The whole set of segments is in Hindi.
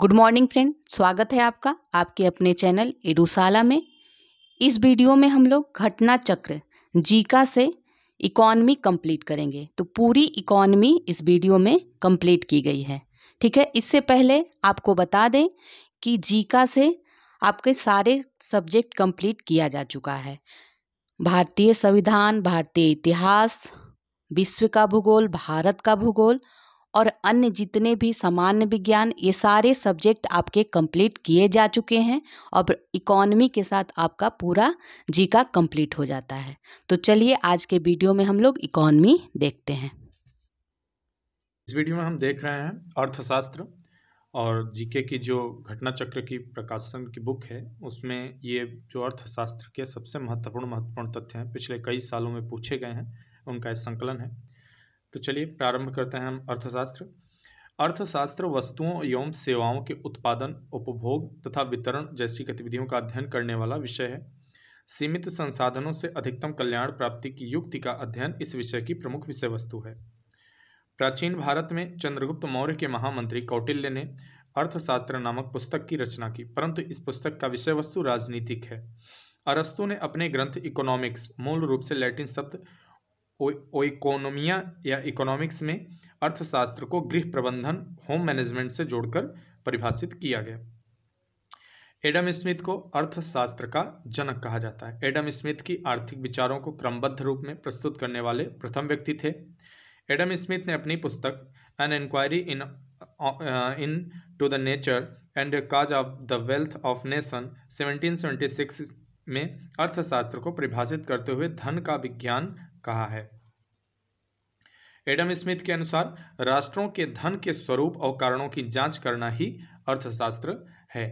गुड मॉर्निंग फ्रेंड स्वागत है आपका आपके अपने चैनल एडूसाला में इस वीडियो में हम लोग घटना चक्र जीका से इकॉनमी कंप्लीट करेंगे तो पूरी इकॉनमी इस वीडियो में कंप्लीट की गई है ठीक है इससे पहले आपको बता दें कि जीका से आपके सारे सब्जेक्ट कंप्लीट किया जा चुका है भारतीय संविधान भारतीय इतिहास विश्व का भूगोल भारत का भूगोल और अन्य जितने भी सामान्य विज्ञान ये सारे सब्जेक्ट आपके कंप्लीट किए जा चुके हैं और इकोनॉमी के साथ आपका पूरा जी का कंप्लीट हो जाता है तो चलिए आज के वीडियो में हम लोग इकोनॉमी देखते हैं इस वीडियो में हम देख रहे हैं अर्थशास्त्र और जीके की जो घटना चक्र की प्रकाशन की बुक है उसमें ये जो अर्थशास्त्र के सबसे महत्वपूर्ण महत्वपूर्ण तथ्य हैं पिछले कई सालों में पूछे गए हैं उनका संकलन है तो चलिए प्रारंभ करते हैं हम अर्थशास्त्र अर्थशास्त्र वस्तुओं एवं सेवाओं के उत्पादन उपभोग तथा वितरण जैसी गतिविधियों का अध्ययन करने वाला विषय है सीमित संसाधनों से अधिकतम कल्याण प्राप्ति की युक्ति का अध्ययन इस विषय की प्रमुख विषय वस्तु है प्राचीन भारत में चंद्रगुप्त मौर्य के महामंत्री कौटिल्य ने अर्थशास्त्र नामक पुस्तक की रचना की परंतु इस पुस्तक का विषय वस्तु राजनीतिक है अरस्तु ने अपने ग्रंथ इकोनॉमिक्स मूल रूप से लैटिन शब्द इकोनोमिया या इकोनॉमिक्स में अर्थशास्त्र को गृह प्रबंधन होम मैनेजमेंट से जोड़कर परिभाषित किया गया एडम स्मिथ को अर्थशास्त्र का जनक कहा जाता है एडम स्मिथ की आर्थिक विचारों को क्रमबद्ध रूप में प्रस्तुत करने वाले प्रथम व्यक्ति थे एडम स्मिथ ने अपनी पुस्तक an inquiry in into the nature and cause of the wealth of nation 1776 में अर्थशास्त्र को परिभाषित करते हुए धन का विज्ञान कहा है एडम स्मिथ के अनुसार राष्ट्रों के धन के स्वरूप और कारणों की जांच करना ही अर्थशास्त्र है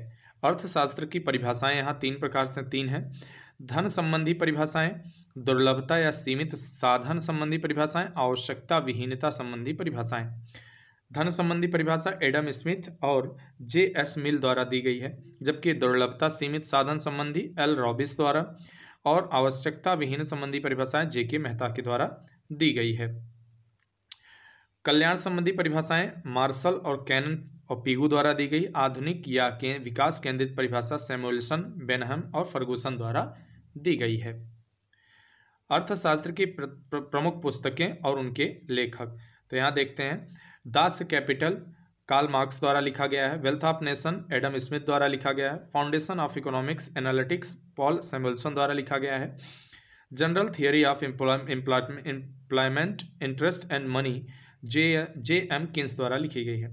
अर्थशास्त्र की परिभाषाएं यहाँ तीन प्रकार से तीन हैं धन संबंधी परिभाषाएं दुर्लभता या सीमित साधन संबंधी परिभाषाएं आवश्यकता विहीनता संबंधी परिभाषाएं धन संबंधी परिभाषा एडम स्मिथ और जे एस मिल द्वारा दी गई है जबकि दुर्लभता सीमित साधन संबंधी एल रॉबिस द्वारा और आवश्यकता विहीन संबंधी परिभाषाएं जेके मेहता के द्वारा दी गई है कल्याण संबंधी परिभाषाएं मार्शल और कैन और पीगू द्वारा दी गई आधुनिक या के, विकास केंद्रित परिभाषा सेमोलिसन बेनहम और फर्गूसन द्वारा दी गई है अर्थशास्त्र की प्र, प्र, प्रमुख पुस्तकें और उनके लेखक तो यहाँ देखते हैं दास कैपिटल कार्ल मार्क्स द्वारा लिखा गया है wealth of nation Adam Smith द्वारा लिखा गया है foundation of economics analytics Paul Samuelson द्वारा लिखा गया है general theory of employment interest and money J J M Keynes द्वारा लिखी गई है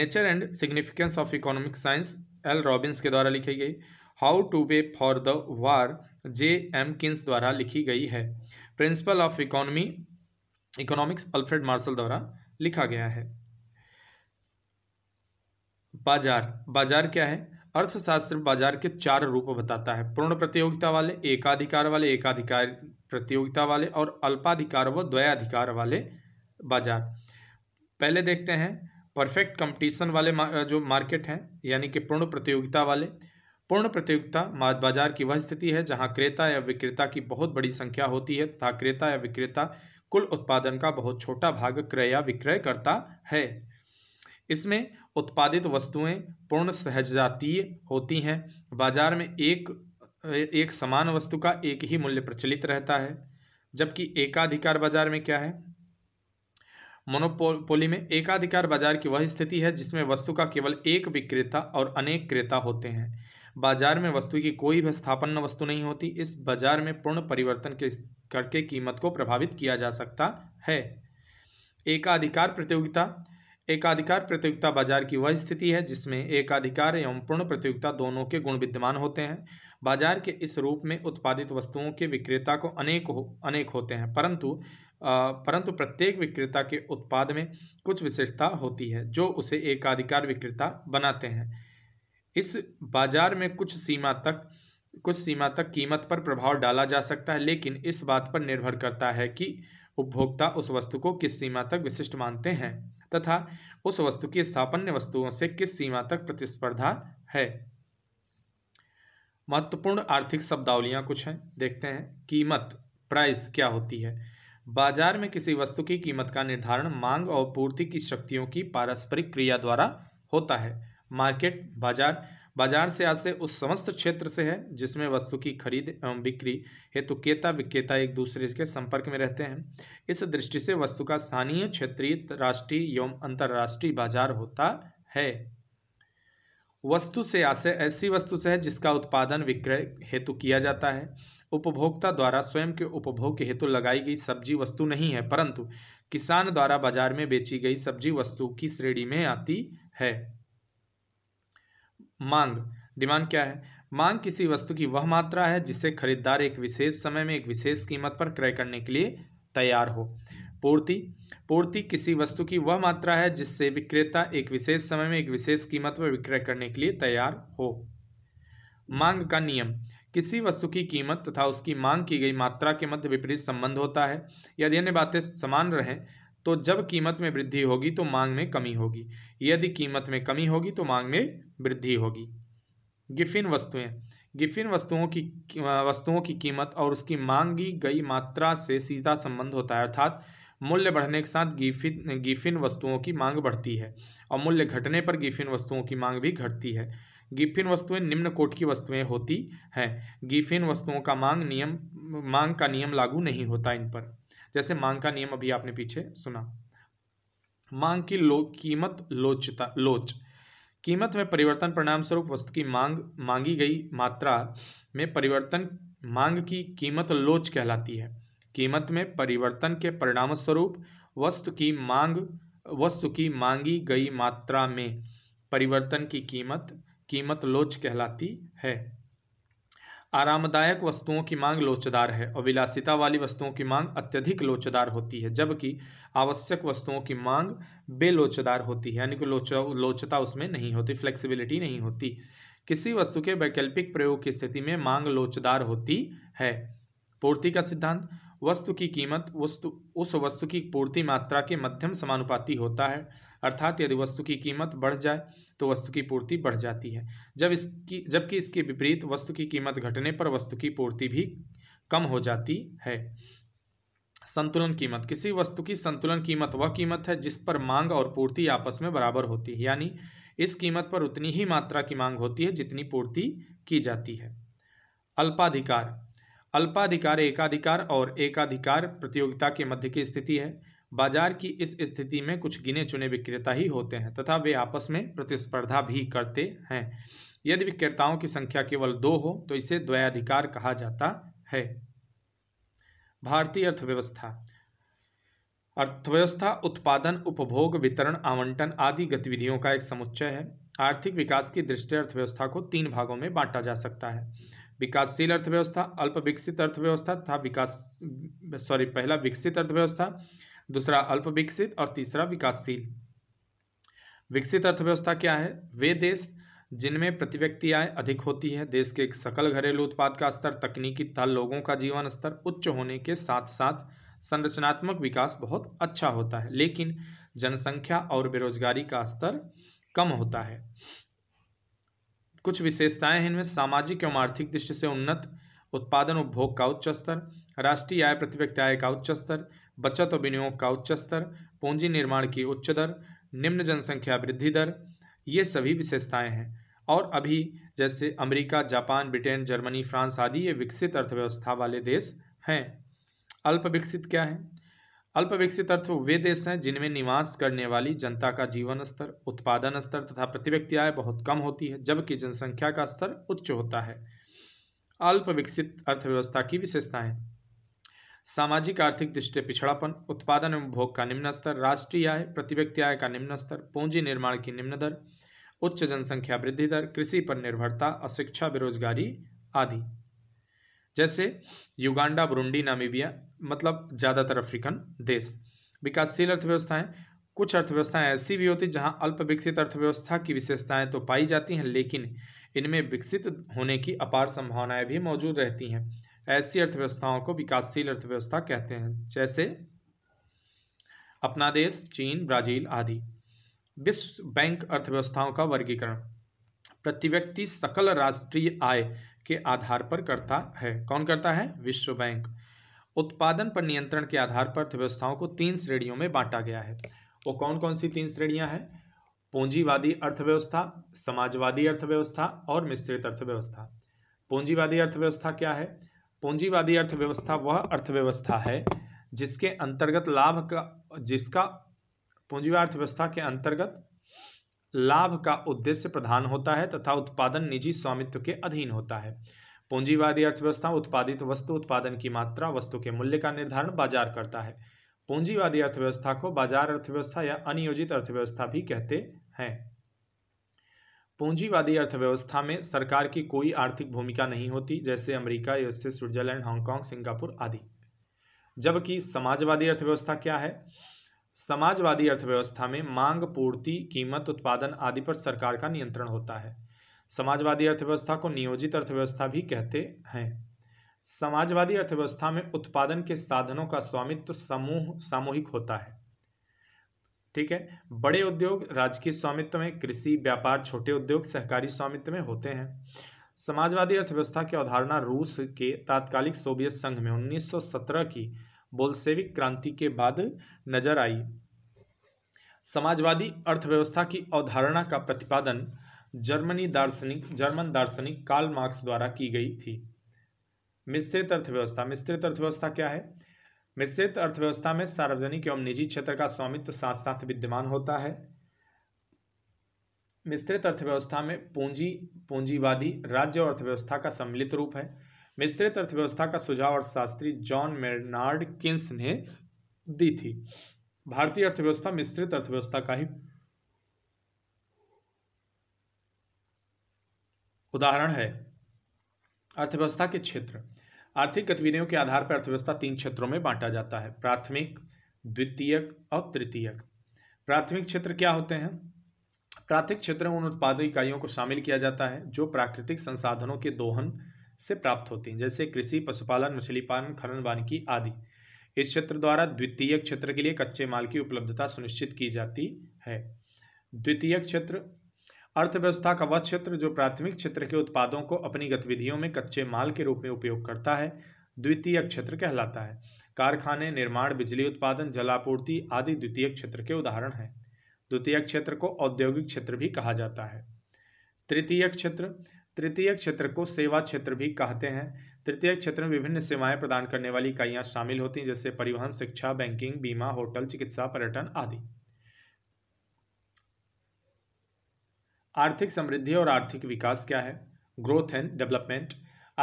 nature and significance of economic science L Robbins के द्वारा लिखी गई how to way for the war J M Keynes द्वारा लिखी गई है principle of economy economics Alfred Marshall द्वारा लिखा गया है बाजार बाजार क्या है अर्थशास्त्र बाजार के चार रूप बताता है पूर्ण प्रतियोगिता वाले एकाधिकार वाले एकाधिकार प्रतियोगिता वाले और अल्पाधिकार व द्वयाधिकार वाले बाजार पहले देखते हैं परफेक्ट कंपटीशन वाले जो मार्केट हैं यानी कि पूर्ण प्रतियोगिता वाले पूर्ण प्रतियोगिता बाजार की वह स्थिति है जहां क्रेता या विक्रेता की बहुत बड़ी संख्या होती है तथा क्रेता या विक्रेता कुल उत्पादन का बहुत छोटा भाग क्रय या विक्रय करता है इसमें उत्पादित वस्तुएं पूर्ण सहजातीय होती हैं बाजार में एक एक समान वस्तु का एक ही मूल्य प्रचलित रहता है जबकि एकाधिकार बाजार में क्या है मोनोपोली में एकाधिकार बाजार की वह स्थिति है जिसमें वस्तु का केवल एक विक्रेता और अनेक क्रेता होते हैं बाजार में वस्तु की कोई भी स्थापन वस्तु नहीं होती इस बाजार में पूर्ण परिवर्तन के करके कीमत को प्रभावित किया जा सकता है एकाधिकार प्रतियोगिता एकाधिकार प्रतियोगिता बाजार की वह स्थिति है जिसमें एकाधिकार एवं पूर्ण प्रतियोगिता दोनों के गुण विद्यमान होते हैं बाजार के इस रूप में उत्पादित वस्तुओं के विक्रेता को अनेक हो अनेक होते हैं परंतु परंतु प्रत्येक विक्रेता के उत्पाद में कुछ विशेषता होती है जो उसे एकाधिकार विक्रेता बनाते हैं इस बाजार में कुछ सीमा तक कुछ सीमा तक कीमत पर प्रभाव डाला जा सकता है लेकिन इस बात पर निर्भर करता है कि उपभोक्ता उस वस्तु को किस सीमा तक विशिष्ट मानते हैं तथा उस वस्तु की स्थापन्य वस्तुओं से किस सीमा तक प्रतिस्पर्धा है महत्वपूर्ण आर्थिक शब्दावलियां कुछ हैं देखते हैं कीमत प्राइस क्या होती है बाजार में किसी वस्तु की कीमत का निर्धारण मांग और पूर्ति की शक्तियों की पारस्परिक क्रिया द्वारा होता है मार्केट बाजार बाजार से आशय उस समस्त क्षेत्र से है जिसमें वस्तु की खरीद एवं बिक्री हेतु तो केता विक्रेता एक दूसरे के संपर्क में रहते हैं इस दृष्टि से वस्तु का स्थानीय क्षेत्रीय राष्ट्रीय एवं अंतर्राष्ट्रीय बाजार होता है वस्तु से आशय ऐसी वस्तु से है जिसका उत्पादन विक्रय हेतु किया जाता है उपभोक्ता द्वारा स्वयं के उपभोग के हेतु लगाई गई सब्जी वस्तु नहीं है परंतु किसान द्वारा बाजार में बेची गई सब्जी वस्तु की श्रेणी में आती है मांग डिमांड क्या है मांग किसी वस्तु की वह मात्रा है जिसे खरीदार एक विशेष समय में एक विशेष कीमत पर क्रय करने के लिए तैयार हो पूर्ति पूर्ति किसी वस्तु की वह मात्रा है जिससे विक्रेता एक विशेष समय में एक विशेष कीमत पर विक्रय करने के लिए तैयार हो मांग का नियम किसी वस्तु की कीमत तथा उसकी मांग की गई मात्रा के मध्य विपरीत संबंध होता है यदि अन्य बातें समान रहें तो जब कीमत में वृद्धि होगी तो मांग में कमी होगी यदि कीमत में कमी होगी तो मांग में वृद्धि होगी गिफिन वस्तुएं गिफिन वस्तुओं की वस्तुओं की कीमत और उसकी मांगी गई मात्रा से सीधा संबंध होता है अर्थात मूल्य बढ़ने के साथ गिफिन गिफिन वस्तुओं की मांग बढ़ती है और मूल्य घटने पर गिफिन वस्तुओं की मांग भी घटती है गिफिन वस्तुएं निम्न कोट की वस्तुएं होती हैं गिफिन वस्तुओं का मांग नियम मांग का नियम लागू नहीं होता इन पर जैसे मांग का नियम अभी आपने पीछे सुना मांग की लो कीमत लोचता लोच कीमत में परिवर्तन परिणाम स्वरूप वस्तु की मांग मांगी गई मात्रा में परिवर्तन मांग की कीमत लोच कहलाती है कीमत में परिवर्तन के परिणाम स्वरूप वस्तु की मांग वस्तु की मांगी गई मात्रा में परिवर्तन की कीमत कीमत लोच कहलाती है आरामदायक वस्तुओं की मांग लोचदार है और विलासिता वाली वस्तुओं की मांग अत्यधिक लोचदार होती है जबकि आवश्यक वस्तुओं की मांग बेलोचदार होती है यानी कि लोच लोचता उसमें नहीं होती फ्लेक्सिबिलिटी नहीं होती किसी वस्तु के वैकल्पिक प्रयोग की स्थिति में मांग लोचदार होती है पूर्ति का सिद्धांत वस्तु की कीमत वस्तु उस वस्तु की पूर्ति मात्रा के मध्यम समानुपाती होता है अर्थात यदि वस्तु की कीमत बढ़ जाए तो वस्तु की पूर्ति बढ़ जाती है जब इसकी जबकि इसके विपरीत वस्तु की कीमत घटने पर वस्तु की पूर्ति भी कम हो जाती है संतुलन कीमत किसी वस्तु की संतुलन कीमत वह कीमत है जिस पर मांग और पूर्ति आपस में बराबर होती है यानी इस कीमत पर उतनी ही मात्रा की मांग होती है जितनी पूर्ति की जाती है अल्पाधिकार अल्पाधिकार एकाधिकार और एकाधिकार प्रतियोगिता के मध्य की स्थिति है बाजार की इस स्थिति में कुछ गिने चुने विक्रेता ही होते हैं तथा वे आपस में प्रतिस्पर्धा भी करते हैं यदि विक्रेताओं की संख्या केवल दो हो तो इसे द्वयाधिकार कहा जाता है भारतीय अर्थव्यवस्था अर्थव्यवस्था उत्पादन उपभोग वितरण आवंटन आदि गतिविधियों का एक समुच्चय है आर्थिक विकास की दृष्टि अर्थव्यवस्था को तीन भागों में बांटा जा सकता है विकासशील अर्थव्यवस्था अल्प विकसित अर्थव्यवस्था तथा विकास सॉरी पहला विकसित अर्थव्यवस्था दूसरा अल्प विकसित और तीसरा विकासशील विकसित अर्थव्यवस्था क्या है वे देश जिनमें प्रति व्यक्ति आय अधिक होती है देश के सकल घरेलू उत्पाद का स्तर तकनीकी तथा लोगों का जीवन स्तर उच्च होने के साथ साथ संरचनात्मक विकास बहुत अच्छा होता है लेकिन जनसंख्या और बेरोजगारी का स्तर कम होता है कुछ विशेषताएं हैं इनमें सामाजिक एवं आर्थिक दृष्टि से उन्नत उत्पादन उपभोग का उच्च स्तर राष्ट्रीय आय प्रति व्यक्ति आय का उच्च स्तर बचत और विनियोग का उच्च स्तर पूंजी निर्माण की उच्च दर निम्न जनसंख्या वृद्धि दर ये सभी विशेषताएं हैं और अभी जैसे America Japan Britain Germany France आदि ये विकसित अर्थव्यवस्था वाले देश हैं अल्प विकसित क्या है अल्प विकसित अर्थ वे देश हैं जिनमें निवास करने वाली जनता का जीवन स्तर उत्पादन स्तर तथा प्रति व्यक्ति आय बहुत कम होती है जबकि जनसंख्या का स्तर उच्च होता है अल्प विकसित अर्थव्यवस्था की विशेषताएं सामाजिक आर्थिक दृष्टि पिछड़ापन उत्पादन एवं भोग का निम्न स्तर राष्ट्रीय आय प्रति व्यक्ति आय का निम्न स्तर पूंजी निर्माण की निम्न दर उच्च जनसंख्या वृद्धि दर कृषि पर निर्भरता अशिक्षा बेरोजगारी आदि जैसे युगांडा बुरुंडी नामीबिया मतलब ज़्यादातर अफ्रीकन देश विकासशील अर्थव्यवस्थाएं कुछ अर्थव्यवस्थाएं ऐसी भी होती जहां अल्प विकसित अर्थव्यवस्था की विशेषताएं तो पाई जाती हैं लेकिन इनमें विकसित होने की अपार संभावनाएं भी मौजूद रहती हैं ऐसी अर्थव्यवस्थाओं को विकासशील अर्थव्यवस्था कहते हैं जैसे अपना देश चीन ब्राजील आदि विश्व बैंक अर्थव्यवस्थाओं का वर्गीकरण प्रति व्यक्ति सकल राष्ट्रीय आय के आधार पर करता है कौन करता है विश्व बैंक उत्पादन पर नियंत्रण के आधार पर अर्थव्यवस्थाओं को तीन श्रेणियों में बांटा गया है वो कौन कौन सी तीन श्रेणियां हैं पूंजीवादी अर्थव्यवस्था समाजवादी अर्थव्यवस्था और मिश्रित अर्थव्यवस्था पूंजीवादी अर्थव्यवस्था क्या है पूंजीवादी अर्थव्यवस्था वह अर्थव्यवस्था है जिसके अंतर्गत लाभ का जिसका पूंजीवाद अर्थव्यवस्था के अंतर्गत लाभ का उद्देश्य प्रधान होता है तथा उत्पादन निजी स्वामित्व के अधीन होता है पूंजीवादी अर्थव्यवस्था उत्पादित वस्तु उत्पादन की मात्रा वस्तु के मूल्य का निर्धारण बाजार करता है पूंजीवादी अर्थव्यवस्था को बाजार अर्थव्यवस्था या अनियोजित अर्थव्यवस्था भी कहते हैं पूंजीवादी अर्थव्यवस्था में सरकार की कोई आर्थिक भूमिका नहीं होती जैसे America USA Switzerland Hong Kong Singapore आदि जबकि समाजवादी अर्थव्यवस्था क्या है समाजवादी अर्थव्यवस्था में मांग पूर्ति कीमत उत्पादन आदि पर सरकार का नियंत्रण होता है समाजवादी अर्थव्यवस्था को नियोजित अर्थव्यवस्था भी कहते हैं समाजवादी अर्थव्यवस्था में उत्पादन के साधनों का स्वामित्व समूह सामूहिक होता है ठीक है बड़े उद्योग राजकीय स्वामित्व में कृषि व्यापार छोटे उद्योग सहकारी स्वामित्व में होते हैं समाजवादी अर्थव्यवस्था की अवधारणा रूस के तात्कालिक सोवियत संघ में 1917 की बोल्सेविक क्रांति के बाद नजर आई समाजवादी अर्थव्यवस्था की अवधारणा का प्रतिपादन जर्मनी दार्शनिक जर्मन दार्शनिक कार्ल मार्क्स द्वारा की गई थी मिश्रित अर्थव्यवस्था मिश्रित अर्थव्यवस्था क्या है मिश्रित अर्थव्यवस्था में सार्वजनिक एवं निजी क्षेत्र का स्वामित्व साथ साथ विद्यमान होता है मिश्रित अर्थव्यवस्था में पूंजी पूंजीवादी राज्य और अर्थव्यवस्था का सम्मिलित रूप है मिश्रित अर्थव्यवस्था का सुझाव अर्थशास्त्री जॉन मेरनार्ड किन्स ने दी थी भारतीय अर्थव्यवस्था मिश्रित अर्थव्यवस्था का ही उदाहरण है अर्थव्यवस्था के क्षेत्र आर्थिक गतिविधियों के आधार पर अर्थव्यवस्था तीन क्षेत्रों में बांटा जाता है प्राथमिक द्वितीयक और तृतीयक प्राथमिक क्षेत्र क्या होते हैं प्राथमिक क्षेत्र में उन उत्पाद इकाइयों को शामिल किया जाता है जो प्राकृतिक संसाधनों के दोहन से प्राप्त होती हैं जैसे कृषि पशुपालन मछली पालन खनन वानिकी आदि इस क्षेत्र द्वारा द्वितीयक क्षेत्र के लिए कच्चे माल की उपलब्धता सुनिश्चित की जाती है द्वितीयक क्षेत्र अर्थव्यवस्था का वह क्षेत्र जो प्राथमिक क्षेत्र के उत्पादों को अपनी गतिविधियों में कच्चे माल के रूप में उपयोग करता है द्वितीय क्षेत्र कहलाता है कारखाने निर्माण बिजली उत्पादन जलापूर्ति आदि द्वितीय क्षेत्र के उदाहरण हैं द्वितीय क्षेत्र को औद्योगिक क्षेत्र भी कहा जाता है तृतीय क्षेत्र तृतीय क्षेत्र को सेवा क्षेत्र भी कहते हैं तृतीय क्षेत्र में विभिन्न सेवाएं प्रदान करने वाली इकाइयाँ शामिल होती हैं जैसे परिवहन शिक्षा बैंकिंग बीमा होटल चिकित्सा पर्यटन आदि आर्थिक समृद्धि और आर्थिक विकास क्या है ग्रोथ एंड डेवलपमेंट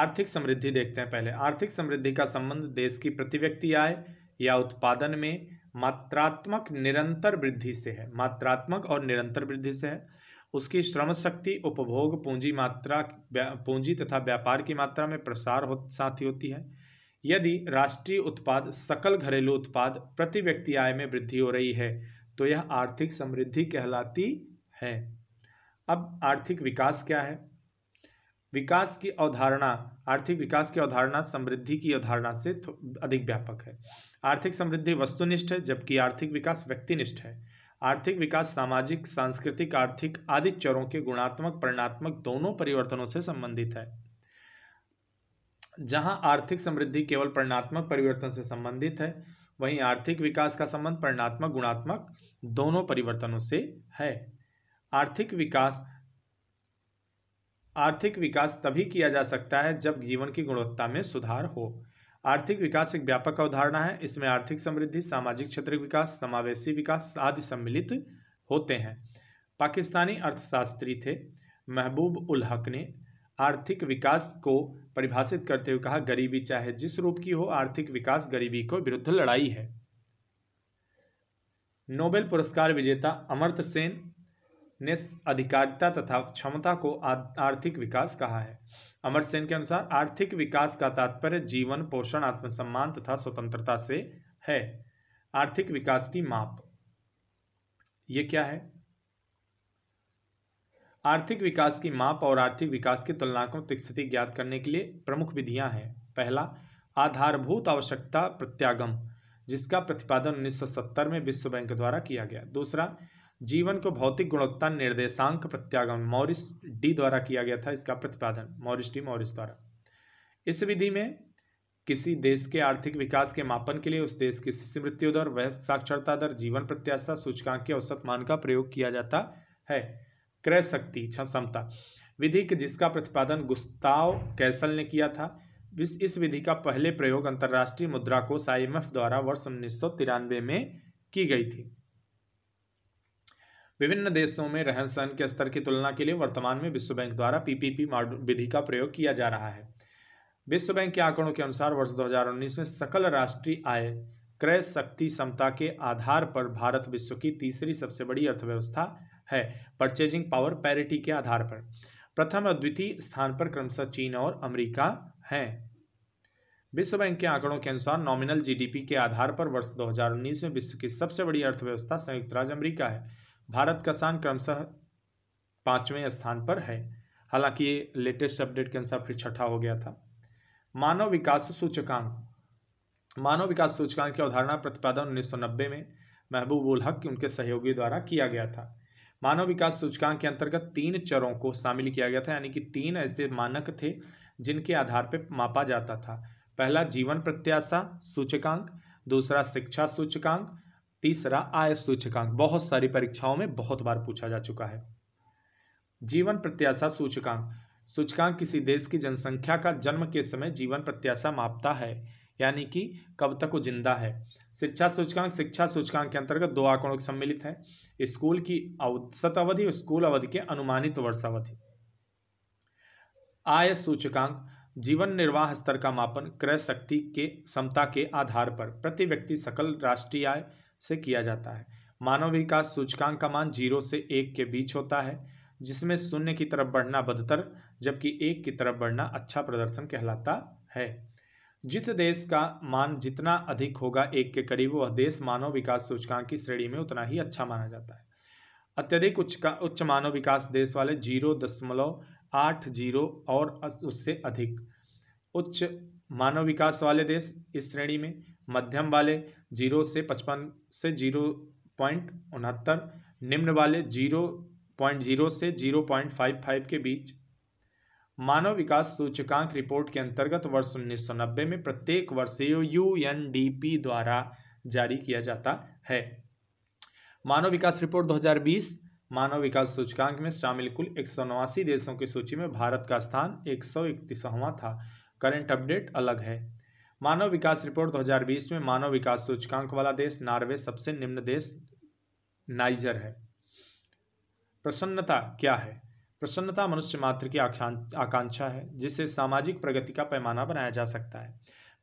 आर्थिक समृद्धि देखते हैं पहले आर्थिक समृद्धि का संबंध देश की प्रति व्यक्ति आय या उत्पादन में मात्रात्मक निरंतर वृद्धि से है मात्रात्मक और निरंतर वृद्धि से है उसकी श्रम शक्ति उपभोग पूंजी मात्रा पूंजी तथा व्यापार की मात्रा में प्रसार हो साथ ही होती है यदि राष्ट्रीय उत्पाद सकल घरेलू उत्पाद प्रति व्यक्ति आय में वृद्धि हो रही है तो यह आर्थिक समृद्धि कहलाती है अब आर्थिक विकास क्या है विकास की अवधारणा आर्थिक विकास की अवधारणा समृद्धि की अवधारणा से अधिक व्यापक है आर्थिक समृद्धि वस्तुनिष्ठ है जबकि आर्थिक विकास व्यक्तिनिष्ठ है आर्थिक विकास सामाजिक सांस्कृतिक आर्थिक आदि चरों के गुणात्मक परिणात्मक दोनों परिवर्तनों से संबंधित है जहां आर्थिक समृद्धि केवल परिणात्मक परिवर्तन से संबंधित है वहीं आर्थिक विकास का संबंध परिणात्मक गुणात्मक दोनों परिवर्तनों से है आर्थिक विकास आर्थिक विकास तभी किया जा सकता है जब जीवन की गुणवत्ता में सुधार हो आर्थिक विकास एक व्यापक अवधारणा है इसमें आर्थिक समृद्धि सामाजिक क्षेत्र विकास समावेशी विकास आदि सम्मिलित होते हैं पाकिस्तानी अर्थशास्त्री थे महबूब उल हक ने आर्थिक विकास को परिभाषित करते हुए कहा गरीबी चाहे जिस रूप की हो आर्थिक विकास गरीबी को विरुद्ध लड़ाई है नोबेल पुरस्कार विजेता अमर्त सेन ने अधिकारिता तथा क्षमता को आर्थिक विकास कहा है अमर सेन के अनुसार आर्थिक विकास का तात्पर्य जीवन पोषण आत्मसम्मान तथा स्वतंत्रता से है आर्थिक विकास की माप ये क्या है आर्थिक विकास की माप और आर्थिक विकास की तुलनात्मक स्थिति ज्ञात करने के लिए प्रमुख विधियां हैं पहला आधारभूत आवश्यकता प्रत्यागम जिसका प्रतिपादन 1970 में विश्व बैंक द्वारा किया गया दूसरा जीवन को भौतिक गुणवत्ता निर्देशांक प्रत्यागमन मॉरिस डी द्वारा किया गया था इसका प्रतिपादन मॉरिस डी मॉरिस द्वारा इस विधि में किसी देश के आर्थिक विकास के मापन के लिए उस देश की शिशु मृत्यु दर वयस्क साक्षरता दर जीवन प्रत्याशा सूचकांक के औसत मान का प्रयोग किया जाता है क्रय शक्ति क्षमता विधि जिसका प्रतिपादन गुस्ताव कैसल ने किया था इस विधि का पहले प्रयोग अंतर्राष्ट्रीय मुद्रा कोष आई द्वारा वर्ष उन्नीस में की गई थी विभिन्न देशों में रहन सहन के स्तर की तुलना के लिए वर्तमान में विश्व बैंक द्वारा पीपीपी विधि का प्रयोग किया जा रहा है विश्व बैंक के आंकड़ों के अनुसार वर्ष 2019 में सकल राष्ट्रीय आय क्रय शक्ति क्षमता के आधार पर भारत विश्व की तीसरी सबसे बड़ी अर्थव्यवस्था है परचेजिंग पावर पैरिटी के आधार पर प्रथम और द्वितीय स्थान पर क्रमशः चीन और अमरीका हैं विश्व बैंक के आंकड़ों के अनुसार नॉमिनल जीडीपी के आधार पर वर्ष 2019 में विश्व की सबसे बड़ी अर्थव्यवस्था संयुक्त राज्य अमेरिका है भारत का स्थान क्रमशः पाँचवें स्थान पर है हालांकि ये लेटेस्ट अपडेट के अनुसार फिर छठा हो गया था मानव विकास सूचकांक मानव विकास सूचकांक की अवधारणा प्रतिपादन उन्नीस में महबूब उल हक उनके सहयोगी द्वारा किया गया था मानव विकास सूचकांक के अंतर्गत तीन चरों को शामिल किया गया था यानी कि तीन ऐसे मानक थे जिनके आधार पर मापा जाता था पहला जीवन प्रत्याशा सूचकांक दूसरा शिक्षा सूचकांक तीसरा आय सूचकांक बहुत सारी परीक्षाओं में बहुत बार पूछा जा चुका है जीवन प्रत्याशा सूचकांक सूचकांक किसी देश की जनसंख्या का जन्म के समय जीवन प्रत्याशा मापता है यानी कि कब तक वो जिंदा है शिक्षा सूचकांक शिक्षा सूचकांक के अंतर्गत दो आंकड़ों के सम्मिलित है स्कूल की औसत अवधि और स्कूल अवधि के अनुमानित वर्ष अवधि आय सूचकांक जीवन निर्वाह स्तर का मापन क्रय शक्ति के समता के आधार पर प्रति व्यक्ति सकल राष्ट्रीय आय से किया जाता है मानव विकास सूचकांक का मान जीरो से एक के बीच होता है जिसमें शून्य की तरफ बढ़ना बदतर जबकि एक की तरफ बढ़ना अच्छा प्रदर्शन कहलाता है जिस देश का मान जितना अधिक होगा एक के करीब वह देश मानव विकास सूचकांक की श्रेणी में उतना ही अच्छा माना जाता है अत्यधिक उच्च उच्च मानव विकास देश वाले जीरो दशमलव आठ जीरो और उससे अधिक उच्च मानव विकास वाले देश इस श्रेणी में मध्यम वाले जीरो से पचपन से जीरो पॉइंट उनहत्तर निम्न वाले जीरो पॉइंट जीरो से जीरो पॉइंट फाइव फाइव के बीच मानव विकास सूचकांक रिपोर्ट के अंतर्गत वर्ष नब्बे में प्रत्येक वर्ष यू एन डी पी द्वारा जारी किया जाता है मानव विकास रिपोर्ट 2020 मानव विकास सूचकांक में शामिल कुल एक देशों की सूची में भारत का स्थान एक था करंट अपडेट अलग है मानव विकास रिपोर्ट 2020 में मानव विकास सूचकांक वाला देश नॉर्वे सबसे निम्न देश नाइजर है प्रसन्नता क्या है प्रसन्नता मनुष्य मात्र की आकांक्षा है जिसे सामाजिक प्रगति का पैमाना बनाया जा सकता है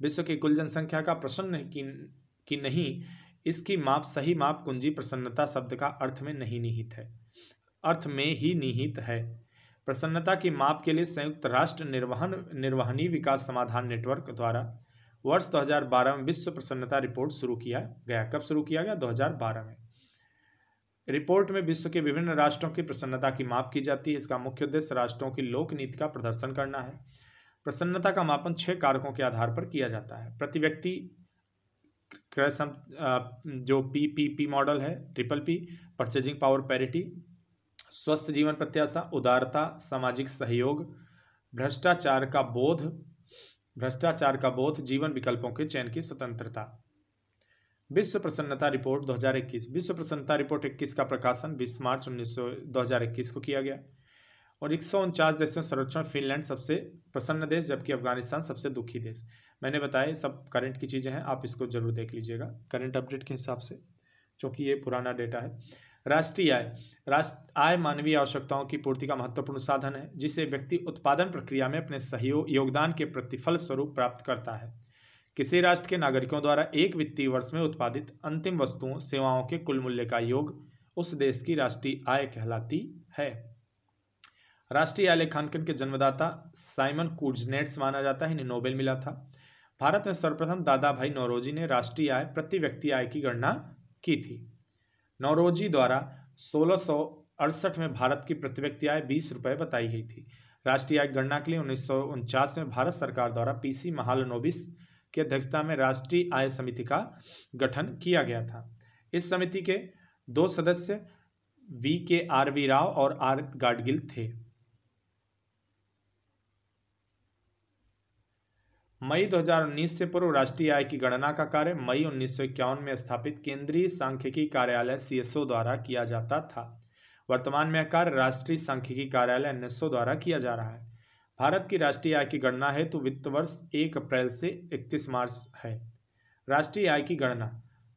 विश्व की कुल जनसंख्या का प्रसन्न की, की नहीं इसकी माप सही माप कुंजी प्रसन्नता शब्द का अर्थ में नहीं निहित है अर्थ में ही निहित है प्रसन्नता की माप के लिए संयुक्त राष्ट्र निर्वहन निर्वहनी विकास समाधान नेटवर्क द्वारा वर्ष 2012 में विश्व प्रसन्नता रिपोर्ट शुरू किया गया कब शुरू किया गया 2012 में रिपोर्ट में विश्व के विभिन्न राष्ट्रों की प्रसन्नता की माप की जाती है इसका मुख्य उद्देश्य राष्ट्रों की लोक नीति का प्रदर्शन करना है प्रसन्नता का मापन छह कारकों के आधार पर किया जाता है प्रति व्यक्ति क्रय जो पी पी पी मॉडल है triple P purchasing power parity स्वस्थ जीवन प्रत्याशा उदारता सामाजिक सहयोग भ्रष्टाचार का बोध भ्रष्टाचार का बोध जीवन विकल्पों के चयन की स्वतंत्रता विश्व प्रसन्नता रिपोर्ट 2021 विश्व प्रसन्नता रिपोर्ट 21 का प्रकाशन 20 मार्च उन्नीस 2021 को किया गया और एक देशों संरक्षण फिनलैंड सबसे प्रसन्न देश जबकि अफगानिस्तान सबसे दुखी देश मैंने बताया सब करंट की चीज़ें हैं आप इसको जरूर देख लीजिएगा करंट अपडेट के हिसाब से क्योंकि ये पुराना डेटा है राष्ट्रीय आय राष्ट्र आय मानवीय आवश्यकताओं की पूर्ति का महत्वपूर्ण साधन है जिसे व्यक्ति उत्पादन प्रक्रिया में अपने सहयोग योगदान के प्रतिफल स्वरूप प्राप्त करता है किसी राष्ट्र के नागरिकों द्वारा एक वित्तीय वर्ष में उत्पादित अंतिम वस्तुओं सेवाओं के कुल मूल्य का योग उस देश की राष्ट्रीय आय कहलाती है राष्ट्रीय आय लेखांकन के जन्मदाता साइमन कूजनेट्स माना जाता है इन्हें नोबेल मिला था भारत में सर्वप्रथम दादा भाई नौरोजी ने राष्ट्रीय आय प्रति व्यक्ति आय की गणना की थी नौरोजी द्वारा सोलह में भारत की प्रति व्यक्ति आय बीस रुपये बताई गई थी राष्ट्रीय आय गणना के लिए उन्नीस में भारत सरकार द्वारा पीसी महालनोबिस की अध्यक्षता में राष्ट्रीय आय समिति का गठन किया गया था इस समिति के दो सदस्य वी के आर वी राव और आर गाडगिल थे मई 2019 से पूर्व राष्ट्रीय आय की गणना का कार्य मई उन्नीस में स्थापित केंद्रीय सांख्यिकी कार्यालय सीएसओ द्वारा किया जाता था वर्तमान में कार्य राष्ट्रीय सांख्यिकी कार्यालय एन द्वारा किया जा रहा है भारत की राष्ट्रीय आय की गणना हेतु तो वित्त वर्ष एक अप्रैल से इकतीस मार्च है राष्ट्रीय आय की गणना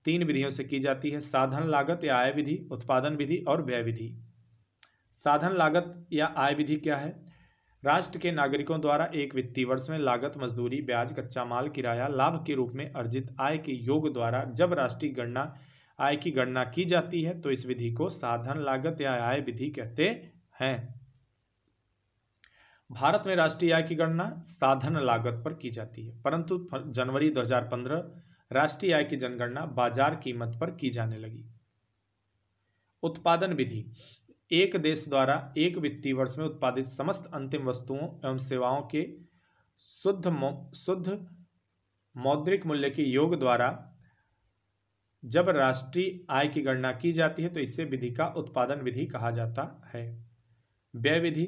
तीन विधियों से की जाती है साधन लागत या आय विधि उत्पादन विधि और व्यय विधि साधन लागत या आय विधि क्या है राष्ट्र के नागरिकों द्वारा एक वित्तीय वर्ष में लागत मजदूरी ब्याज कच्चा माल किराया लाभ के रूप में अर्जित आय के योग द्वारा जब राष्ट्रीय गणना आय की गणना की जाती है तो इस विधि को साधन लागत या आय विधि कहते हैं भारत में राष्ट्रीय आय की गणना साधन लागत पर की जाती है परंतु जनवरी 2015 राष्ट्रीय आय की जनगणना बाजार कीमत पर की जाने लगी उत्पादन विधि एक देश द्वारा एक वित्तीय वर्ष में उत्पादित समस्त अंतिम वस्तुओं एवं सेवाओं के शुद्ध शुद्ध मौद्रिक मूल्य के योग द्वारा जब राष्ट्रीय आय की गणना की जाती है तो इसे विधि का उत्पादन विधि कहा जाता है व्यय विधि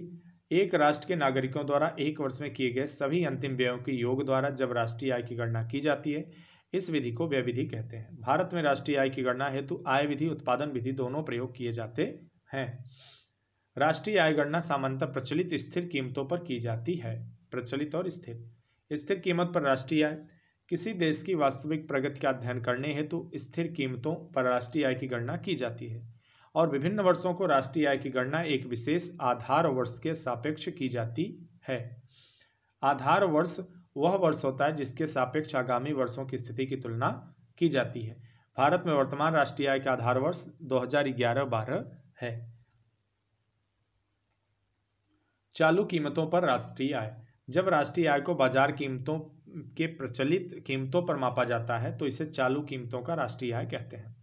एक राष्ट्र के नागरिकों द्वारा एक वर्ष में किए गए सभी अंतिम व्ययों के योग द्वारा जब राष्ट्रीय आय की गणना की जाती है इस विधि को व्यय विधि कहते हैं भारत में राष्ट्रीय आय की गणना हेतु आय विधि उत्पादन विधि दोनों प्रयोग किए जाते है राष्ट्रीय आय गणना सामान्यतः प्रचलित स्थिर कीमतों पर की जाती है प्रचलित और स्थिर स्थिर कीमत पर राष्ट्रीय आय किसी देश की वास्तविक प्रगति का अध्ययन करने हेतु तो स्थिर कीमतों पर राष्ट्रीय आय की गणना की जाती है और विभिन्न वर्षों को राष्ट्रीय आय की गणना एक विशेष आधार वर्ष के सापेक्ष की जाती है आधार वर्ष वह वर्ष होता है जिसके सापेक्ष आगामी वर्षों की स्थिति की तुलना की जाती है भारत में वर्तमान राष्ट्रीय आय का आधार वर्ष दो हजार है चालू कीमतों पर राष्ट्रीय आय जब राष्ट्रीय आय को बाजार कीमतों के प्रचलित कीमतों पर मापा जाता है तो इसे चालू कीमतों का राष्ट्रीय आय कहते हैं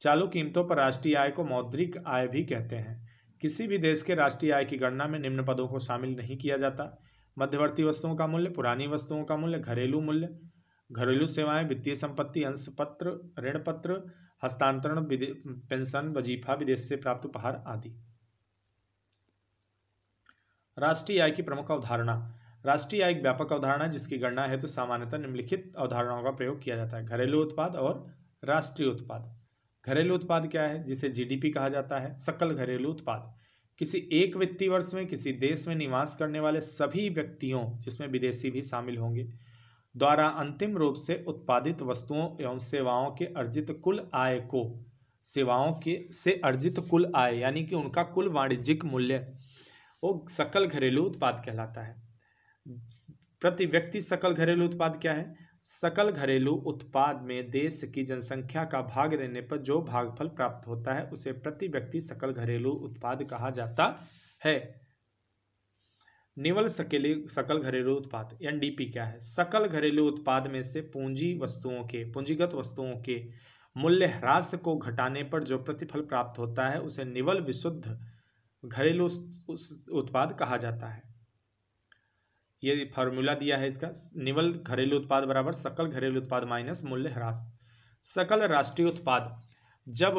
चालू कीमतों पर राष्ट्रीय आय को मौद्रिक आय भी कहते हैं किसी भी देश के राष्ट्रीय आय की गणना में निम्न पदों को शामिल नहीं किया जाता मध्यवर्ती वस्तुओं का मूल्य पुरानी वस्तुओं का मूल्य घरेलू मूल्य घरेलू सेवाएं वित्तीय संपत्ति अंशपत्र पत्र हस्तांतरण पेंशन वजीफा विदेश से प्राप्त उपहार आदि राष्ट्रीय आय की प्रमुख अवधारणा राष्ट्रीय आय एक व्यापक अवधारणा जिसकी गणना हेतु तो सामान्यतः निम्नलिखित अवधारणाओं का प्रयोग किया जाता है घरेलू उत्पाद और राष्ट्रीय उत्पाद घरेलू उत्पाद क्या है जिसे जीडीपी कहा जाता है सकल घरेलू उत्पाद किसी एक वित्तीय वर्ष में किसी देश में निवास करने वाले सभी व्यक्तियों जिसमें विदेशी भी शामिल होंगे द्वारा अंतिम रूप से उत्पादित वस्तुओं एवं सेवाओं के अर्जित कुल आय को सेवाओं के से अर्जित कुल आय यानी कि उनका कुल वाणिज्यिक मूल्य वो सकल घरेलू उत्पाद कहलाता है प्रति व्यक्ति सकल घरेलू उत्पाद क्या है सकल घरेलू उत्पाद में देश की जनसंख्या का भाग देने पर जो भागफल प्राप्त होता है उसे प्रति व्यक्ति सकल घरेलू उत्पाद कहा जाता है निवल सकेले सकल घरेलू उत्पाद एनडीपी क्या है सकल घरेलू उत्पाद में से पूंजी वस्तुओं के पूंजीगत वस्तुओं के मूल्य ह्रास को घटाने पर जो प्रतिफल प्राप्त होता है उसे निवल विशुद्ध घरेलू उत्पाद कहा जाता है ये फॉर्मूला दिया है इसका निवल घरेलू उत्पाद बराबर सकल घरेलू उत्पाद माइनस मूल्य ह्रास सकल राष्ट्रीय उत्पाद जब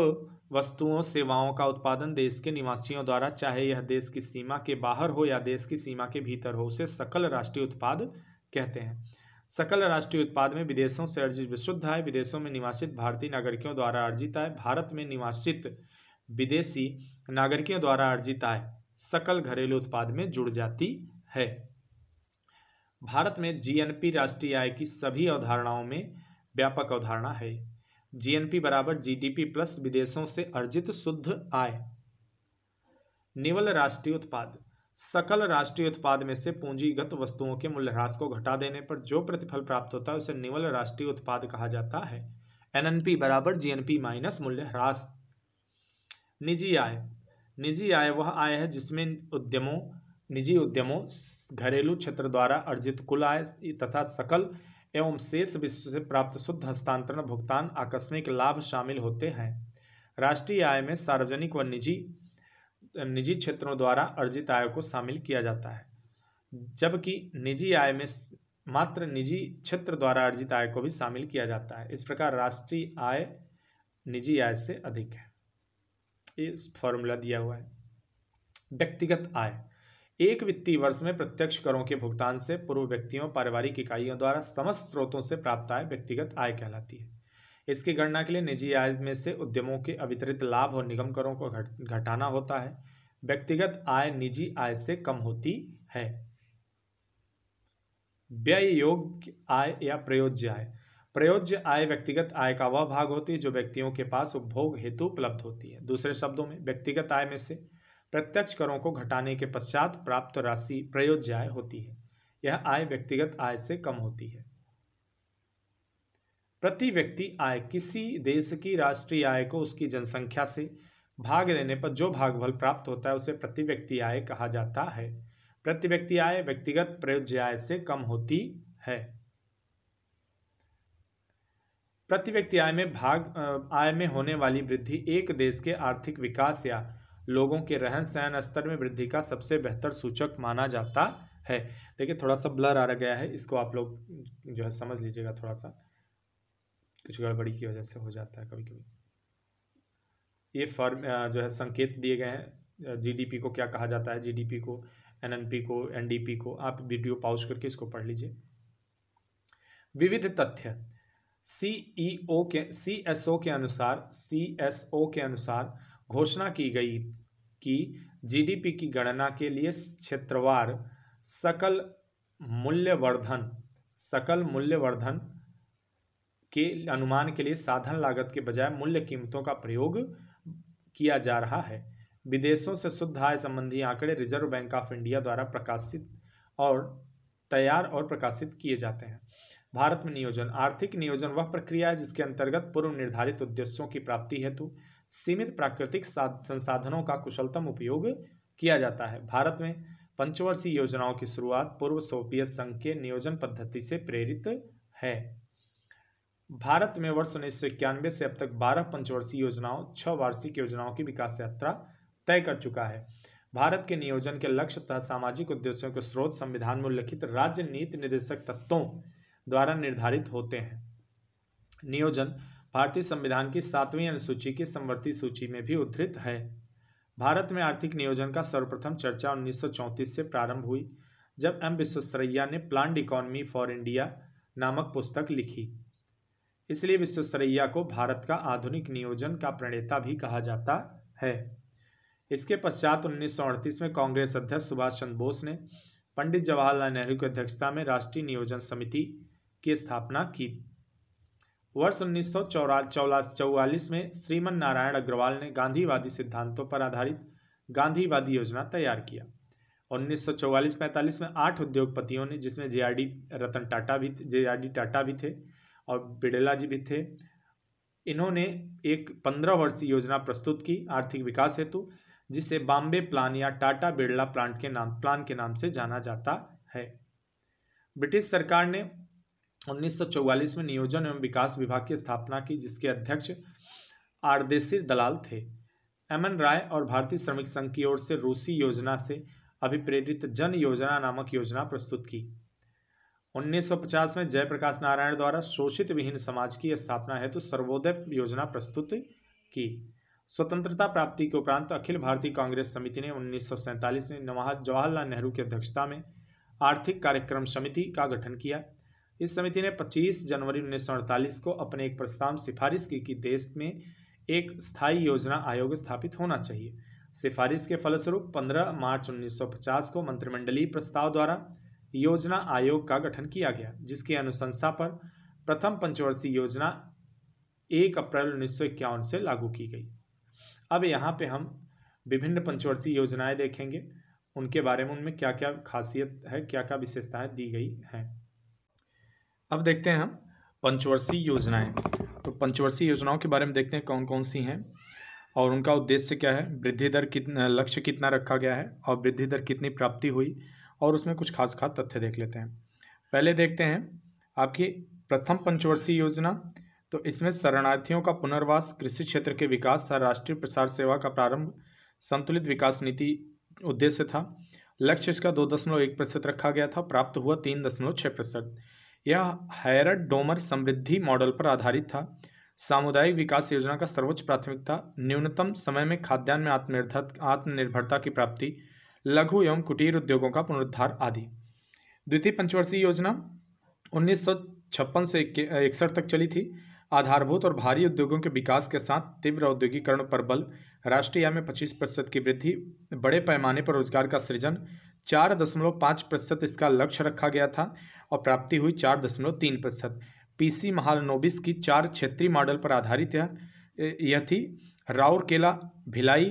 वस्तुओं सेवाओं का उत्पादन देश के निवासियों द्वारा चाहे यह देश की सीमा के बाहर हो या देश की सीमा के भीतर हो उसे सकल राष्ट्रीय उत्पाद कहते हैं सकल राष्ट्रीय उत्पाद में विदेशों से अर्जित विशुद्ध आय विदेशों में निवासित भारतीय नागरिकों द्वारा अर्जित आय भारत में निवासित विदेशी नागरिकों द्वारा अर्जित आय सकल घरेलू उत्पाद में जुड़ जाती है भारत में जीएनपी राष्ट्रीय आय की सभी अवधारणाओं में व्यापक अवधारणा है जीएनपी बराबर जीडीपी प्लस विदेशों से अर्जित शुद्ध आय निवल राष्ट्रीय उत्पाद सकल राष्ट्रीय उत्पाद में से पूंजीगत वस्तुओं के मूल्यह्रास को घटा देने पर जो प्रतिफल प्राप्त होता है उसे निवल राष्ट्रीय उत्पाद कहा जाता है एनएनपी बराबर जीएनपी माइनस मूल्यह्रास निजी आय निजी आय वह आय है जिसमें उद्यमों निजी उद्यमों घरेलू क्षेत्र द्वारा अर्जित कुल आय तथा सकल एवं शेष विश्व से प्राप्त शुद्ध हस्तांतरण भुगतान आकस्मिक लाभ शामिल होते हैं राष्ट्रीय आय में सार्वजनिक व निजी निजी क्षेत्रों द्वारा अर्जित आय को शामिल किया जाता है जबकि निजी आय में मात्र निजी क्षेत्र द्वारा अर्जित आय को भी शामिल किया जाता है इस प्रकार राष्ट्रीय आय निजी आय से अधिक है ये फॉर्मूला दिया हुआ है व्यक्तिगत आय एक वित्तीय वर्ष में प्रत्यक्ष करों के भुगतान से पूर्व व्यक्तियों पारिवारिक इकाइयों द्वारा समस्त स्रोतों से प्राप्त आय व्यक्तिगत आय कहलाती है इसकी गणना के लिए निजी आय में से उद्यमों के अवितरित लाभ और निगम करों को घट घटाना होता है व्यक्तिगत आय निजी आय से कम होती है व्यय योग्य आय या प्रयोज्य आय प्रयोज्य आय व्यक्तिगत आय का वह भाग होती है जो व्यक्तियों के पास उपभोग हेतु उपलब्ध होती है दूसरे शब्दों में व्यक्तिगत आय में से प्रत्यक्ष करों को घटाने के पश्चात प्राप्त राशि प्रयोज्याय होती है यह आय व्यक्तिगत आय से कम होती है प्रति व्यक्ति आय किसी देश की राष्ट्रीय आय को उसकी जनसंख्या से भाग देने पर जो भागफल प्राप्त होता है उसे प्रति व्यक्ति आय कहा जाता है प्रति व्यक्ति आय व्यक्तिगत प्रयोज्य आय से कम होती है प्रति व्यक्ति आय में भाग आय में होने वाली वृद्धि एक देश के आर्थिक विकास या लोगों के रहन सहन स्तर में वृद्धि का सबसे बेहतर सूचक माना जाता है देखिए थोड़ा सा ब्लर आ गया है इसको आप लोग जो है समझ लीजिएगा थोड़ा सा कुछ गड़बड़ी की वजह से हो जाता है कभी कभी ये फर्म जो है संकेत दिए गए हैं जीडीपी को क्या कहा जाता है जीडीपी को एनएनपी को एनडीपी को आप वीडियो पाउच करके इसको पढ़ लीजिए विविध तथ्य सीईओ के सीएसओ के अनुसार सीएसओ के अनुसार घोषणा की गई कि जीडीपी की गणना के लिए क्षेत्रवार सकल मूल्यवर्धन सकल मूल्यवर्धन के अनुमान के लिए साधन लागत के बजाय मूल्य कीमतों का प्रयोग किया जा रहा है विदेशों से शुद्ध आय संबंधी आंकड़े रिजर्व बैंक ऑफ इंडिया द्वारा प्रकाशित और तैयार और प्रकाशित किए जाते हैं भारत में नियोजन आर्थिक नियोजन वह प्रक्रिया है जिसके अंतर्गत पूर्व निर्धारित उद्देश्यों की प्राप्ति हेतु सीमित प्राकृतिक संसाधनों का कुशलतम उपयोग किया जाता है भारत में पंचवर्षीय योजनाओं की शुरुआत पूर्व सोवियत संघ के नियोजन पद्धति से प्रेरित है भारत में वर्ष उन्नीस से अब तक 12 पंचवर्षीय योजनाओं छह वार्षिक योजनाओं की विकास यात्रा तय कर चुका है भारत के नियोजन के लक्ष्य तथा सामाजिक उद्देश्यों के स्रोत संविधान में उल्लिखित राज्य नीति निर्देशक तत्वों द्वारा निर्धारित होते हैं नियोजन भारतीय संविधान की सातवीं अनुसूची की समवर्ती सूची में भी उद्धृत है भारत में आर्थिक नियोजन का सर्वप्रथम चर्चा उन्नीस से प्रारंभ हुई जब एम विश्वसरैया ने प्लांट इकोनॉमी फॉर इंडिया नामक पुस्तक लिखी इसलिए विश्वसरैया को भारत का आधुनिक नियोजन का प्रणेता भी कहा जाता है इसके पश्चात उन्नीस में कांग्रेस अध्यक्ष सुभाष चंद्र बोस ने पंडित जवाहरलाल नेहरू की अध्यक्षता में राष्ट्रीय नियोजन समिति की स्थापना की वर्ष उन्नीस सौ चौवालीस में श्रीमन नारायण अग्रवाल ने गांधीवादी सिद्धांतों पर आधारित गांधीवादी योजना तैयार किया 1944-45 में आठ उद्योगपतियों ने जिसमें जे रतन टाटा भी जे टाटा भी थे और बिड़ला जी भी थे इन्होंने एक पंद्रह वर्षीय योजना प्रस्तुत की आर्थिक विकास हेतु जिसे बॉम्बे प्लान या टाटा बिड़ला प्लांट के नाम प्लान के नाम से जाना जाता है ब्रिटिश सरकार ने 1944 में नियोजन एवं विकास विभाग की स्थापना की जिसके अध्यक्ष आरदेसिर दलाल थे एन राय और भारतीय श्रमिक संघ की ओर से रूसी योजना से अभिप्रेरित जन योजना नामक योजना प्रस्तुत की 1950 में जयप्रकाश नारायण द्वारा शोषित विहीन समाज की स्थापना हेतु तो सर्वोदय योजना प्रस्तुत की स्वतंत्रता प्राप्ति के उपरांत अखिल भारतीय कांग्रेस समिति ने उन्नीस में जवाहरलाल नेहरू की अध्यक्षता में आर्थिक कार्यक्रम समिति का गठन किया इस समिति ने 25 जनवरी उन्नीस को अपने एक प्रस्ताव सिफारिश की कि देश में एक स्थायी योजना आयोग स्थापित होना चाहिए सिफारिश के फलस्वरूप 15 मार्च 1950 को मंत्रिमंडलीय प्रस्ताव द्वारा योजना आयोग का गठन किया गया जिसकी अनुशंसा पर प्रथम पंचवर्षीय योजना एक अप्रैल उन्नीस से लागू की गई अब यहाँ पे हम विभिन्न पंचवर्षीय योजनाएं देखेंगे उनके बारे में उनमें क्या क्या खासियत है क्या क्या विशेषताएं दी गई हैं अब देखते हैं हम पंचवर्षीय योजनाएं तो पंचवर्षीय योजनाओं के बारे में देखते हैं कौन कौन सी हैं और उनका उद्देश्य क्या है वृद्धि दर कितना लक्ष्य कितना रखा गया है और वृद्धि दर कितनी प्राप्ति हुई और उसमें कुछ खास खास तथ्य देख लेते हैं पहले देखते हैं आपकी प्रथम पंचवर्षीय योजना तो इसमें शरणार्थियों का पुनर्वास कृषि क्षेत्र के विकास तथा राष्ट्रीय प्रसार सेवा का प्रारंभ संतुलित विकास नीति उद्देश्य था लक्ष्य इसका दो दशमलव एक प्रतिशत रखा गया था प्राप्त हुआ तीन दशमलव छः प्रतिशत यह हैरड डोमर समृद्धि मॉडल पर आधारित था सामुदायिक विकास योजना का सर्वोच्च प्राथमिकता न्यूनतम समय में खाद्यान्न में आत्मनिर्भर आत्मनिर्भरता की प्राप्ति लघु एवं कुटीर उद्योगों का पुनरुद्धार आदि द्वितीय पंचवर्षीय योजना उन्नीस से इकसठ तक चली थी आधारभूत और भारी उद्योगों के विकास के साथ तीव्र औद्योगिकरण पर बल राष्ट्रीय आय में 25 प्रतिशत की वृद्धि बड़े पैमाने पर रोजगार का सृजन चार दशमलव पाँच प्रतिशत इसका लक्ष्य रखा गया था और प्राप्ति हुई चार दशमलव तीन प्रतिशत पीसी महालनोबिस की चार क्षेत्रीय मॉडल पर आधारित यह यह थी राउरकेला भिलाई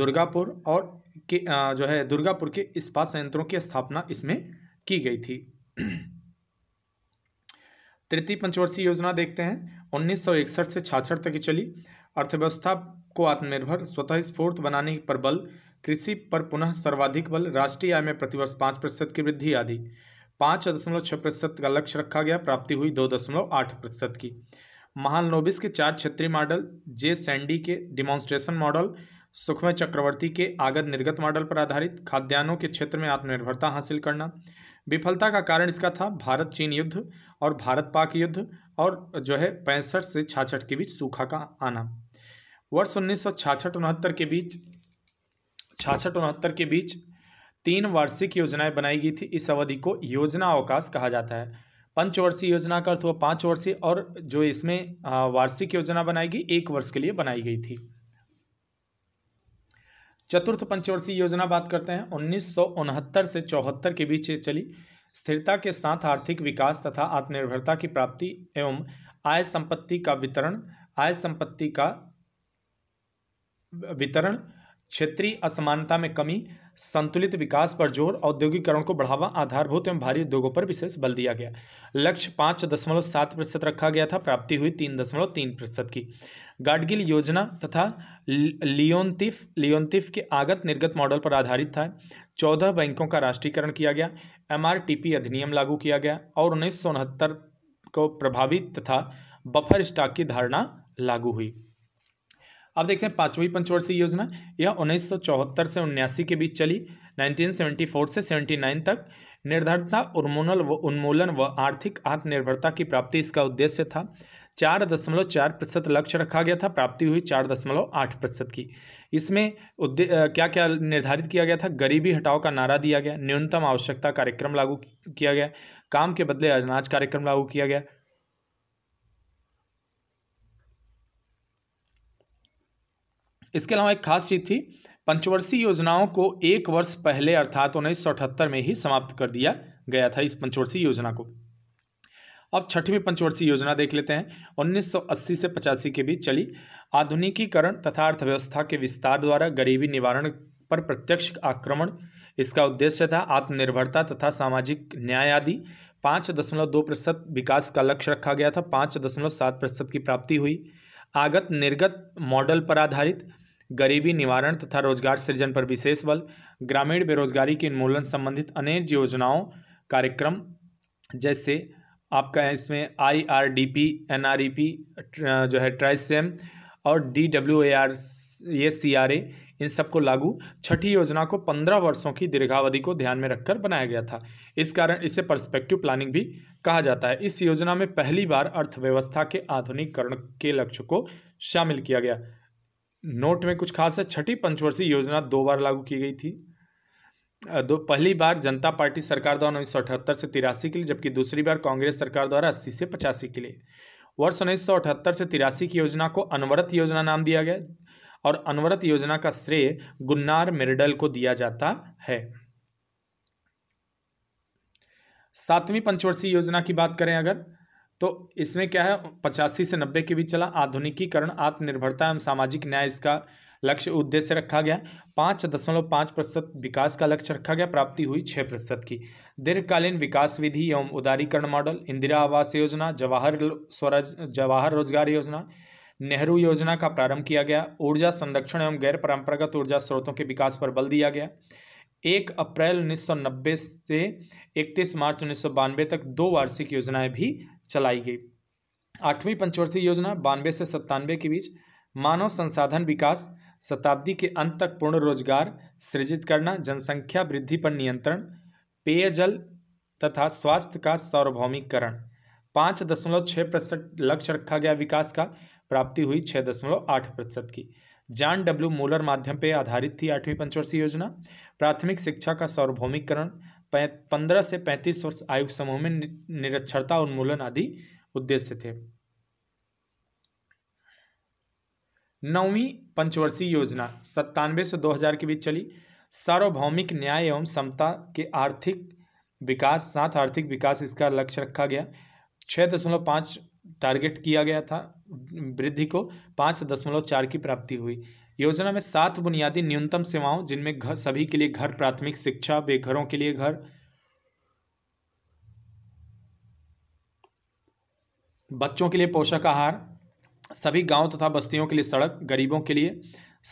दुर्गापुर और के जो है दुर्गापुर के इस्पात संयंत्रों की स्थापना इसमें की गई थी तृतीय पंचवर्षीय योजना देखते हैं 1961 से छाछठ तक चली अर्थव्यवस्था को आत्मनिर्भर स्वतः स्फूर्त बनाने पर बल कृषि पर पुनः सर्वाधिक बल राष्ट्रीय आय में प्रतिवर्ष पाँच प्रतिशत की वृद्धि आदि पाँच दशमलव छः प्रतिशत का लक्ष्य रखा गया प्राप्ति हुई दो दशमलव आठ प्रतिशत की महान नोबिस के चार क्षेत्रीय मॉडल जे सैंडी के डिमॉन्स्ट्रेशन मॉडल सुखमय चक्रवर्ती के आगत निर्गत मॉडल पर आधारित खाद्यान्नों के क्षेत्र में आत्मनिर्भरता हासिल करना विफलता का कारण इसका था भारत चीन युद्ध और भारत पाक युद्ध और जो है पैंसठ से छाछठ के बीच सूखा का आना वर्ष उन्नीस सौ के बीच छाछठ उनहत्तर के बीच तीन वार्षिक योजनाएं बनाई गई थी इस अवधि को योजना अवकाश कहा जाता है पंचवर्षीय योजना का अर्थ हुआ पाँच वर्षीय और जो इसमें वार्षिक योजना बनाई गई एक वर्ष के लिए बनाई गई थी चतुर्थ पंचवर्षीय योजना बात करते हैं उन्नीस से चौहत्तर के बीच चली स्थिरता के साथ आर्थिक विकास तथा आत्मनिर्भरता की प्राप्ति एवं आय संपत्ति का वितरण आय संपत्ति का वितरण क्षेत्रीय असमानता में कमी संतुलित विकास पर जोर औद्योगिकरण को बढ़ावा आधारभूत एवं भारी उद्योगों पर विशेष बल दिया गया लक्ष्य पाँच दशमलव सात प्रतिशत रखा गया था प्राप्ति हुई तीन दशमलव तीन प्रतिशत की गाडगिल योजना तथा लियोन्तिफ लियोन्तिफ के आगत निर्गत मॉडल पर आधारित था चौदह बैंकों का राष्ट्रीयकरण किया गया एम अधिनियम लागू किया गया और उन्नीस को प्रभावित तथा बफर स्टॉक की धारणा लागू हुई अब देखते हैं पांचवी पंचवर्षीय योजना यह उन्नीस से उन्यासी के बीच चली 1974 से 79 तक निर्धारता उन्मूलन व उन्मूलन व आर्थिक आत्मनिर्भरता की प्राप्ति इसका उद्देश्य था चार दशमलव चार प्रतिशत लक्ष्य रखा गया था प्राप्ति हुई चार दशमलव आठ प्रतिशत की इसमें उद्दे क्या क्या निर्धारित किया गया था गरीबी हटाओ का नारा दिया गया न्यूनतम आवश्यकता कार्यक्रम लागू किया गया काम के बदले अनाज कार्यक्रम लागू किया गया इसके अलावा एक खास चीज़ थी पंचवर्षीय योजनाओं को एक वर्ष पहले अर्थात उन्नीस में ही समाप्त कर दिया गया था इस पंचवर्षीय योजना को अब छठवीं पंचवर्षीय योजना देख लेते हैं 1980 से पचासी के बीच चली आधुनिकीकरण तथा अर्थव्यवस्था के विस्तार द्वारा गरीबी निवारण पर प्रत्यक्ष आक्रमण इसका उद्देश्य था आत्मनिर्भरता तथा सामाजिक न्याय आदि पाँच दशमलव दो प्रतिशत विकास का लक्ष्य रखा गया था पाँच दशमलव सात प्रतिशत की प्राप्ति हुई आगत निर्गत मॉडल पर आधारित गरीबी निवारण तथा रोजगार सृजन पर विशेष बल ग्रामीण बेरोजगारी के उन्मूलन संबंधित अनेक योजनाओं कार्यक्रम जैसे आपका इसमें I R D P N R E P जो है ट्राइसेम और डी डब्ल्यू ए आर ये सी आर ए इन सबको लागू छठी योजना को पंद्रह वर्षों की दीर्घावधि को ध्यान में रखकर बनाया गया था इस कारण इसे पर्सपेक्टिव प्लानिंग भी कहा जाता है इस योजना में पहली बार अर्थव्यवस्था के आधुनिकीकरण के लक्ष्य को शामिल किया गया नोट में कुछ खास है छठी पंचवर्षीय योजना दो बार लागू की गई थी दो पहली बार जनता पार्टी सरकार द्वारा उन्नीस से तिरासी के लिए जबकि दूसरी बार कांग्रेस सरकार द्वारा अस्सी से पचासी के लिए वर्ष उन्नीस से तिरासी की योजना को अनवरत योजना नाम दिया गया और अनवरत योजना का श्रेय गुन्नार मिर्डल को दिया जाता है सातवीं पंचवर्षीय योजना की बात करें अगर तो इसमें क्या है पचासी से नब्बे के बीच चला आधुनिकीकरण आत्मनिर्भरता एवं सामाजिक न्याय इसका लक्ष्य उद्देश्य रखा गया पाँच दशमलव पाँच प्रतिशत विकास का लक्ष्य रखा गया प्राप्ति हुई छः प्रतिशत की दीर्घकालीन विकास विधि एवं उदारीकरण मॉडल इंदिरा आवास योजना जवाहर स्वराज जवाहर रोजगार योजना नेहरू योजना का प्रारंभ किया गया ऊर्जा संरक्षण एवं गैर परंपरागत ऊर्जा स्रोतों के विकास पर बल दिया गया एक अप्रैल उन्नीस से इकतीस मार्च उन्नीस तक दो वार्षिक योजनाएं भी चलाई गई आठवीं पंचवर्षीय योजना बानवे से सत्तानवे के बीच मानव संसाधन विकास शताब्दी के अंत तक पूर्ण रोजगार सृजित करना जनसंख्या वृद्धि पर नियंत्रण पेयजल तथा स्वास्थ्य का सार्वभौमिकरण पाँच दशमलव छः प्रतिशत लक्ष्य रखा गया विकास का प्राप्ति हुई छः दशमलव आठ प्रतिशत की जॉन डब्ल्यू मूलर माध्यम पर आधारित थी आठवीं पंचवर्षीय योजना प्राथमिक शिक्षा का सार्वभौमिकरण पंद्रह से पैंतीस वर्ष आयु समूह में निरक्षरता उन्मूलन आदि उद्देश्य थे नौवीं पंचवर्षीय योजना सत्तानवे से 2000 के बीच चली सार्वभौमिक न्याय एवं समता के आर्थिक विकास साथ आर्थिक विकास इसका लक्ष्य रखा गया छः दशमलव पाँच टारगेट किया गया था वृद्धि को पाँच दशमलव चार की प्राप्ति हुई योजना में सात बुनियादी न्यूनतम सेवाओं जिनमें सभी के लिए घर प्राथमिक शिक्षा बेघरों के लिए घर बच्चों के लिए पोषक आहार सभी गांव तथा बस्तियों के लिए सड़क गरीबों के लिए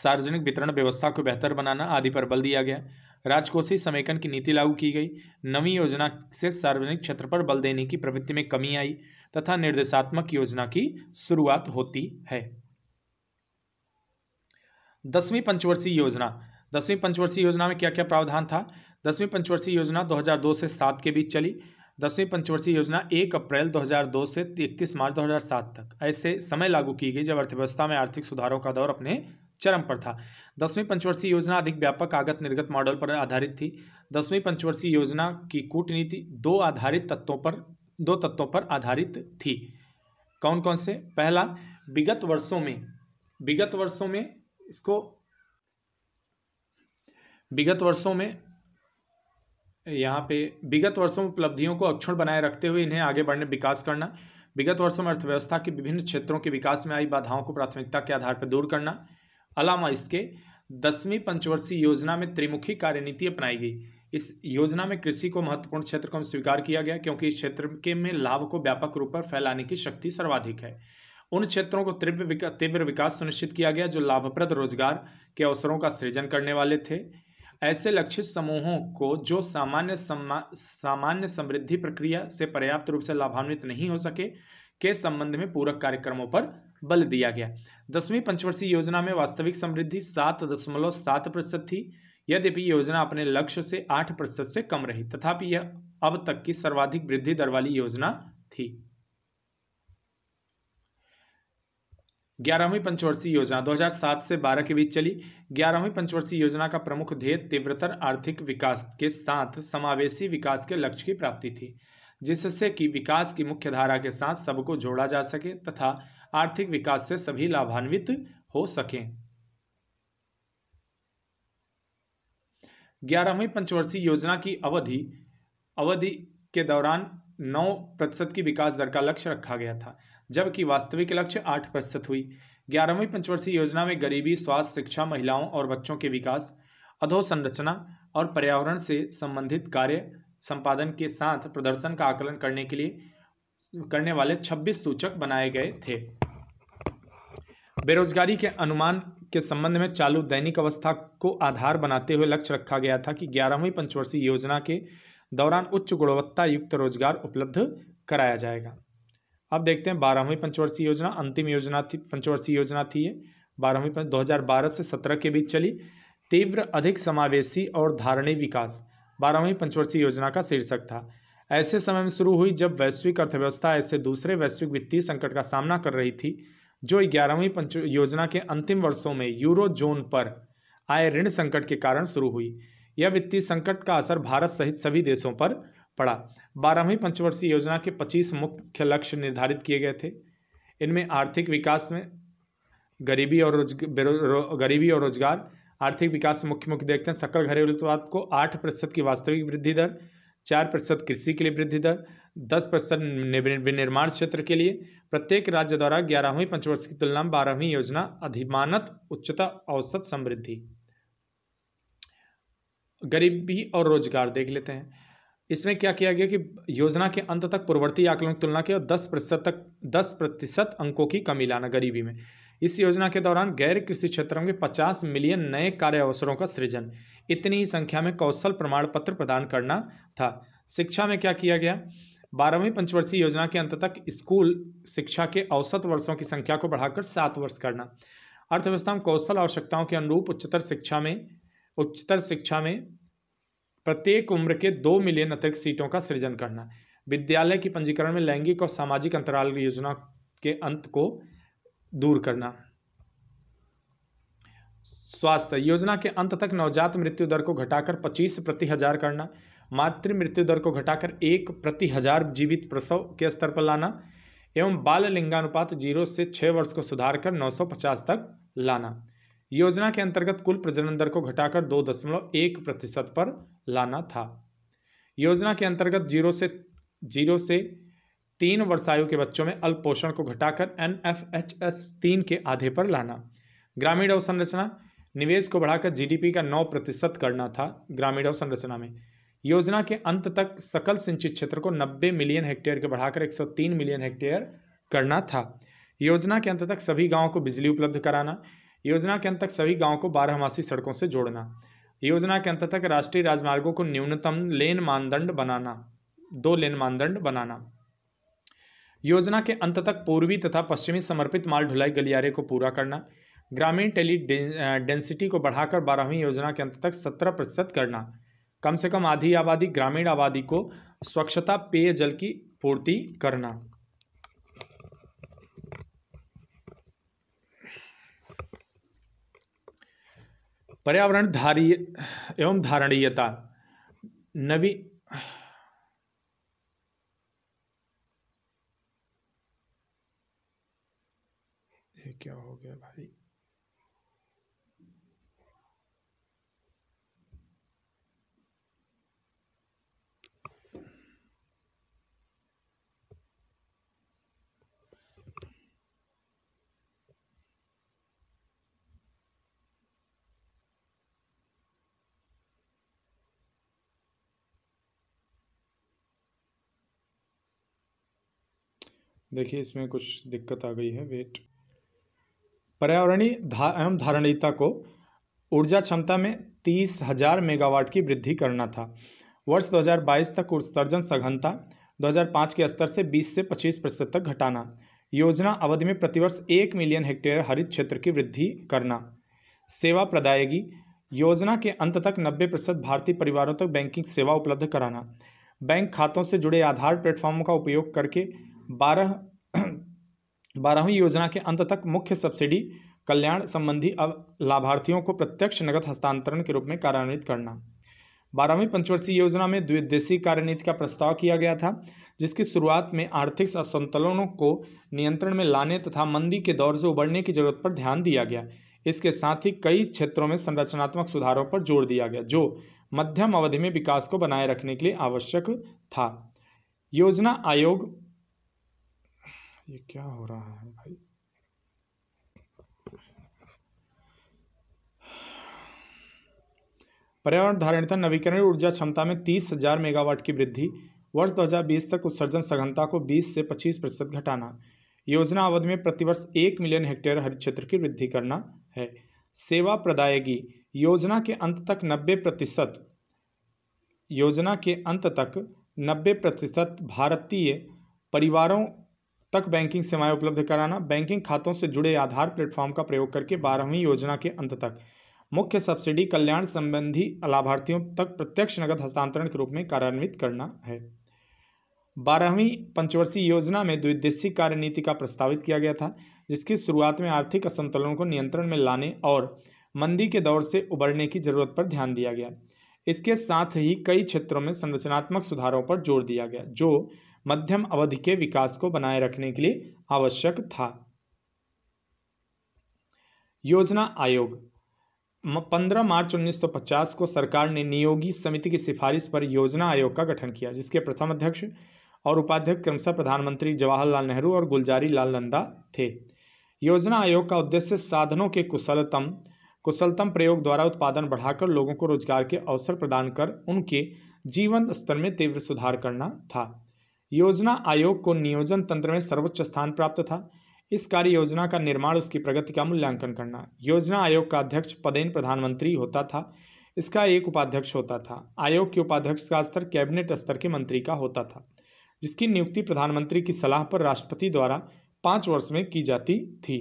सार्वजनिक वितरण व्यवस्था को बेहतर बनाना आदि पर बल दिया गया राजकोषीय समेकन की नीति लागू की गई नवी योजना से सार्वजनिक क्षेत्र पर बल देने की प्रवृत्ति में कमी आई तथा निर्देशात्मक योजना की शुरुआत होती है दसवीं पंचवर्षीय योजना दसवीं पंचवर्षीय योजना में क्या क्या प्रावधान था दसवीं पंचवर्षीय योजना 2002 से 7 के बीच चली दसवीं पंचवर्षीय योजना 1 अप्रैल 2002 से 31 मार्च 2007 तक ऐसे समय लागू की गई जब अर्थव्यवस्था में आर्थिक सुधारों का दौर अपने चरम पर था दसवीं पंचवर्षीय योजना अधिक व्यापक आगत निर्गत मॉडल पर आधारित थी दसवीं पंचवर्षीय योजना की कूटनीति दो आधारित तत्वों पर दो तत्वों पर आधारित थी कौन कौन से पहला विगत वर्षों में विगत वर्षों में इसको विगत वर्षों में यहाँ पे विगत वर्षों में उपलब्धियों को अक्षुण बनाए रखते हुए इन्हें आगे बढ़ने विकास करना विगत वर्षों में अर्थव्यवस्था के विभिन्न क्षेत्रों के विकास में आई बाधाओं को प्राथमिकता के आधार पर दूर करना अलावा इसके दसवीं पंचवर्षीय योजना में त्रिमुखी कार्यनीति अपनाई गई इस योजना में कृषि को महत्वपूर्ण क्षेत्र को स्वीकार किया गया क्योंकि इस क्षेत्र के में लाभ को व्यापक रूप पर फैलाने की शक्ति सर्वाधिक है उन क्षेत्रों को तीव्र विका, तीव्र विकास सुनिश्चित किया गया जो लाभप्रद रोजगार के अवसरों का सृजन करने वाले थे ऐसे लक्षित समूहों को जो सामान्य समा, सामान्य समृद्धि प्रक्रिया से पर्याप्त रूप से लाभान्वित नहीं हो सके के संबंध में पूरक कार्यक्रमों पर बल दिया गया दसवीं पंचवर्षीय योजना में वास्तविक समृद्धि सात दशमलव सात प्रतिशत थी यद्यपि योजना अपने लक्ष्य से आठ प्रतिशत से कम रही तथापि यह अब तक की सर्वाधिक वृद्धि दर वाली योजना थी ग्यारहवीं पंचवर्षीय योजना 2007 से 12 के बीच चली ग्यारहवीं पंचवर्षीय योजना का प्रमुख ध्येय तीव्रतर आर्थिक विकास के साथ समावेशी विकास के लक्ष्य की प्राप्ति थी जिससे कि विकास की मुख्य धारा के साथ सबको जोड़ा जा सके तथा आर्थिक विकास से सभी लाभान्वित हो सकें ग्यारहवीं पंचवर्षीय योजना की अवधि अवधि के दौरान नौ प्रतिशत की विकास दर का लक्ष्य रखा गया था जबकि वास्तविक लक्ष्य आठ प्रतिशत हुई ग्यारहवीं पंचवर्षीय योजना में गरीबी स्वास्थ्य शिक्षा महिलाओं और बच्चों के विकास अधोसंरचना और पर्यावरण से संबंधित कार्य संपादन के साथ प्रदर्शन का आकलन करने के लिए करने वाले 26 सूचक बनाए गए थे बेरोजगारी के अनुमान के संबंध में चालू दैनिक अवस्था को आधार बनाते हुए लक्ष्य रखा गया था कि ग्यारहवीं पंचवर्षीय योजना के दौरान उच्च गुणवत्ता युक्त रोजगार उपलब्ध कराया जाएगा अब देखते हैं बारहवीं पंचवर्षीय योजना अंतिम योजना थी पंचवर्षीय योजना थी ये बारहवीं दो हज़ार बारह से सत्रह के बीच चली तीव्र अधिक समावेशी और धारणी विकास बारहवीं पंचवर्षीय योजना का शीर्षक था ऐसे समय में शुरू हुई जब वैश्विक अर्थव्यवस्था ऐसे दूसरे वैश्विक वित्तीय संकट का सामना कर रही थी जो ग्यारहवीं पंच योजना के अंतिम वर्षों में यूरो जोन पर आए ऋण संकट के कारण शुरू हुई यह वित्तीय संकट का असर भारत सहित सभी देशों पर पड़ा बारहवीं पंचवर्षीय योजना के 25 मुख्य लक्ष्य निर्धारित किए गए थे इनमें आर्थिक विकास में गरीबी और गरीबी और रोजगार आर्थिक विकास मुख्य मुख्य देखते हैं सकल घरेलू उत्पाद को आठ प्रतिशत की वास्तविक वृद्धि दर चार प्रतिशत कृषि के लिए वृद्धि दर दस प्रतिशत विनिर्माण क्षेत्र के लिए प्रत्येक राज्य द्वारा ग्यारहवीं पंचवर्ष की तुलना में बारहवीं योजना अधिमानत उच्चता औसत समृद्धि गरीबी और रोजगार देख लेते हैं इसमें क्या किया गया कि योजना के अंत तक पूर्ववर्ती आकलन की तुलना के और दस प्रतिशत तक दस प्रतिशत अंकों की कमी लाना गरीबी में इस योजना के दौरान गैर कृषि क्षेत्रों में 50 मिलियन नए कार्य अवसरों का सृजन इतनी ही संख्या में कौशल प्रमाण पत्र प्रदान करना था शिक्षा में क्या किया गया बारहवीं पंचवर्षीय योजना के अंत तक स्कूल शिक्षा के औसत वर्षों की संख्या को बढ़ाकर सात वर्ष करना अर्थव्यवस्था में कौशल आवश्यकताओं के अनुरूप उच्चतर शिक्षा में उच्चतर शिक्षा में प्रत्येक उम्र के दो मिलियन अतिरिक्त सीटों का सृजन करना विद्यालय के पंजीकरण में लैंगिक और सामाजिक अंतराल योजना के अंत को दूर करना स्वास्थ्य योजना के अंत तक नवजात मृत्यु दर को घटाकर पच्चीस प्रति हजार करना मातृ मृत्यु दर को घटाकर एक प्रति हजार जीवित प्रसव के स्तर पर लाना एवं बाल लिंगानुपात जीरो से छः वर्ष को सुधार कर 950 तक लाना योजना के अंतर्गत कुल प्रजनन दर को घटाकर दो दशमलव एक प्रतिशत पर लाना था योजना के अंतर्गत जीरो से जीरो से तीन वर्षायु के बच्चों में अल्प पोषण को घटाकर एन एफ एच एस तीन के आधे पर लाना ग्रामीण अवसंरचना निवेश को बढ़ाकर जीडीपी का नौ प्रतिशत करना था ग्रामीण अवसंरचना में योजना के अंत तक सकल सिंचित क्षेत्र को नब्बे मिलियन हेक्टेयर के बढ़ाकर एक मिलियन हेक्टेयर करना था योजना के अंत तक सभी गाँव को बिजली उपलब्ध कराना योजना के अंत तक सभी गाँव को बारहमासी सड़कों से जोड़ना योजना के अंतर्गत राष्ट्रीय राजमार्गों को न्यूनतम लेन मानदंड बनाना दो लेन मानदंड बनाना योजना के अंत तक पूर्वी तथा पश्चिमी समर्पित माल ढुलाई गलियारे को पूरा करना ग्रामीण टेली डेंसिटी को बढ़ाकर बारहवीं योजना के अंत तक सत्रह प्रतिशत करना कम से कम आधी आबादी ग्रामीण आबादी को स्वच्छता पेयजल की पूर्ति करना पर्यावरण धारीय एवं धारणीयता नवी क्या हो गया भाई देखिए इसमें कुछ दिक्कत आ गई है वेट पर्यावरणीय धा, एवं धारणीयता को ऊर्जा क्षमता में तीस हजार मेगावाट की वृद्धि करना था वर्ष 2022 तक उत्सर्जन सघनता 2005 के स्तर से 20 से 25 प्रतिशत तक घटाना योजना अवधि में प्रतिवर्ष एक मिलियन हेक्टेयर हरित क्षेत्र की वृद्धि करना सेवा प्रदायगी योजना के अंत तक 90 प्रतिशत भारतीय परिवारों तक बैंकिंग सेवा उपलब्ध कराना बैंक खातों से जुड़े आधार प्लेटफॉर्मों का उपयोग करके बारह बारहवीं योजना के अंत तक मुख्य सब्सिडी कल्याण संबंधी लाभार्थियों को प्रत्यक्ष नगद हस्तांतरण के रूप में कार्यान्वित करना बारहवीं पंचवर्षीय योजना में द्विदेशीय कार्यनीति का प्रस्ताव किया गया था जिसकी शुरुआत में आर्थिक असंतुलनों को नियंत्रण में लाने तथा मंदी के दौर से उबरने की जरूरत पर ध्यान दिया गया इसके साथ ही कई क्षेत्रों में संरचनात्मक सुधारों पर जोर दिया गया जो मध्यम अवधि में विकास को बनाए रखने के लिए आवश्यक था योजना आयोग ये क्या हो रहा है भाई पर्यावरण धारणता नवीकरण ऊर्जा क्षमता में तीस हजार मेगावाट की वृद्धि वर्ष 2020 तक उत्सर्जन सघनता को 20 से 25 प्रतिशत घटाना योजना अवधि में प्रतिवर्ष एक मिलियन हेक्टेयर हरित क्षेत्र की वृद्धि करना है सेवा प्रदायगी योजना के अंत तक 90 प्रतिशत योजना के अंत तक 90 प्रतिशत भारतीय परिवारों तक बैंकिंग सेवाएं उपलब्ध कराना बैंकिंग खातों से जुड़े आधार प्लेटफॉर्म का प्रयोग करके बारहवीं योजना के अंत तक मुख्य सब्सिडी कल्याण संबंधी लाभार्थियों तक प्रत्यक्ष नगद हस्तांतरण के रूप में कार्यान्वित करना है बारहवीं पंचवर्षीय योजना में द्विदेशीय कार्यनीति का प्रस्तावित किया गया था जिसकी शुरुआत में आर्थिक असंतुलन को नियंत्रण में लाने और मंदी के दौर से उबरने की जरूरत पर ध्यान दिया गया इसके साथ ही कई क्षेत्रों में संरचनात्मक सुधारों पर जोर दिया गया जो मध्यम अवधि के विकास को बनाए रखने के लिए आवश्यक था योजना आयोग 15 मार्च 1950 को सरकार ने नियोगी समिति की सिफारिश पर योजना आयोग का गठन किया जिसके प्रथम अध्यक्ष और उपाध्यक्ष क्रमशः प्रधानमंत्री जवाहरलाल नेहरू और गुलजारी लाल नंदा थे योजना आयोग का उद्देश्य साधनों के कुशलतम कुशलतम प्रयोग द्वारा उत्पादन बढ़ाकर लोगों को रोजगार के अवसर प्रदान कर उनके जीवन स्तर में तीव्र सुधार करना था योजना आयोग को नियोजन तंत्र में सर्वोच्च स्थान प्राप्त था इस कार्य योजना का निर्माण उसकी प्रगति का मूल्यांकन करना योजना आयोग का अध्यक्ष पदेन प्रधानमंत्री होता था इसका एक उपाध्यक्ष होता था आयोग के उपाध्यक्ष का स्तर कैबिनेट स्तर के मंत्री का होता था जिसकी नियुक्ति प्रधानमंत्री की सलाह पर राष्ट्रपति द्वारा पाँच वर्ष में की जाती थी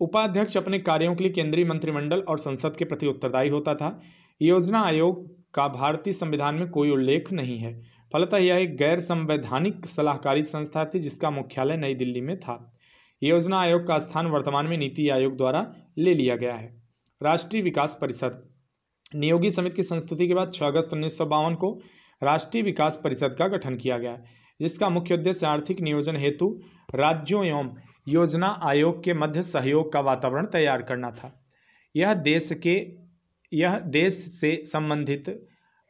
उपाध्यक्ष अपने कार्यों के लिए केंद्रीय मंत्रिमंडल और संसद के प्रति उत्तरदायी होता था योजना आयोग का भारतीय संविधान में कोई उल्लेख नहीं है फलतः यह एक गैर संवैधानिक सलाहकारी संस्था थी जिसका मुख्यालय नई दिल्ली में था योजना आयोग का स्थान वर्तमान में नीति आयोग द्वारा ले लिया गया है राष्ट्रीय विकास परिषद नियोगी समिति की संस्तुति के बाद छह अगस्त उन्नीस को राष्ट्रीय विकास परिषद का गठन किया गया जिसका मुख्य उद्देश्य आर्थिक नियोजन हेतु राज्यों एवं योजना आयोग के मध्य सहयोग का वातावरण तैयार करना था यह देश के यह देश से संबंधित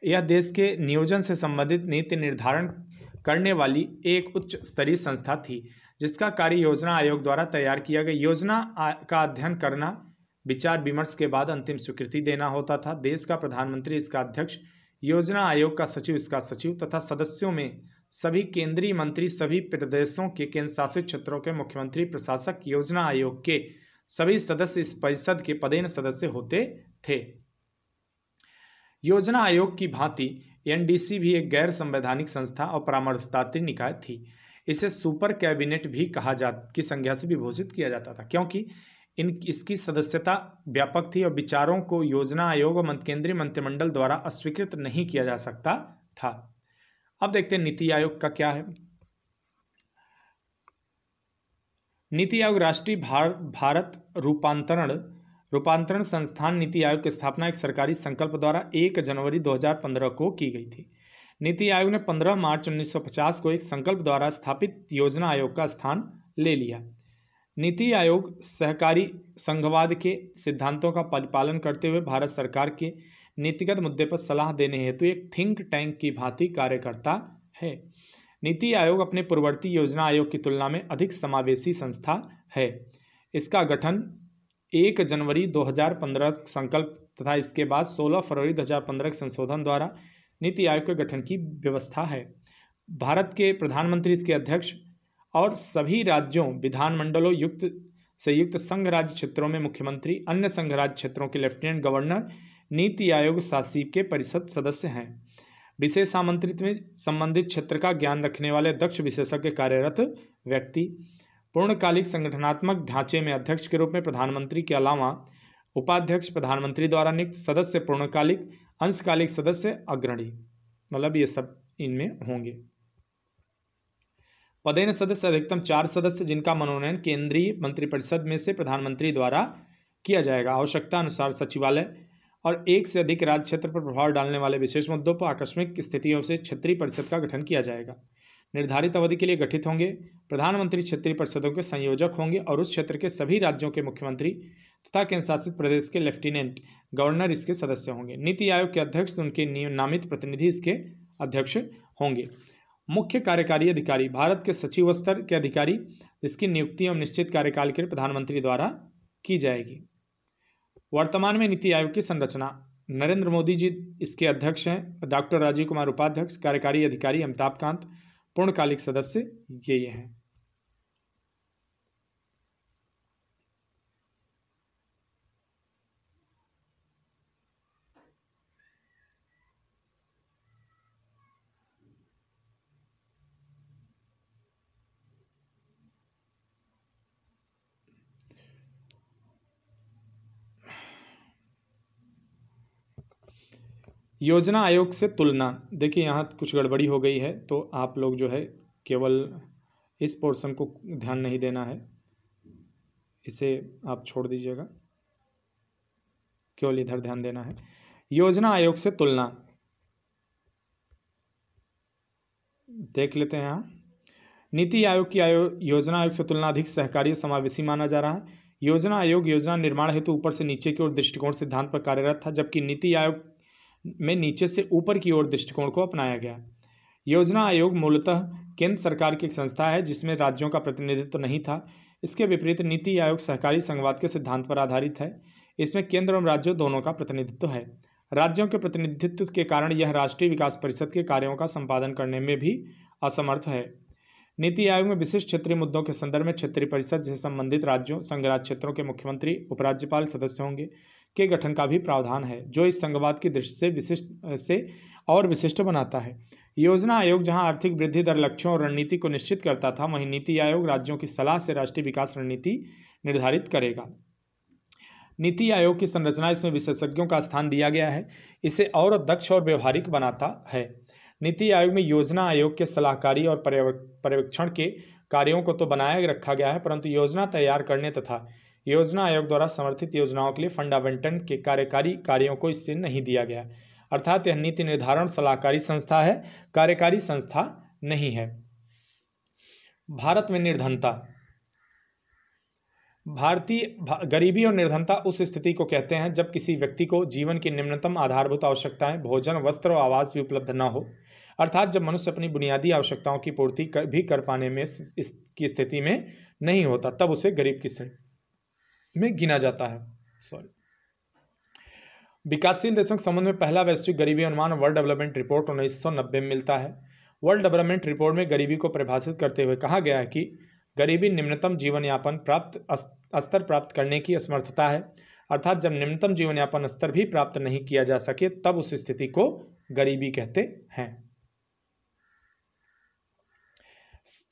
यह देश के नियोजन से संबंधित नीति निर्धारण करने वाली एक उच्च स्तरीय संस्था थी जिसका कार्य योजना आयोग द्वारा तैयार किया गया योजना का अध्ययन करना विचार विमर्श के बाद अंतिम स्वीकृति देना होता था देश का प्रधानमंत्री इसका अध्यक्ष योजना आयोग का सचिव इसका सचिव तथा सदस्यों में सभी केंद्रीय मंत्री सभी प्रदेशों के केंद्र शासित क्षेत्रों के मुख्यमंत्री प्रशासक योजना आयोग के सभी सदस्य इस परिषद के पदेन सदस्य होते थे योजना आयोग की भांति एनडीसी भी एक गैर संवैधानिक संस्था और परामर्शदात्री निकाय थी इसे सुपर कैबिनेट भी कहा जा की संज्ञा से विभूषित किया जाता था क्योंकि इन इसकी सदस्यता व्यापक थी और विचारों को योजना आयोग और केंद्रीय मंत्रिमंडल द्वारा अस्वीकृत नहीं किया जा सकता था अब देखते हैं नीति आयोग का क्या है नीति आयोग राष्ट्रीय भार, भारत रूपांतरण रूपांतरण संस्थान नीति आयोग की स्थापना एक सरकारी संकल्प द्वारा 1 जनवरी 2015 को की गई थी नीति आयोग ने 15 मार्च 1950 को एक संकल्प द्वारा स्थापित योजना आयोग का स्थान ले लिया नीति आयोग सहकारी संघवाद के सिद्धांतों का परिपालन करते हुए भारत सरकार के नीतिगत मुद्दे पर सलाह देने हेतु एक थिंक टैंक की भांति कार्य करता है नीति आयोग अपने पूर्ववर्ती योजना आयोग की तुलना में अधिक समावेशी संस्था है इसका गठन एक जनवरी 2015 संकल्प तथा इसके बाद 16 फरवरी 2015 के संशोधन द्वारा नीति आयोग के गठन की व्यवस्था है भारत के प्रधानमंत्री इसके अध्यक्ष और सभी राज्यों विधानमंडलों युक्त संयुक्त संघ राज्य क्षेत्रों में मुख्यमंत्री अन्य संघ राज्य क्षेत्रों के लेफ्टिनेंट गवर्नर नीति आयोग सासीब के परिषद सदस्य हैं विशेष आमंत्रित में संबंधित क्षेत्र का ज्ञान रखने वाले दक्ष विशेषज्ञ कार्यरत व्यक्ति पूर्णकालिक संगठनात्मक ढांचे में अध्यक्ष के रूप में प्रधानमंत्री के अलावा उपाध्यक्ष प्रधानमंत्री द्वारा नियुक्त सदस्य पूर्णकालिक अंशकालिक सदस्य अग्रणी मतलब ये सब इनमें होंगे पदेन सदस्य अधिकतम चार सदस्य जिनका मनोनयन केंद्रीय मंत्रिपरिषद में से प्रधानमंत्री द्वारा किया जाएगा आवश्यकता अनुसार सचिवालय और एक से अधिक राज्य क्षेत्र पर प्रभाव डालने वाले विशेष मुद्दों पर आकस्मिक स्थितियों से क्षेत्रीय परिषद का गठन किया जाएगा निर्धारित अवधि के लिए गठित होंगे प्रधानमंत्री क्षेत्रीय परिषदों के संयोजक होंगे और उस क्षेत्र के सभी राज्यों के मुख्यमंत्री तथा केंद्रशासित प्रदेश के लेफ्टिनेंट गवर्नर इसके सदस्य होंगे नीति आयोग के अध्यक्ष उनके नामित प्रतिनिधि इसके अध्यक्ष होंगे मुख्य कार्यकारी अधिकारी भारत के सचिव स्तर के अधिकारी इसकी नियुक्ति एवं निश्चित कार्यकाल के लिए प्रधानमंत्री द्वारा की जाएगी वर्तमान में नीति आयोग की संरचना नरेंद्र मोदी जी इसके अध्यक्ष हैं डॉक्टर राजीव कुमार उपाध्यक्ष कार्यकारी अधिकारी अमिताभ कांत पूर्णकालिक सदस्य ये ये हैं योजना आयोग से तुलना देखिए यहाँ कुछ गड़बड़ी हो गई है तो आप लोग जो है केवल इस पोर्शन को ध्यान नहीं देना है इसे आप छोड़ दीजिएगा केवल इधर ध्यान देना है योजना आयोग से तुलना देख लेते हैं यहाँ नीति आयोग की आयो, योजना आयोग से तुलना अधिक सहकारी और समावेशी माना जा रहा है योजना आयोग योजना निर्माण हेतु ऊपर से नीचे की ओर दृष्टिकोण सिद्धांत पर कार्यरत था जबकि नीति आयोग में नीचे से ऊपर की ओर दृष्टिकोण को अपनाया गया योजना आयोग मूलतः केंद्र सरकार की एक संस्था है जिसमें राज्यों का प्रतिनिधित्व तो नहीं था इसके विपरीत नीति आयोग सहकारी संघवाद के सिद्धांत पर आधारित है इसमें केंद्र एवं राज्यों दोनों का प्रतिनिधित्व तो है राज्यों के प्रतिनिधित्व के कारण यह राष्ट्रीय विकास परिषद के कार्यों का संपादन करने में भी असमर्थ है नीति आयोग में विशिष्ट क्षेत्रीय मुद्दों के संदर्भ में क्षेत्रीय परिषद से संबंधित राज्यों संघ राज्य क्षेत्रों के मुख्यमंत्री उपराज्यपाल सदस्य होंगे के गठन का भी प्रावधान है जो इस संघवाद की दृष्टि से विशिष्ट से और विशिष्ट बनाता है योजना आयोग जहां आर्थिक वृद्धि दर लक्ष्यों और रणनीति को निश्चित करता था वहीं नीति आयोग राज्यों की सलाह से राष्ट्रीय विकास रणनीति निर्धारित करेगा नीति आयोग की संरचना इसमें विशेषज्ञों का स्थान दिया गया है इसे और दक्ष और व्यवहारिक बनाता है नीति आयोग में योजना आयोग के सलाहकारी और पर्यवेक्षण के कार्यों को तो बनाए रखा गया है परंतु योजना तैयार करने तथा योजना आयोग द्वारा समर्थित योजनाओं के लिए फंड आवंटन के कार्यकारी कार्यों को इससे नहीं दिया गया अर्थात यह नीति निर्धारण सलाहकारी संस्था है कार्यकारी संस्था नहीं है भारत में निर्धनता भारतीय भा, गरीबी और निर्धनता उस स्थिति को कहते हैं जब किसी व्यक्ति को जीवन की निम्नतम आधारभूत आवश्यकताएं भोजन वस्त्र और आवास भी उपलब्ध न हो अर्थात जब मनुष्य अपनी बुनियादी आवश्यकताओं की पूर्ति कर, भी कर पाने में इस, की स्थिति में नहीं होता तब उसे गरीब की में गिना जाता है सॉरी विकासशील देशों के संबंध में पहला वैश्विक गरीबी अनुमान वर्ल्ड डेवलपमेंट रिपोर्ट उन्नीस सौ नब्बे में मिलता है वर्ल्ड डेवलपमेंट रिपोर्ट में गरीबी को परिभाषित करते हुए कहा गया है कि गरीबी निम्नतम जीवन यापन प्राप्त स्तर प्राप्त करने की असमर्थता है अर्थात जब निम्नतम जीवन यापन स्तर भी प्राप्त नहीं किया जा सके तब उस स्थिति को गरीबी कहते हैं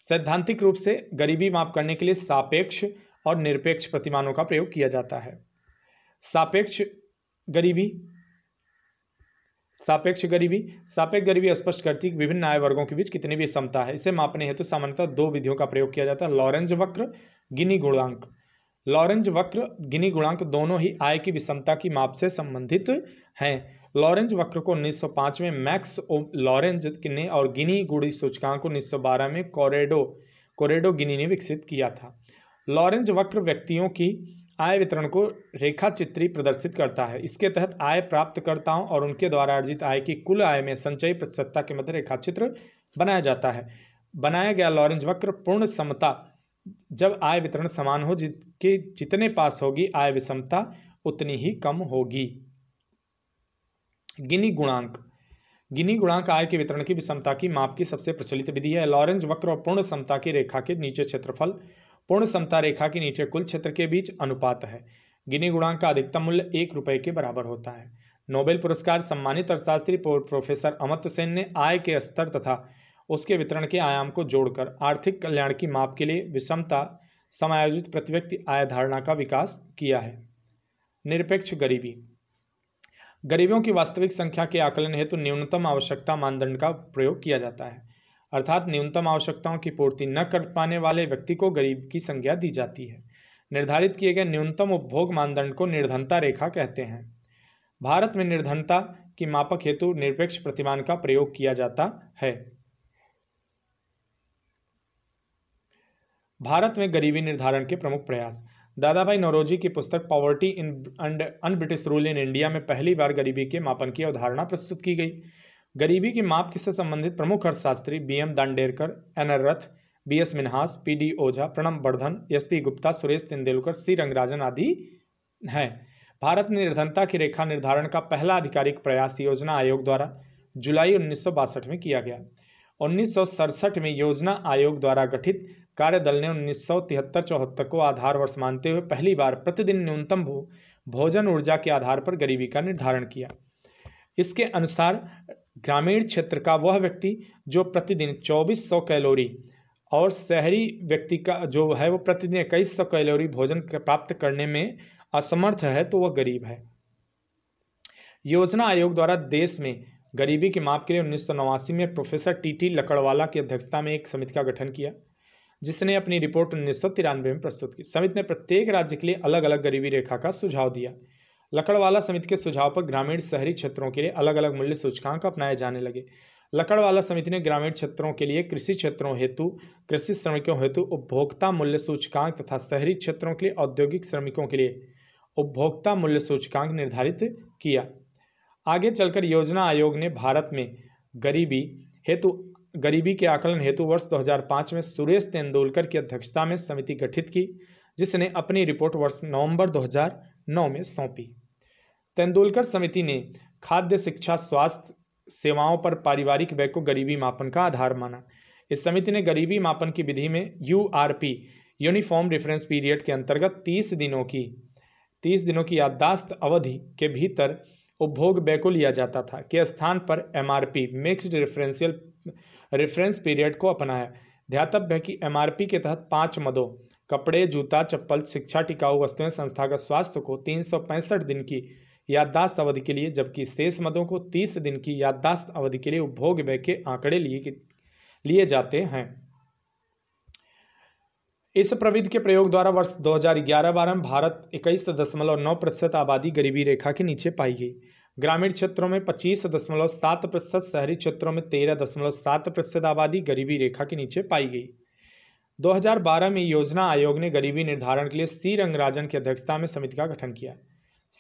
सैद्धांतिक रूप से गरीबी माफ करने के लिए सापेक्ष और निरपेक्ष प्रतिमानों का प्रयोग किया जाता है सापेक्ष गरीबी सापेक्ष गरीबी सापेक्ष गरीबी स्पष्ट करती है कि विभिन्न आय वर्गों के बीच कितनी भी समता है इसे मापने हेतु तो सामान्यतः दो विधियों का प्रयोग किया जाता है लॉरेंज वक्र गिनी गुणांक लॉरेंज वक्र गिनी गुणांक दोनों ही आय की विषमता की माप से संबंधित हैं लॉरेंज वक्र को 1905 में मैक्स लॉरेंज ने और गिनी गुड़ी सूचकांक को 1912 में कोरेडो कोरेडो गिनी ने विकसित किया था लॉरेंज वक्र व्यक्तियों की आय वितरण को रेखा चित्री प्रदर्शित करता है इसके तहत आय प्राप्तकर्ताओं और उनके द्वारा अर्जित आय की कुल आय में संचयी प्रतिशतता के मध्य रेखा चित्र बनाया जाता है बनाया गया लॉरेंज वक्र पूर्ण समता जब आय वितरण समान हो जिसके जितने पास होगी आय विषमता उतनी ही कम होगी गिनी गुणांक गिनी गुणांक आय के वितरण की विषमता की माप की सबसे प्रचलित विधि है लॉरेंज वक्र और पूर्ण समता की रेखा के नीचे क्षेत्रफल पूर्ण समता रेखा के नीचे कुल क्षेत्र के बीच अनुपात है गिनी गुणांक का अधिकतम मूल्य एक रुपये के बराबर होता है नोबेल पुरस्कार सम्मानित अर्थशास्त्री प्रोफेसर अमर्त्य सेन ने आय के स्तर तथा उसके वितरण के आयाम को जोड़कर आर्थिक कल्याण की माप के लिए विषमता समायोजित प्रतिव्यक्ति आय धारणा का विकास किया है निरपेक्ष गरीबी गरीबों की वास्तविक संख्या के आकलन हेतु तो न्यूनतम आवश्यकता मानदंड का प्रयोग किया जाता है अर्थात न्यूनतम आवश्यकताओं की पूर्ति न कर पाने वाले व्यक्ति को गरीब की संज्ञा दी जाती है निर्धारित किए गए न्यूनतम उपभोग मानदंड को निर्धनता रेखा कहते हैं भारत में निर्धनता की मापक हेतु निरपेक्ष प्रतिमान का प्रयोग किया जाता है भारत में गरीबी निर्धारण के प्रमुख प्रयास दादा भाई नौरोजी की पुस्तक poverty in un British rule in India में पहली बार गरीबी के मापन की अवधारणा प्रस्तुत की गई गरीबी की माप किससे संबंधित प्रमुख अर्थशास्त्री B M Dandekar N R Rath B S Minhas P D Ojha Pranab Bardhan S P Gupta Suresh Tendulkar C Rangarajan आदि हैं भारत में निर्धनता की रेखा निर्धारण का पहला आधिकारिक प्रयास योजना आयोग द्वारा जुलाई उन्नीस में किया गया उन्नीस में योजना आयोग द्वारा गठित कार्यदल ने उन्नीस सौ को आधार वर्ष मानते हुए पहली बार प्रतिदिन न्यूनतम भोजन ऊर्जा के आधार पर गरीबी का निर्धारण किया इसके अनुसार ग्रामीण क्षेत्र का वह व्यक्ति जो प्रतिदिन 2400 कैलोरी और शहरी व्यक्ति का जो है वो प्रतिदिन इक्कीस सौ कैलोरी भोजन प्राप्त करने में असमर्थ है तो वह गरीब है योजना आयोग द्वारा देश में गरीबी के माप के लिए उन्नीस में प्रोफेसर टी टी लकड़वाला की अध्यक्षता में एक समिति का गठन किया जिसने अपनी रिपोर्ट उन्नीस में प्रस्तुत की समिति ने प्रत्येक राज्य के लिए अलग अलग गरीबी रेखा का सुझाव दिया लकड़वाला समिति के सुझाव पर ग्रामीण शहरी क्षेत्रों के लिए अलग अलग मूल्य सूचकांक अपनाए जाने लगे लकड़वाला समिति ने ग्रामीण क्षेत्रों के लिए कृषि क्षेत्रों हेतु कृषि श्रमिकों हेतु उपभोक्ता मूल्य सूचकांक तथा शहरी क्षेत्रों के लिए औद्योगिक श्रमिकों के लिए उपभोक्ता मूल्य सूचकांक निर्धारित किया आगे चलकर योजना आयोग ने भारत में गरीबी हेतु गरीबी के आकलन हेतु वर्ष 2005 में सुरेश तेंदुलकर की अध्यक्षता में समिति गठित की जिसने अपनी रिपोर्ट वर्ष नवंबर 2009 में सौंपी तेंदुलकर समिति ने खाद्य शिक्षा स्वास्थ्य सेवाओं पर पारिवारिक व्यय को गरीबी मापन का आधार माना इस समिति ने गरीबी मापन की विधि में यू यूनिफॉर्म रेफरेंस पीरियड के अंतर्गत तीस दिनों की तीस दिनों की याददाश्त अवधि के भीतर उपभोग व्यय को लिया जाता था के स्थान पर M R P mixed referential reference period को अपनाया ध्यातव्य है कि एम आर पी के तहत पाँच मदों कपड़े जूता चप्पल शिक्षा टिकाऊ वस्तुएं संस्थागत स्वास्थ्य को तीन सौ पैंसठ दिन की याददाश्त अवधि के लिए जबकि शेष मदों को तीस दिन की याददाश्त अवधि के लिए उपभोग व्यय के आंकड़े लिए लिए जाते हैं इस प्रविधि के प्रयोग द्वारा वर्ष 2011-12 में भारत इक्कीस दशमलव नौ प्रतिशत आबादी गरीबी रेखा के नीचे पाई गई ग्रामीण क्षेत्रों में पच्चीस दशमलव सात प्रतिशत शहरी क्षेत्रों में तेरह दशमलव सात प्रतिशत आबादी गरीबी रेखा के नीचे पाई गई 2012 में योजना आयोग ने गरीबी निर्धारण के लिए सी रंगराजन की अध्यक्षता में समिति का गठन किया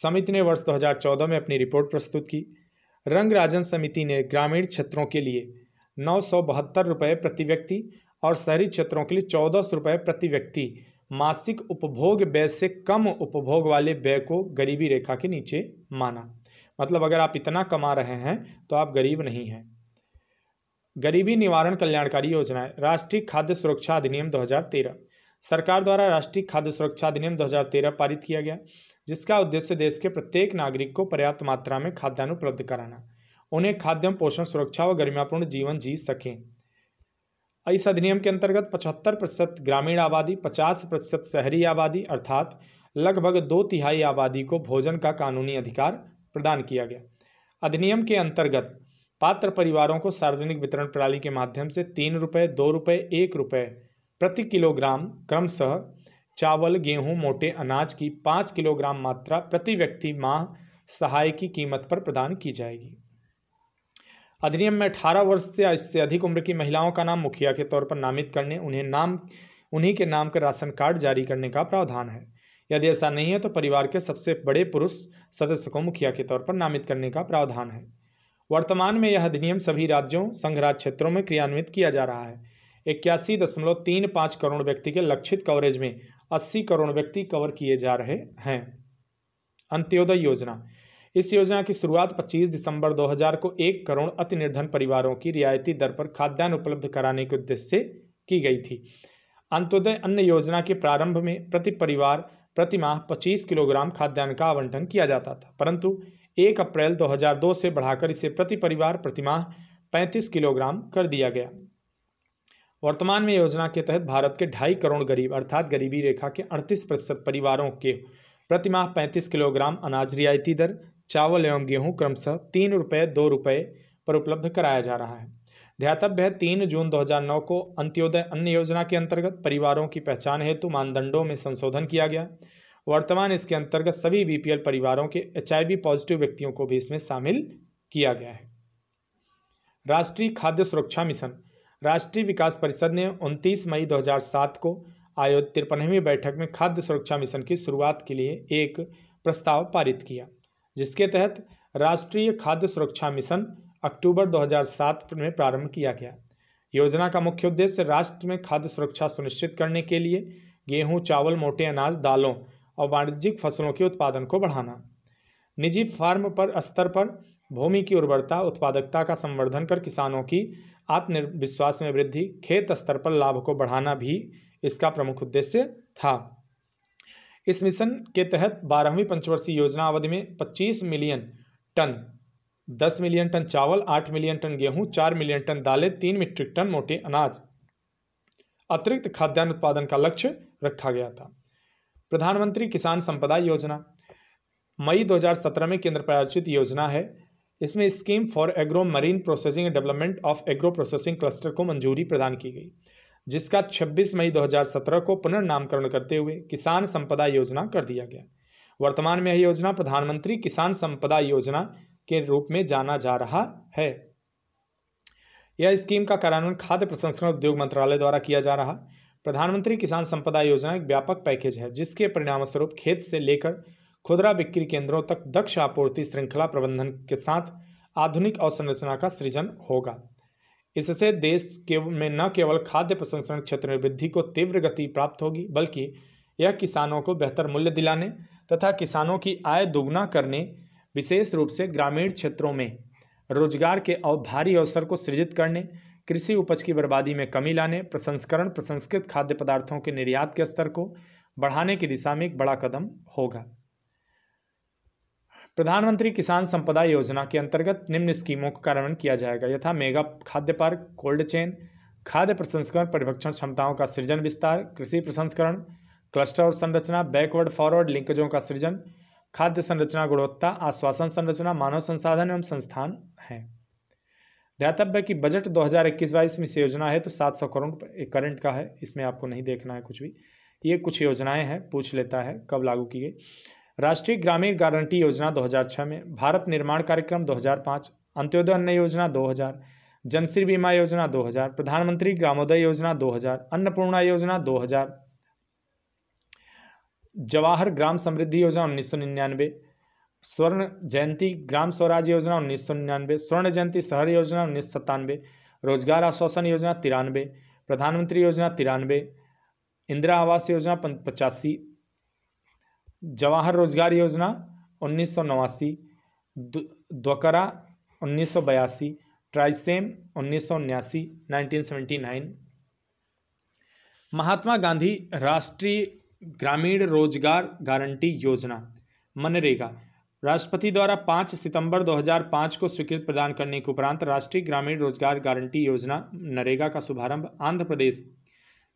समिति ने वर्ष 2014 में अपनी रिपोर्ट प्रस्तुत की रंगराजन समिति ने ग्रामीण क्षेत्रों के लिए नौ रुपये प्रति व्यक्ति और शहरी क्षेत्रों के लिए चौदह रुपये प्रति व्यक्ति मासिक उपभोग व्यय से कम उपभोग वाले व्यय को गरीबी रेखा के नीचे माना मतलब अगर आप इतना कमा रहे हैं तो आप गरीब नहीं हैं गरीबी निवारण कल्याणकारी योजना राष्ट्रीय खाद्य सुरक्षा अधिनियम 2013 सरकार द्वारा राष्ट्रीय खाद्य सुरक्षा अधिनियम 2013 पारित किया गया जिसका उद्देश्य देश के प्रत्येक नागरिक को पर्याप्त मात्रा में खाद्यान्न उपलब्ध कराना उन्हें खाद्य पोषण सुरक्षा व गरिमापूर्ण जीवन जी सकें इस अधिनियम के अंतर्गत पचहत्तर प्रतिशत ग्रामीण आबादी पचास प्रतिशत शहरी आबादी अर्थात लगभग दो तिहाई आबादी को भोजन का कानूनी अधिकार प्रदान किया गया अधिनियम के अंतर्गत पात्र परिवारों को सार्वजनिक वितरण प्रणाली के माध्यम से तीन रुपये दो रुपये एक रुपये प्रति किलोग्राम क्रमशः चावल गेहूं मोटे अनाज की पाँच किलोग्राम मात्रा प्रति व्यक्ति माह सहाय की कीमत पर प्रदान की जाएगी अधिनियम में अठारह वर्ष से इससे अधिक उम्र की महिलाओं का नाम मुखिया के तौर पर नामित करने उन्हें नाम उन्हीं के नाम का राशन कार्ड जारी करने का प्रावधान है यदि ऐसा नहीं है तो परिवार के सबसे बड़े पुरुष सदस्य को मुखिया के तौर पर नामित करने का प्रावधान है वर्तमान में यह अधिनियम सभी राज्यों संघराज क्षेत्रों में क्रियान्वित किया जा रहा है इक्यासी दशमलव तीन पाँच करोड़ व्यक्ति के लक्षित कवरेज में अस्सी करोड़ व्यक्ति कवर किए जा रहे हैं अंत्योदय योजना इस योजना की शुरुआत 25 दिसंबर 2000 को एक करोड़ अति निर्धन परिवारों की रियायती दर पर खाद्यान्न उपलब्ध कराने के उद्देश्य से की गई थी अंत्योदय अन्न योजना के प्रारंभ में प्रति परिवार प्रति माह 25 किलोग्राम खाद्यान्न का आवंटन किया जाता था परंतु 1 अप्रैल 2002 से बढ़ाकर इसे प्रति परिवार प्रतिमाह पैंतीस किलोग्राम कर दिया गया वर्तमान में योजना के तहत भारत के ढाई करोड़ गरीब अर्थात गरीबी रेखा के अड़तीस प्रतिशत परिवारों के प्रतिमाह पैंतीस किलोग्राम अनाज रियायती दर चावल एवं गेहूं क्रमशः तीन रुपये दो रुपये पर उपलब्ध कराया जा रहा है ध्यातव्य है तीन जून 2009 को अंत्योदय अन्न योजना के अंतर्गत परिवारों की पहचान हेतु मानदंडों में संशोधन किया गया वर्तमान इसके अंतर्गत सभी बी परिवारों के एच पॉजिटिव व्यक्तियों को भी इसमें शामिल किया गया है राष्ट्रीय खाद्य सुरक्षा मिशन राष्ट्रीय विकास परिषद ने 29 मई 2007 को आयोजित तिरपनवीं बैठक में खाद्य सुरक्षा मिशन की शुरुआत के लिए एक प्रस्ताव पारित किया जिसके तहत राष्ट्रीय खाद्य सुरक्षा मिशन अक्टूबर 2007 में प्रारंभ किया गया योजना का मुख्य उद्देश्य राष्ट्र में खाद्य सुरक्षा सुनिश्चित करने के लिए गेहूँ चावल मोटे अनाज दालों और वाणिज्यिक फसलों के उत्पादन को बढ़ाना निजी फार्म पर स्तर पर भूमि की उर्वरता उत्पादकता का संवर्धन कर किसानों की आत्मविश्वास में वृद्धि खेत स्तर पर लाभ को बढ़ाना भी इसका प्रमुख उद्देश्य था इस मिशन के तहत बारहवीं पंचवर्षीय योजना अवधि में 25 मिलियन टन 10 मिलियन टन चावल 8 मिलियन टन गेहूं 4 मिलियन टन दालें 3 मीट्रिक टन मोटे अनाज अतिरिक्त खाद्यान्न उत्पादन का लक्ष्य रखा गया था प्रधानमंत्री किसान संपदा योजना मई 2017 में केंद्र प्रायोजित योजना है इसमें scheme for agro marine processing and development of agro processing cluster को मंजूरी प्रदान की गई जिसका 26 मई 2017 को पुनर्नामकरण करते हुए किसान संपदा योजना कर दिया गया वर्तमान में यह योजना प्रधानमंत्री किसान संपदा योजना के रूप में जाना जा रहा है यह स्कीम का कार्यान्वयन खाद्य प्रसंस्करण उद्योग मंत्रालय द्वारा किया जा रहा प्रधानमंत्री किसान संपदा योजना एक व्यापक पैकेज है जिसके परिणामस्वरूप खेत से लेकर खुदरा बिक्री केंद्रों तक दक्ष आपूर्ति श्रृंखला प्रबंधन के साथ आधुनिक अवसंरचना का सृजन होगा इससे देश के में न केवल खाद्य प्रसंस्करण क्षेत्र में वृद्धि को तीव्र गति प्राप्त होगी बल्कि यह किसानों को बेहतर मूल्य दिलाने तथा किसानों की आय दोगुना करने विशेष रूप से ग्रामीण क्षेत्रों में रोजगार के भारी अवसर को सृजित करने कृषि उपज की बर्बादी में कमी लाने प्रसंस्करण प्रसंस्कृत खाद्य पदार्थों के निर्यात के स्तर को बढ़ाने की दिशा में एक बड़ा कदम होगा प्रधानमंत्री किसान संपदा योजना के अंतर्गत निम्न स्कीमों का कार्यान्वयन किया जाएगा यथा मेगा खाद्य पार्क कोल्ड चेन खाद्य प्रसंस्करण परिभक्षण क्षमताओं का सृजन विस्तार कृषि प्रसंस्करण क्लस्टर और संरचना बैकवर्ड फॉरवर्ड लिंकेजों का सृजन खाद्य संरचना गुणवत्ता आश्वासन संरचना मानव संसाधन एवं संस्थान है ध्यातव्य की बजट 2021-22 में से योजना है तो 700 करोड़ करंट का है इसमें आपको नहीं देखना है कुछ भी ये कुछ योजनाएं हैं पूछ लेता है कब लागू की गई राष्ट्रीय ग्रामीण गारंटी योजना 2006 में भारत निर्माण कार्यक्रम 2005 अंत्योदय अन्न योजना 2000 जनश्री बीमा योजना 2000 प्रधानमंत्री ग्रामोदय योजना 2000 अन्नपूर्णा योजना 2000 जवाहर ग्राम समृद्धि योजना उन्नीस सौ निन्यानवे स्वर्ण जयंती ग्राम स्वराज योजना उन्नीस सौ निन्यानवे स्वर्ण जयंती शहर योजना उन्नीस सत्तानवे रोजगार आश्वासन योजना तिरानवे प्रधानमंत्री योजना तिरानवे इंदिरा आवास योजना पचासी जवाहर रोजगार योजना उन्नीस सौ नवासी द्वकरा उन्नीस सौ बयासी ट्राइसेम उन्नीस सौ उन्यासी nineteen seventy nine Mahatma Gandhi राष्ट्रीय ग्रामीण रोजगार गारंटी योजना मनरेगा राष्ट्रपति द्वारा 5 सितंबर 2005 को स्वीकृत प्रदान करने के उपरांत राष्ट्रीय ग्रामीण रोजगार गारंटी योजना नरेगा का शुभारंभ आंध्र प्रदेश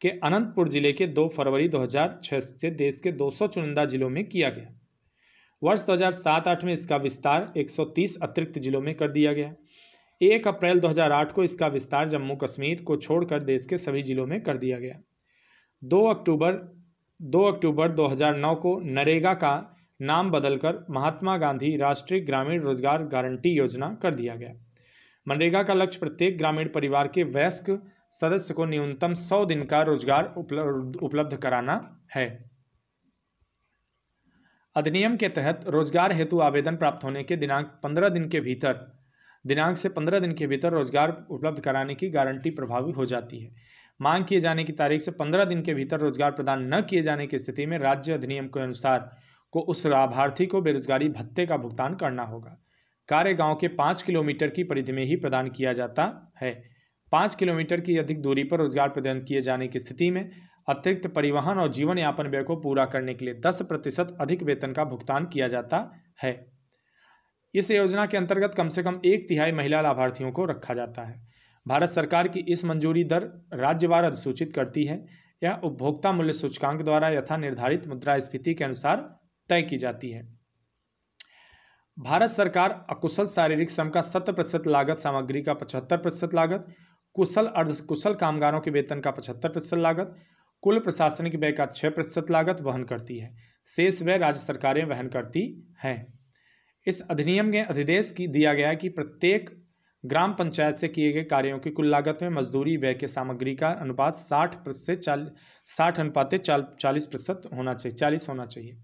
के अनंतपुर जिले के 2 फरवरी 2006 से देश के दो जिलों में किया गया वर्ष 2007-8 में इसका विस्तार 130 अतिरिक्त जिलों में कर दिया गया एक अप्रैल 2008 को इसका विस्तार जम्मू कश्मीर को छोड़कर देश के सभी जिलों में कर दिया गया 2 अक्टूबर 2 अक्टूबर 2009 को नरेगा का नाम बदलकर महात्मा गांधी राष्ट्रीय ग्रामीण रोजगार गारंटी योजना कर दिया गया मनरेगा का लक्ष्य प्रत्येक ग्रामीण परिवार के वयस्क सदस्य को न्यूनतम सौ दिन का रोजगार उपलब्ध कराना है अधिनियम के तहत रोजगार हेतु आवेदन प्राप्त होने के दिनांक पंद्रह दिन के भीतर दिनांक से पंद्रह दिन के भीतर रोजगार उपलब्ध कराने की गारंटी प्रभावी हो जाती है मांग किए जाने की तारीख से पंद्रह दिन के भीतर रोजगार प्रदान न किए जाने की स्थिति में राज्य अधिनियम के अनुसार को उस लाभार्थी को बेरोजगारी भत्ते का भुगतान करना होगा कार्य गांव के पाँच किलोमीटर की परिधि में ही प्रदान किया जाता है पाँच किलोमीटर की अधिक दूरी पर रोजगार प्रदान किए जाने की स्थिति में अतिरिक्त परिवहन और जीवन यापन व्यय को पूरा करने के लिए दस प्रतिशत अधिक वेतन का भुगतान किया जाता है इस योजना के अंतर्गत कम से कम एक तिहाई महिला लाभार्थियों को रखा जाता है भारत सरकार की इस मंजूरी दर राज्यवार अधिसूचित करती है यह उपभोक्ता मूल्य सूचकांक द्वारा यथा निर्धारित मुद्रास्फीति के अनुसार तय की जाती है भारत सरकार अकुशल शारीरिक श्रम का सत्तर प्रतिशत लागत सामग्री का पचहत्तर प्रतिशत लागत कुशल अर्ध कुशल कामगारों के वेतन का पचहत्तर प्रतिशत लागत कुल प्रशासनिक व्यय का छः प्रतिशत लागत वहन करती है शेष व्यय राज्य सरकारें वहन करती हैं इस अधिनियम के अधिदेश की दिया गया है कि प्रत्येक ग्राम पंचायत से किए गए कार्यों की कुल लागत में मजदूरी व्यय के सामग्री का अनुपात साठ प्रतिशत चाल साठ अनुपात चाल चालीस प्रतिशत होना चाहिए चालीस होना चाहिए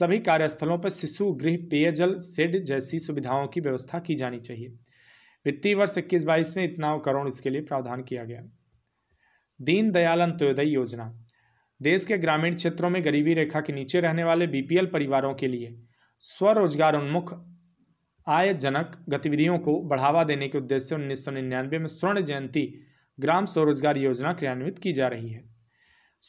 सभी कार्यस्थलों पर शिशु गृह पेयजल सेड जैसी सुविधाओं की व्यवस्था की जानी चाहिए वित्तीय वर्ष इक्कीस बाईस में इतना करोड़ इसके लिए प्रावधान किया गया दीनदयाल अंत्योदय योजना देश के ग्रामीण क्षेत्रों में गरीबी रेखा के नीचे रहने वाले बीपीएल परिवारों के लिए स्वरोजगार उन्मुख आयजनक गतिविधियों को बढ़ावा देने के उद्देश्य से उन्नीस सौ निन्यानवे में स्वर्ण जयंती ग्राम स्वरोजगार योजना क्रियान्वित की जा रही है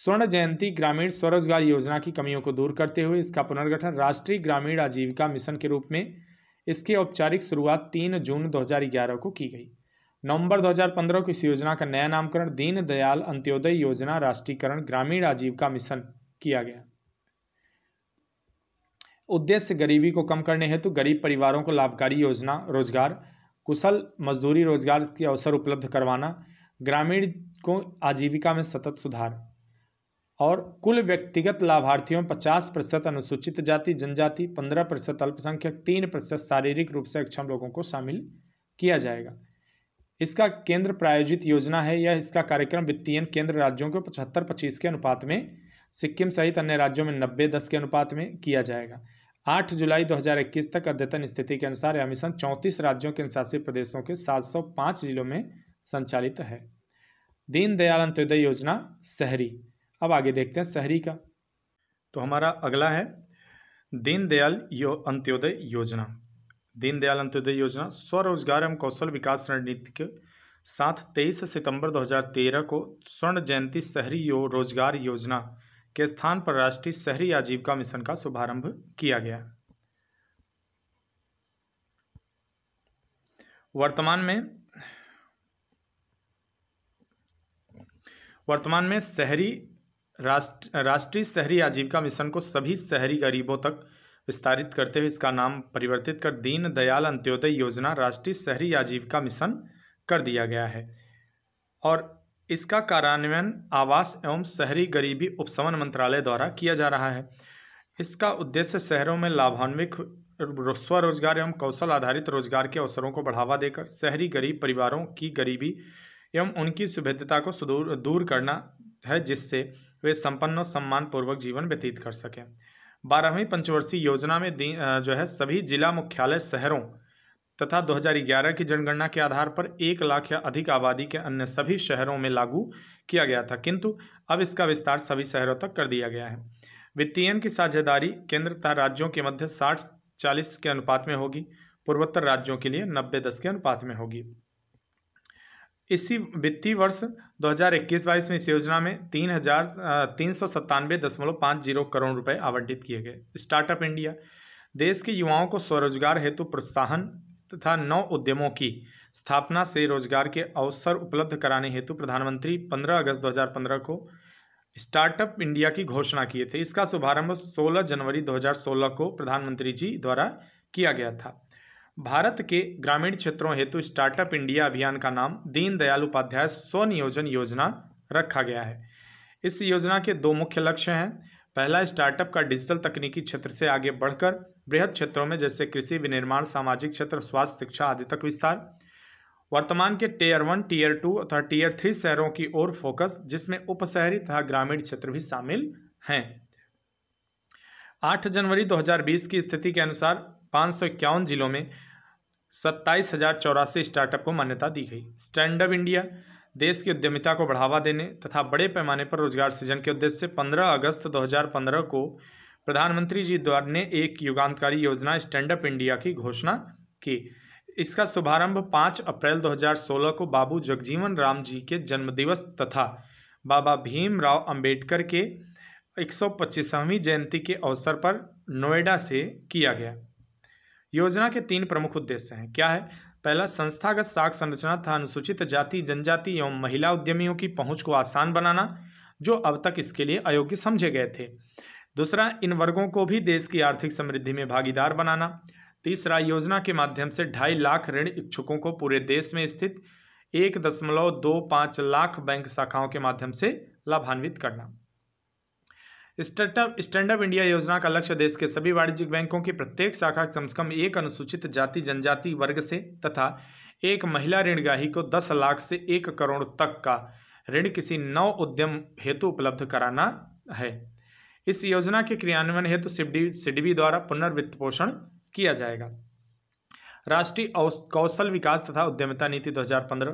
स्वर्ण जयंती ग्रामीण स्वरोजगार योजना की कमियों को दूर करते हुए इसका पुनर्गठन राष्ट्रीय ग्रामीण आजीविका मिशन के रूप में इसकी औपचारिक शुरुआत 3 जून 2011 को की गई नवंबर 2015 को इस योजना का नया नामकरण दीन दयाल अंत्योदय योजना राष्ट्रीयकरण ग्रामीण आजीविका मिशन किया गया उद्देश्य गरीबी को कम करने हेतु गरीब परिवारों को लाभकारी योजना रोजगार कुशल मजदूरी रोजगार के अवसर उपलब्ध करवाना ग्रामीण को आजीविका में सतत सुधार और कुल व्यक्तिगत लाभार्थियों में पचास प्रतिशत अनुसूचित जाति जनजाति पंद्रह प्रतिशत अल्पसंख्यक तीन प्रतिशत शारीरिक रूप से अक्षम लोगों को शामिल किया जाएगा इसका केंद्र प्रायोजित योजना है यह इसका कार्यक्रम वित्तीय केंद्र राज्यों को पचहत्तर पच्चीस के अनुपात में सिक्किम सहित अन्य राज्यों में नब्बे दस के अनुपात में किया जाएगा आठ जुलाई 2021 तक अद्यतन स्थिति के अनुसार यह मिशन चौंतीस राज्यों के अनुशासित प्रदेशों के 705 जिलों में संचालित है दीनदयाल अंत्योदय योजना शहरी अब आगे देखते हैं शहरी का तो हमारा अगला है दीनदयाल यो अंत्योदय योजना दीनदयाल अंत्योदय योजना स्वरोजगार एवं कौशल विकास रणनीति के साथ 23 सितंबर 2013 को स्वर्ण जयंती शहरी यो रोजगार योजना के स्थान पर राष्ट्रीय शहरी आजीविका मिशन का शुभारंभ किया गया वर्तमान में वर्तमान में शहरी राष्ट्र राष्ट्रीय शहरी आजीविका मिशन को सभी शहरी गरीबों तक विस्तारित करते हुए इसका नाम परिवर्तित कर दीन दयाल अंत्योदय योजना राष्ट्रीय शहरी आजीविका मिशन कर दिया गया है और इसका कार्यान्वयन आवास एवं शहरी गरीबी उपशमन मंत्रालय द्वारा किया जा रहा है इसका उद्देश्य शहरों में लाभान्वित स्वरोजगार एवं कौशल आधारित रोजगार के अवसरों को बढ़ावा देकर शहरी गरीब परिवारों की गरीबी एवं उनकी सुभेद्यता को सुदूर दूर करना है जिससे वे संपन्न और सम्मानपूर्वक जीवन व्यतीत कर सकें बारहवीं पंचवर्षीय योजना में जो है सभी जिला मुख्यालय शहरों तथा 2011 की जनगणना के आधार पर एक लाख या अधिक आबादी के अन्य सभी शहरों में लागू किया गया था किंतु अब इसका विस्तार सभी शहरों तक कर दिया गया है वित्तीयन की साझेदारी केंद्र तथा राज्यों के मध्य साठ चालीस के अनुपात में होगी पूर्वोत्तर राज्यों के लिए नब्बे दस के अनुपात में होगी इसी वित्तीय वर्ष 2021-22 में इस योजना में तीन हजार तीन सौ सत्तानवे दशमलव पाँच जीरो करोड़ रुपए आवंटित किए गए स्टार्टअप इंडिया देश के युवाओं को स्वरोजगार हेतु प्रोत्साहन तथा नौ उद्यमों की स्थापना से रोजगार के अवसर उपलब्ध कराने हेतु प्रधानमंत्री 15 अगस्त 2015 को स्टार्टअप इंडिया की घोषणा किए थे इसका शुभारंभ 16 जनवरी 2016 को प्रधानमंत्री जी द्वारा किया गया था भारत के ग्रामीण क्षेत्रों हेतु स्टार्टअप इंडिया अभियान का नाम दीनदयाल उपाध्याय स्वनियोजन योजना रखा गया है इस योजना के दो मुख्य लक्ष्य हैं पहला स्टार्टअप का डिजिटल तकनीकी क्षेत्र से आगे बढ़कर बृहद क्षेत्रों में जैसे कृषि विनिर्माण सामाजिक क्षेत्र स्वास्थ्य शिक्षा आदि तक विस्तार वर्तमान के टीयर वन टीयर टू तथा टीयर थ्री शहरों की ओर फोकस जिसमें उपशहरी तथा ग्रामीण क्षेत्र भी शामिल हैं आठ जनवरी 2020 की स्थिति के अनुसार पाँच जिलों में सत्ताईस हजार चौरासी स्टार्टअप को मान्यता दी गई स्टैंड अप इंडिया देश की उद्यमिता को बढ़ावा देने तथा बड़े पैमाने पर रोजगार सृजन के उद्देश्य से 15 अगस्त 2015 को प्रधानमंत्री जी द्वारा ने एक युगांतकारी योजना स्टैंड अप इंडिया की घोषणा की इसका शुभारंभ 5 अप्रैल 2016 को बाबू जगजीवन राम जी के जन्मदिवस तथा बाबा भीमराव अंबेडकर के पच्चीसवीं जयंती के अवसर पर नोएडा से किया गया योजना के तीन प्रमुख उद्देश्य हैं क्या है पहला संस्थागत साख संरचना तथा अनुसूचित जाति जनजाति एवं महिला उद्यमियों की पहुंच को आसान बनाना जो अब तक इसके लिए अयोग्य समझे गए थे दूसरा इन वर्गों को भी देश की आर्थिक समृद्धि में भागीदार बनाना तीसरा योजना के माध्यम से ढाई लाख ऋण इच्छुकों को पूरे देश में स्थित एक दशमलव दो पाँच लाख बैंक शाखाओं के माध्यम से लाभान्वित करना स्टार्टअप स्टैंड अप इंडिया योजना का लक्ष्य देश के सभी वाणिज्यिक बैंकों की प्रत्येक शाखा कम से कम एक अनुसूचित जाति जनजाति वर्ग से तथा एक महिला ऋणग्राही को दस लाख से एक करोड़ तक का ऋण किसी नव उद्यम हेतु उपलब्ध कराना है इस योजना के क्रियान्वयन हेतु सिडबी सिडबी द्वारा पुनर्वित्त पोषण किया जाएगा राष्ट्रीय कौशल विकास तथा उद्यमिता नीति 2015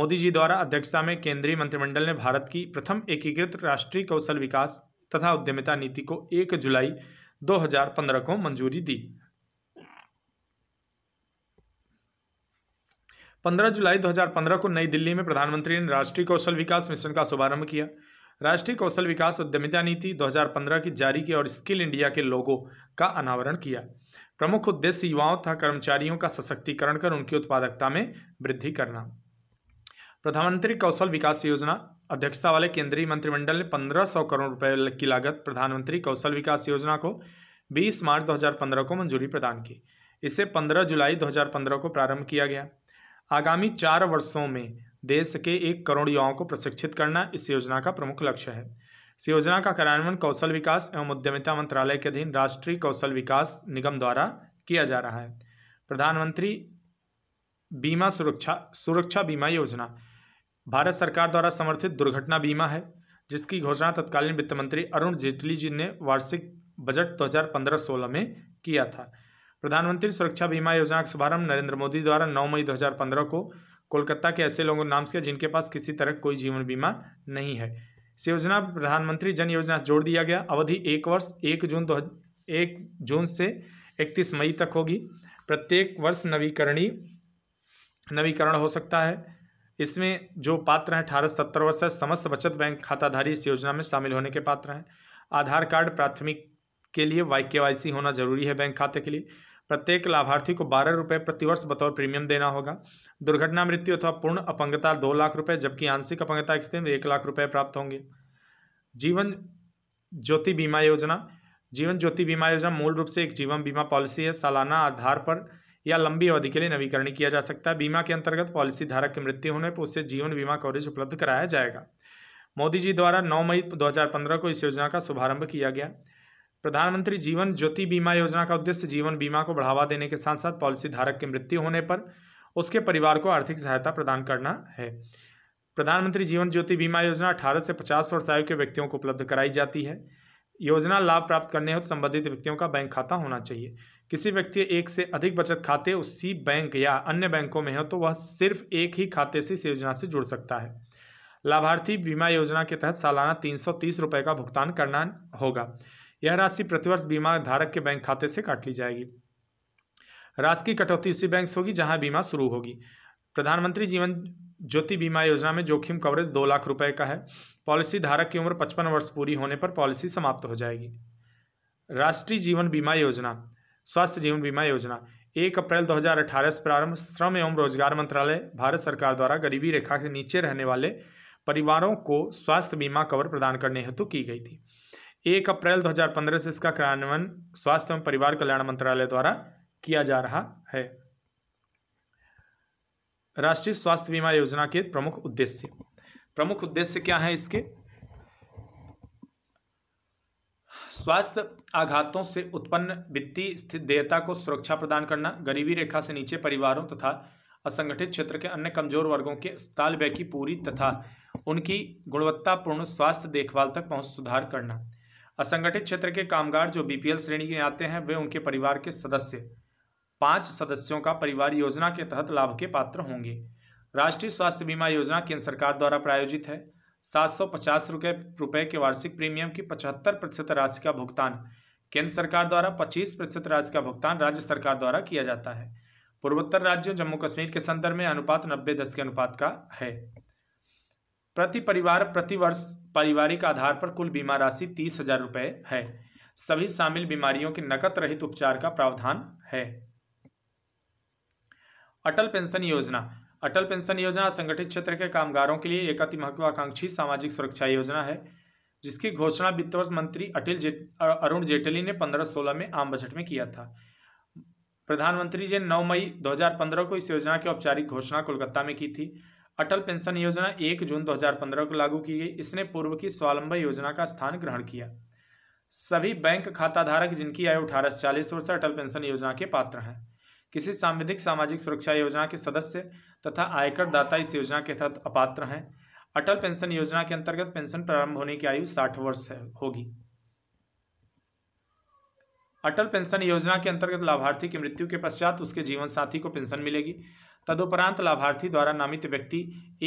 मोदी जी द्वारा अध्यक्षता में केंद्रीय मंत्रिमंडल ने भारत की प्रथम एकीकृत राष्ट्रीय कौशल विकास तथा उद्यमिता नीति को 1 जुलाई 2015 को मंजूरी दी 15 जुलाई 2015 को नई दिल्ली में प्रधानमंत्री ने राष्ट्रीय कौशल विकास मिशन का शुभारंभ किया राष्ट्रीय कौशल विकास उद्यमिता नीति 2015 की जारी की और स्किल इंडिया के लोगों का अनावरण किया प्रमुख उद्देश्य युवाओं तथा कर्मचारियों का सशक्तिकरण कर उनकी उत्पादकता में वृद्धि करना प्रधानमंत्री कौशल विकास योजना अध्यक्षता वाले केंद्रीय मंत्रिमंडल ने पंद्रह सौ करोड़ रुपए की लागत प्रधानमंत्री कौशल विकास योजना को 20 मार्च 2015 को मंजूरी प्रदान की इसे 15 जुलाई 2015 को प्रारंभ किया गया आगामी चार वर्षों में देश के एक करोड़ युवाओं को प्रशिक्षित करना इस योजना का प्रमुख लक्ष्य है इस योजना का कार्यान्वयन कौशल विकास एवं उद्यमिता मंत्रालय के अधीन राष्ट्रीय कौशल विकास निगम द्वारा किया जा रहा है प्रधानमंत्री बीमा सुरक्षा सुरक्षा बीमा योजना भारत सरकार द्वारा समर्थित दुर्घटना बीमा है जिसकी घोषणा तत्कालीन वित्त मंत्री अरुण जेटली जी ने वार्षिक बजट 2015-16 में किया था प्रधानमंत्री सुरक्षा बीमा योजना का शुभारंभ नरेंद्र मोदी द्वारा 9 मई 2015 को कोलकाता के ऐसे लोगों नाम से जिनके पास किसी तरह कोई जीवन बीमा नहीं है इस योजना प्रधानमंत्री जन योजना जोड़ दिया गया अवधि एक वर्ष एक जून दो एक जून से इकतीस मई तक होगी प्रत्येक वर्ष नवीकरणी नवीकरण हो सकता है इसमें जो पात्र हैं अठारह सत्तर वर्ष है समस्त बचत बैंक खाताधारी इस योजना में शामिल होने के पात्र हैं आधार कार्ड प्राथमिक के लिए वाई के वाई सी होना जरूरी है बैंक खाते के लिए प्रत्येक लाभार्थी को बारह रुपये प्रतिवर्ष बतौर प्रीमियम देना होगा दुर्घटना मृत्यु अथवा पूर्ण अपंगता दो लाख रुपये जबकि आंशिक अपंगता की स्थिति में एक लाख रुपये प्राप्त होंगे जीवन ज्योति बीमा योजना जीवन ज्योति बीमा योजना मूल रूप से एक जीवन बीमा पॉलिसी है सालाना आधार पर या लंबी अवधि के लिए नवीकरण किया जा सकता है बीमा के अंतर्गत पॉलिसी धारक की मृत्यु होने पर उसे जीवन बीमा कवरेज उपलब्ध कराया जाएगा मोदी जी द्वारा 9 मई 2015 को इस योजना का शुभारंभ किया गया प्रधानमंत्री जीवन ज्योति बीमा योजना का उद्देश्य जीवन बीमा को बढ़ावा देने के साथ साथ पॉलिसी धारक की मृत्यु होने पर उसके परिवार को आर्थिक सहायता प्रदान करना है प्रधानमंत्री जीवन ज्योति बीमा योजना अठारह से पचास वर्ष आयु के व्यक्तियों को उपलब्ध कराई जाती है योजना लाभ प्राप्त करने हो संबंधित व्यक्तियों का बैंक खाता होना चाहिए किसी व्यक्ति एक से अधिक बचत खाते उसी बैंक या अन्य बैंकों में हो तो वह सिर्फ एक ही खाते से इस योजना से जुड़ सकता है लाभार्थी बीमा योजना के तहत सालाना तीन सौ तीस रुपये का भुगतान करना होगा यह राशि प्रतिवर्ष बीमा धारक के बैंक खाते से काट ली जाएगी राशि की कटौती उसी बैंक से होगी जहां बीमा शुरू होगी प्रधानमंत्री जीवन ज्योति बीमा योजना में जोखिम कवरेज दो लाख रुपए का है पॉलिसी धारक की उम्र पचपन वर्ष पूरी होने पर पॉलिसी समाप्त हो जाएगी राष्ट्रीय जीवन बीमा योजना स्वास्थ्य जीवन बीमा योजना एक अप्रैल 2018 से प्रारंभ श्रम एवं रोजगार मंत्रालय भारत सरकार द्वारा गरीबी रेखा के नीचे रहने वाले परिवारों को स्वास्थ्य बीमा कवर प्रदान करने हेतु की गई थी एक अप्रैल 2015 से इसका क्रियान्वयन स्वास्थ्य एवं परिवार कल्याण मंत्रालय द्वारा किया जा रहा है राष्ट्रीय स्वास्थ्य बीमा योजना के प्रमुख उद्देश्य प्रमुख उद्देश्य क्या है इसके स्वास्थ्य आघातों से उत्पन्न वित्तीय देयता को सुरक्षा प्रदान करना गरीबी रेखा से नीचे परिवारों तथा असंगठित क्षेत्र के अन्य कमजोर वर्गों के अस्पताल व्यय की पूरी तथा उनकी गुणवत्तापूर्ण स्वास्थ्य देखभाल तक पहुंच सुधार करना असंगठित क्षेत्र के कामगार जो बीपीएल श्रेणी में आते हैं वे उनके परिवार के सदस्य पाँच सदस्यों का परिवार योजना के तहत लाभ के पात्र होंगे राष्ट्रीय स्वास्थ्य बीमा योजना केंद्र सरकार द्वारा प्रायोजित है सात सौ पचास रुपये रुपये के वार्षिक प्रीमियम की पचहत्तर प्रतिशत राशि का भुगतान केंद्र सरकार द्वारा पच्चीस प्रतिशत राशि का भुगतान राज्य सरकार द्वारा किया जाता है पूर्वोत्तर राज्यों जम्मू कश्मीर के संदर्भ में अनुपात नब्बे दस के अनुपात का है प्रति परिवार प्रतिवर्ष पारिवारिक आधार पर कुल बीमा राशि तीस हजार रुपये है सभी शामिल बीमारियों के नकद रहित उपचार का प्रावधान है अटल पेंशन योजना अटल पेंशन योजना असंगठित क्षेत्र के कामगारों के लिए एक अति महत्वाकांक्षी सामाजिक सुरक्षा योजना है जिसकी घोषणा वित्त वर्ष मंत्री अटिल जे, अरुण जेटली ने पंद्रह सोलह में आम बजट में किया था प्रधानमंत्री जी ने 9 मई 2015 को इस योजना की औपचारिक घोषणा कोलकाता में की थी अटल पेंशन योजना 1 जून 2015 को लागू की गई इसने पूर्व की स्वावलंबन योजना का स्थान ग्रहण किया सभी बैंक खाताधारक जिनकी आयु अठारह से चालीस वर्ष अटल पेंशन योजना के पात्र हैं किसी सांविधिक सामाजिक सुरक्षा योजना के सदस्य तथा आयकर दाता इस योजना के तहत अपात्र हैं अटल पेंशन योजना के अंतर्गत पेंशन प्रारंभ होने की आयु साठ वर्ष है होगी अटल पेंशन योजना के अंतर्गत लाभार्थी की मृत्यु के पश्चात उसके जीवन साथी को पेंशन मिलेगी तदुपरांत लाभार्थी द्वारा नामित व्यक्ति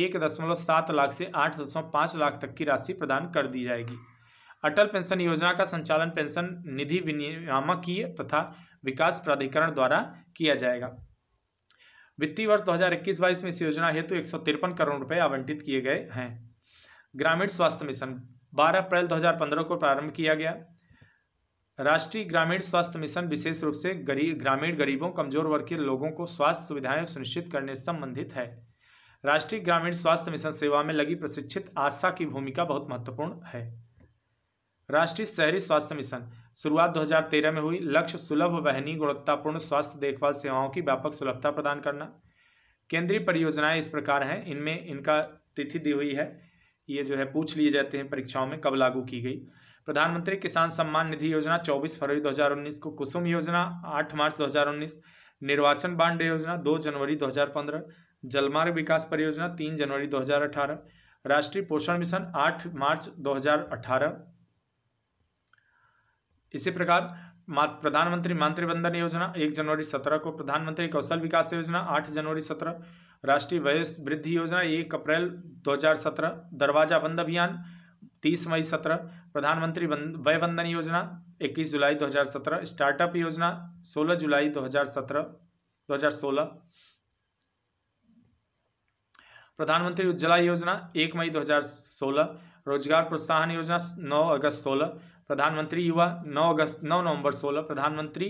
एक दशमलव सात लाख से आठ दशमलव पाँच लाख तक की राशि प्रदान कर दी जाएगी अटल पेंशन योजना का संचालन पेंशन निधि विनियामकीय तथा विकास प्राधिकरण द्वारा किया जाएगा वित्तीय वर्ष 2021-22 में इस योजना हेतु एक करोड़ रुपए आवंटित किए गए हैं ग्रामीण स्वास्थ्य मिशन 12 अप्रैल 2015 को प्रारंभ किया गया राष्ट्रीय ग्रामीण स्वास्थ्य मिशन विशेष रूप से गरीब ग्रामीण गरीबों कमजोर वर्ग के लोगों को स्वास्थ्य सुविधाएं सुनिश्चित करने से संबंधित है राष्ट्रीय ग्रामीण स्वास्थ्य मिशन सेवा में लगी प्रशिक्षित आशा की भूमिका बहुत महत्वपूर्ण है राष्ट्रीय शहरी स्वास्थ्य मिशन शुरुआत 2013 में हुई लक्ष्य सुलभ वहनी गुणवत्तापूर्ण स्वास्थ्य देखभाल सेवाओं की व्यापक सुलभता प्रदान करना केंद्रीय परियोजनाएं इस प्रकार हैं इनमें इनका तिथि दी हुई है ये जो है पूछ लिए जाते हैं परीक्षाओं में कब लागू की गई प्रधानमंत्री किसान सम्मान निधि योजना 24 फरवरी 2019 को कुसुम योजना 8 मार्च 2019 निर्वाचन बांड योजना 2 जनवरी 2015 जलमार्ग विकास परियोजना 3 जनवरी 2018 राष्ट्रीय पोषण मिशन 8 मार्च 2018 इसी प्रकार प्रधानमंत्री मातृवंदन योजना एक जनवरी सत्रह को प्रधानमंत्री कौशल विकास योजना आठ जनवरी सत्रह राष्ट्रीय वयस्क वृद्धि योजना एक अप्रैल सत्रह दरवाजा बंद अभियान तीस मई सत्रह प्रधानमंत्री वय वंदन योजना इक्कीस जुलाई 2017 स्टार्टअप योजना 16 जुलाई 2017 2016 प्रधानमंत्री उज्ज्वला योजना 1 मई 2016 रोजगार प्रोत्साहन योजना 9 अगस्त सोलह प्रधानमंत्री युवा 9 अगस्त 9 नवंबर 16 प्रधानमंत्री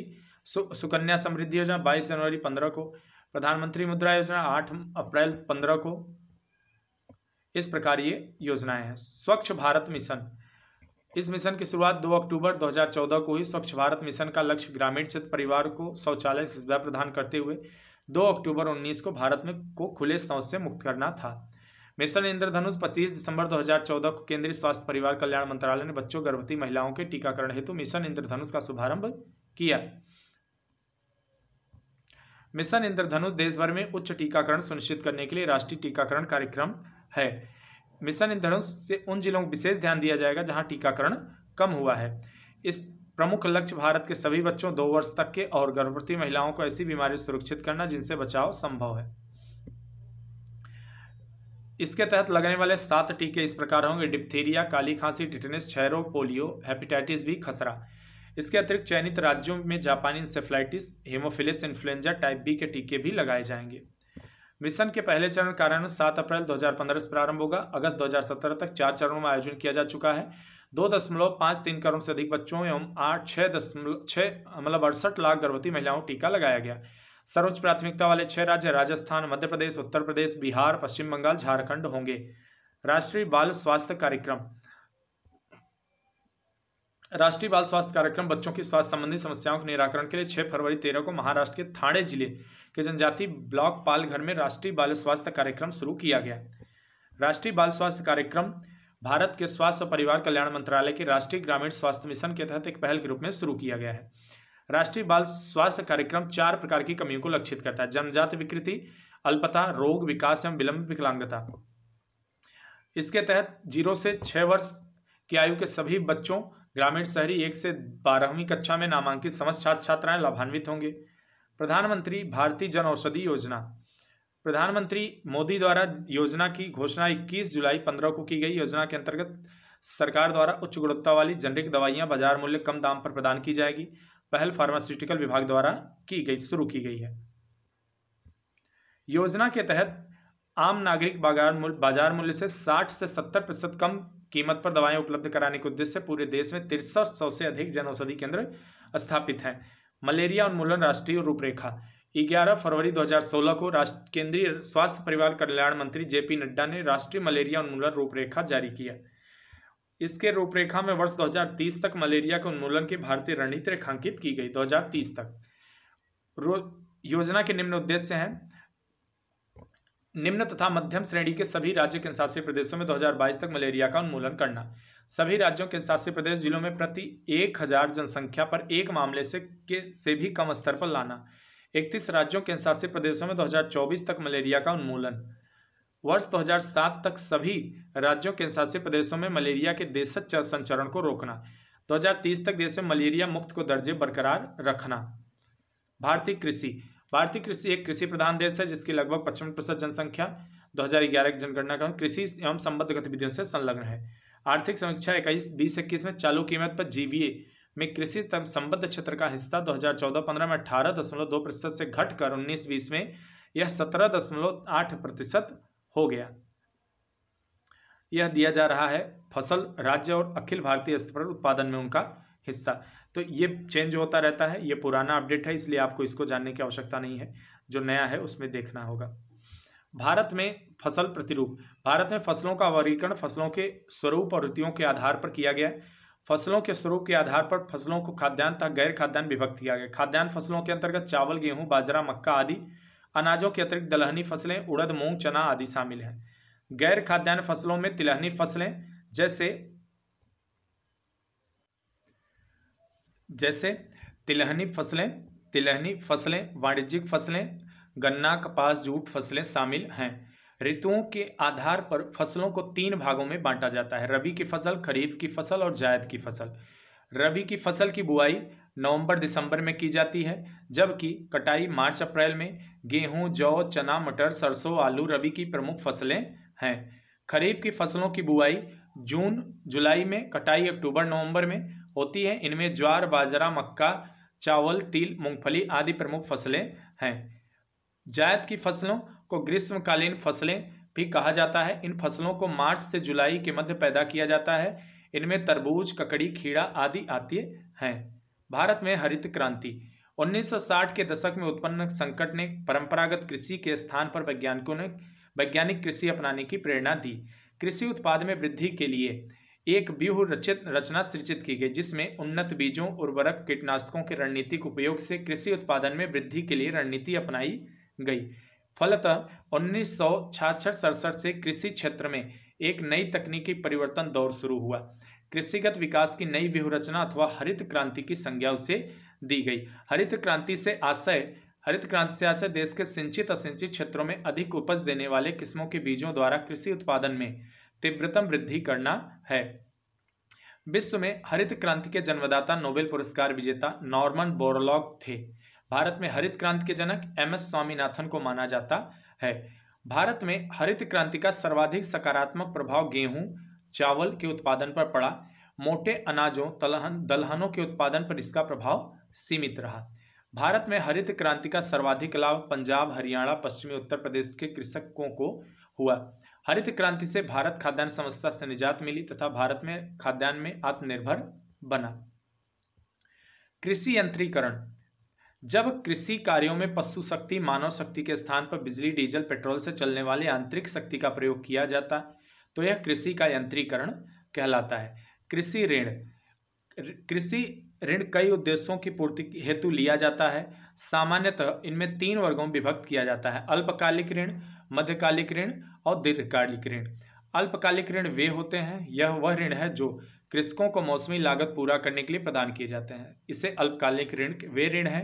सु, सुकन्या समृद्धि योजना 22 जनवरी 15 को प्रधानमंत्री मुद्रा योजना 8 अप्रैल 15 को इस प्रकार ये योजनाएं हैं स्वच्छ भारत मिशन इस मिशन की शुरुआत 2 अक्टूबर 2014 को हुई स्वच्छ भारत मिशन का लक्ष्य ग्रामीण क्षेत्र परिवार को शौचालय सुविधा प्रदान करते हुए दो अक्टूबर उन्नीस को भारत में को खुले शौच से मुक्त करना था मिशन इंद्रधनुष 25 दिसंबर 2014 को केंद्रीय स्वास्थ्य परिवार कल्याण मंत्रालय ने बच्चों गर्भवती महिलाओं के टीकाकरण हेतु मिशन इंद्रधनुष का शुभारंभ किया मिशन इंद्रधनुष देश भर में उच्च टीकाकरण सुनिश्चित करने के लिए राष्ट्रीय टीकाकरण कार्यक्रम है मिशन इंद्रधनुष से उन जिलों को विशेष ध्यान दिया जाएगा जहां टीकाकरण कम हुआ है इस प्रमुख लक्ष्य भारत के सभी बच्चों दो वर्ष तक के और गर्भवती महिलाओं को ऐसी बीमारी सुरक्षित करना जिनसे बचाव संभव है इसके तहत लगने वाले सात टीके इस प्रकार होंगे डिप्थीरिया काली खांसी टिटनेस क्षयरोग पोलियो हेपेटाइटिस भी खसरा इसके अतिरिक्त चयनित राज्यों में जापानी encephalitis haemophilus influenza type B के टीके भी लगाए जाएंगे मिशन के पहले चरण कार्यान्वयन सात अप्रैल 2015 से प्रारंभ होगा अगस्त 2017 तक चार चरणों में आयोजन किया जा चुका है दो दशमलव पाँच तीन करोड़ से अधिक बच्चों एवं आठ छः दशमलव छः मतलब अड़सठ लाख गर्भवती महिलाओं टीका लगाया गया सर्वोच्च प्राथमिकता वाले छह राज्य राजस्थान मध्य प्रदेश उत्तर प्रदेश बिहार पश्चिम बंगाल झारखंड होंगे राष्ट्रीय बाल स्वास्थ्य कार्यक्रम राष्ट्रीय बाल स्वास्थ्य कार्यक्रम बच्चों की स्वास्थ्य संबंधी समस्याओं के निराकरण के लिए छह फरवरी तेरह को महाराष्ट्र के थाने जिले के जनजाति ब्लॉक पालघर में राष्ट्रीय बाल स्वास्थ्य कार्यक्रम शुरू किया गया राष्ट्रीय बाल स्वास्थ्य कार्यक्रम भारत के स्वास्थ्य और परिवार कल्याण मंत्रालय के राष्ट्रीय ग्रामीण स्वास्थ्य मिशन के तहत एक पहल के रूप में शुरू किया गया है राष्ट्रीय बाल स्वास्थ्य कार्यक्रम चार प्रकार की कमियों को लक्षित करता है जनजात विकृति अल्पता रोग विकास एवं विलंब विकलांगता इसके तहत जीरो से छ वर्ष की आयु के सभी बच्चों ग्रामीण शहरी एक से बारहवीं कक्षा में नामांकित समस्त छात्र छात्राएं लाभान्वित होंगे प्रधानमंत्री भारतीय जन औषधि योजना प्रधानमंत्री मोदी द्वारा योजना की घोषणा 21 जुलाई 15 को की गई योजना के अंतर्गत सरकार द्वारा उच्च गुणवत्ता वाली जनरिक दवाइयां बाजार मूल्य कम दाम पर प्रदान की जाएगी पहल फार्मास्यूटिकल विभाग द्वारा की गई शुरू की गई है योजना के तहत आम नागरिक बाजार मूल्य बाजार मूल्य से 60 से 70 प्रतिशत कम कीमत पर दवाएं उपलब्ध कराने के उद्देश्य से पूरे देश में तिरसठ सौ से अधिक जनऔषधि केंद्र स्थापित हैं मलेरिया उन्मूलन राष्ट्रीय रूपरेखा 11 फरवरी 2016 को राष्ट्र केंद्रीय स्वास्थ्य परिवार कल्याण मंत्री जेपी नड्डा ने राष्ट्रीय मलेरिया उन्मूलन रूपरेखा जारी किया इसके रूपरेखा में वर्ष 2030 तक मलेरिया के उन्मूलन की भारतीय रणनीति रेखांकित की गई 2030 तक योजना के निम्न उद्देश्य हैं निम्न तथा मध्यम श्रेणी के सभी राज्य के शासित प्रदेशों में 2022 तक मलेरिया का उन्मूलन करना सभी राज्यों के शासित प्रदेश जिलों में प्रति एक हजार जनसंख्या पर एक मामले से के से भी कम स्तर पर लाना इकतीस राज्यों के शासित प्रदेशों में 2024 तक मलेरिया का उन्मूलन वर्ष 2007 तक सभी राज्यों के शासित प्रदेशों में मलेरिया के देशज संचरण को रोकना 2030 तक देश में मलेरिया मुक्त को दर्जे बरकरार रखना भारतीय कृषि भारतीय कृषि एक कृषि प्रधान देश है जिसकी लगभग पचपन प्रतिशत जनसंख्या 2011 की जनगणना का कृषि एवं संबद्ध गतिविधियों से संलग्न है आर्थिक समीक्षा इक्कीस बीस इक्कीस में चालू कीमत पर जीवीए में कृषि संबद्ध क्षेत्र का हिस्सा 2014-15 में अठारह दशमलव दो प्रतिशत से घटकर उन्नीस बीस में यह सत्रह दशमलव आठ प्रतिशत हो गया यह दिया जा रहा है फसल राज्य और अखिल भारतीय स्तर पर उत्पादन में उनका हिस्सा तो ये चेंज होता रहता है ये पुराना अपडेट है इसलिए आपको इसको जानने की आवश्यकता नहीं है जो नया है उसमें देखना होगा भारत में फसल प्रतिरूप भारत में फसलों का वर्गीकरण फसलों के स्वरूप और रुतियों के आधार पर किया गया है फसलों के स्वरूप के आधार पर फसलों को खाद्यान्न तथा गैर खाद्यान्न विभक्त किया गया खाद्यान्न फसलों के अंतर्गत चावल गेहूं बाजरा मक्का आदि अनाजों के अतिरिक्त दलहनी फसलें उड़द मूंग चना आदि शामिल हैं गैर खाद्यान्न फसलों में तिलहनी फसलें जैसे जैसे तिलहनी फसलें तिलहनी फसलें वाणिज्यिक फसलें गन्ना कपास जूट फसलें शामिल हैं ऋतुओं के आधार पर फसलों को तीन भागों में बांटा जाता है रबी की फसल खरीफ की फसल और जायद की फसल रबी की फसल की बुआई नवंबर दिसंबर में की जाती है जबकि कटाई मार्च अप्रैल में गेहूं जौ चना मटर सरसों आलू रबी की प्रमुख फसलें हैं खरीफ की फसलों की बुआई जून जुलाई में कटाई अक्टूबर नवंबर में होती है इनमें ज्वार बाजरा मक्का चावल तिल मूंगफली आदि प्रमुख फसलें हैं जायद की फसलों को ग्रीष्मकालीन फसलें भी कहा जाता है इन फसलों को मार्च से जुलाई के मध्य पैदा किया जाता है इनमें तरबूज ककड़ी खीरा आदि आती हैं भारत में हरित क्रांति 1960 के दशक में उत्पन्न संकट ने परंपरागत कृषि के स्थान पर वैज्ञानिकों ने वैज्ञानिक कृषि अपनाने की प्रेरणा दी कृषि उत्पाद में वृद्धि के लिए एक व्यूह रचित रचना सृजित की गई जिसमें उन्नत बीजों उर्वरक कीटनाशकों के रणनीतिक उपयोग से कृषि उत्पादन में वृद्धि के लिए रणनीति अपनाई गई फलतः उन्नीस सौ सड़सठ से कृषि क्षेत्र में एक नई तकनीकी परिवर्तन दौर शुरू हुआ कृषिगत विकास की नई रचना अथवा हरित क्रांति की संज्ञा उसे दी गई हरित क्रांति से आशय हरित क्रांति से आशय देश के सिंचित असिंचित क्षेत्रों में अधिक उपज देने वाले किस्मों के बीजों द्वारा कृषि उत्पादन में तीव्रतम वृद्धि करना है विश्व में हरित क्रांति के जन्मदाता नोबेल पुरस्कार विजेता नॉर्मन बोरलॉग थे भारत में हरित क्रांति के जनक एम एस स्वामीनाथन को माना जाता है भारत में हरित क्रांति का सर्वाधिक सकारात्मक प्रभाव गेहूं चावल के उत्पादन पर पड़ा मोटे अनाजों तलहन दलहनों के उत्पादन पर इसका प्रभाव सीमित रहा भारत में हरित क्रांति का सर्वाधिक लाभ पंजाब हरियाणा पश्चिमी उत्तर प्रदेश के कृषकों को हुआ हरित क्रांति से भारत खाद्यान्न समस्या से निजात मिली तथा भारत में खाद्यान्न में आत्मनिर्भर बना कृषि यंत्रीकरण जब कृषि कार्यों में पशु शक्ति मानव शक्ति के स्थान पर बिजली डीजल पेट्रोल से चलने वाली आंतरिक शक्ति का प्रयोग किया जाता तो यह कृषि का यंत्रीकरण कहलाता है कृषि ऋण कृषि ऋण कई उद्देश्यों की पूर्ति हेतु लिया जाता है सामान्यतः इनमें तीन वर्गों में विभक्त किया जाता है अल्पकालिक ऋण मध्यकालिक ऋण और दीर्घकालिक ऋण अल्पकालिक ऋण वे होते हैं यह वह ऋण है जो कृषकों को मौसमी लागत पूरा करने के लिए प्रदान किए जाते हैं इसे अल्पकालिक ऋण वे ऋण है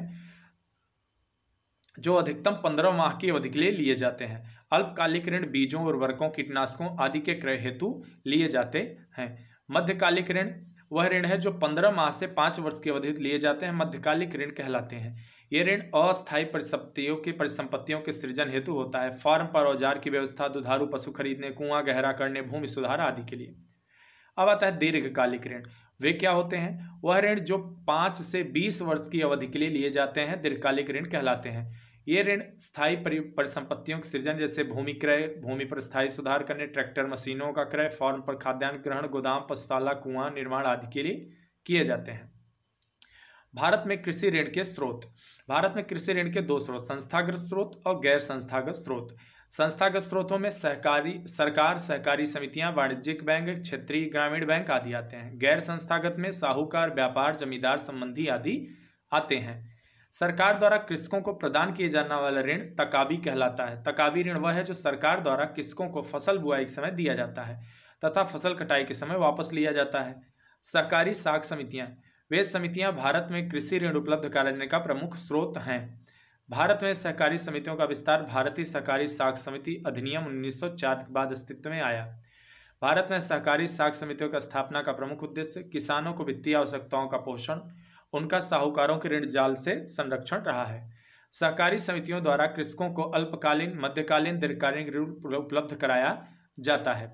जो अधिकतम पंद्रह माह की अवधि के लिए लिए जाते हैं अल्पकालिक ऋण बीजों उर्वरकों कीटनाशकों आदि के क्रय हेतु लिए जाते हैं मध्यकालिक ऋण वह ऋण है जो पंद्रह माह से पांच वर्ष की अवधि लिए जाते हैं मध्यकालिक ऋण कहलाते हैं ये ऋण अस्थायी परिसंपत्तियों की परिसंपत्तियों के सृजन हेतु होता है फार्म पर औजार की व्यवस्था दुधारू पशु खरीदने कुआं गहरा करने भूमि सुधार आदि के लिए अब आता है दीर्घकालिक ऋण वे क्या होते हैं वह ऋण जो पांच से बीस वर्ष की अवधि के लिए लिए जाते हैं दीर्घकालिक ऋण कहलाते हैं ये ऋण स्थायी परिसंपत्तियों के सृजन जैसे भूमि क्रय भूमि पर स्थायी सुधार करने ट्रैक्टर मशीनों का क्रय फॉर्म पर खाद्यान्न ग्रहण गोदाम पशुशाला कुआं निर्माण आदि के लिए किए जाते हैं भारत में कृषि ऋण के स्रोत भारत में कृषि ऋण के दो स्रोत संस्थागत स्रोत और गैर संस्थागत स्रोत संस्थागत स्रोतों में सहकारी सरकार सहकारी समितियां वाणिज्यिक बैंक क्षेत्रीय ग्रामीण बैंक आदि आते हैं गैर संस्थागत में साहूकार व्यापार जमींदार संबंधी आदि आते हैं सरकार द्वारा कृषकों को प्रदान किए जाने वाला ऋण तकाबी कहलाता है तकाबी ऋण वह है जो सरकार द्वारा कृषकों को फसल बुआई के समय दिया जाता है तथा फसल कटाई के समय वापस लिया जाता है सहकारी साख समितियां वे समितियां भारत में कृषि ऋण उपलब्ध कराने का प्रमुख स्रोत हैं भारत में सहकारी समितियों का विस्तार भारतीय सहकारी साख समिति अधिनियम उन्नीस के बाद अस्तित्व में आया भारत में सहकारी साख समितियों का स्थापना का प्रमुख उद्देश्य किसानों को वित्तीय आवश्यकताओं का पोषण उनका साहूकारों के ऋण जाल से संरक्षण रहा है सहकारी समितियों द्वारा कृषकों को अल्पकालीन मध्यकालीन दीर्घकालीन ऋण उपलब्ध कराया जाता है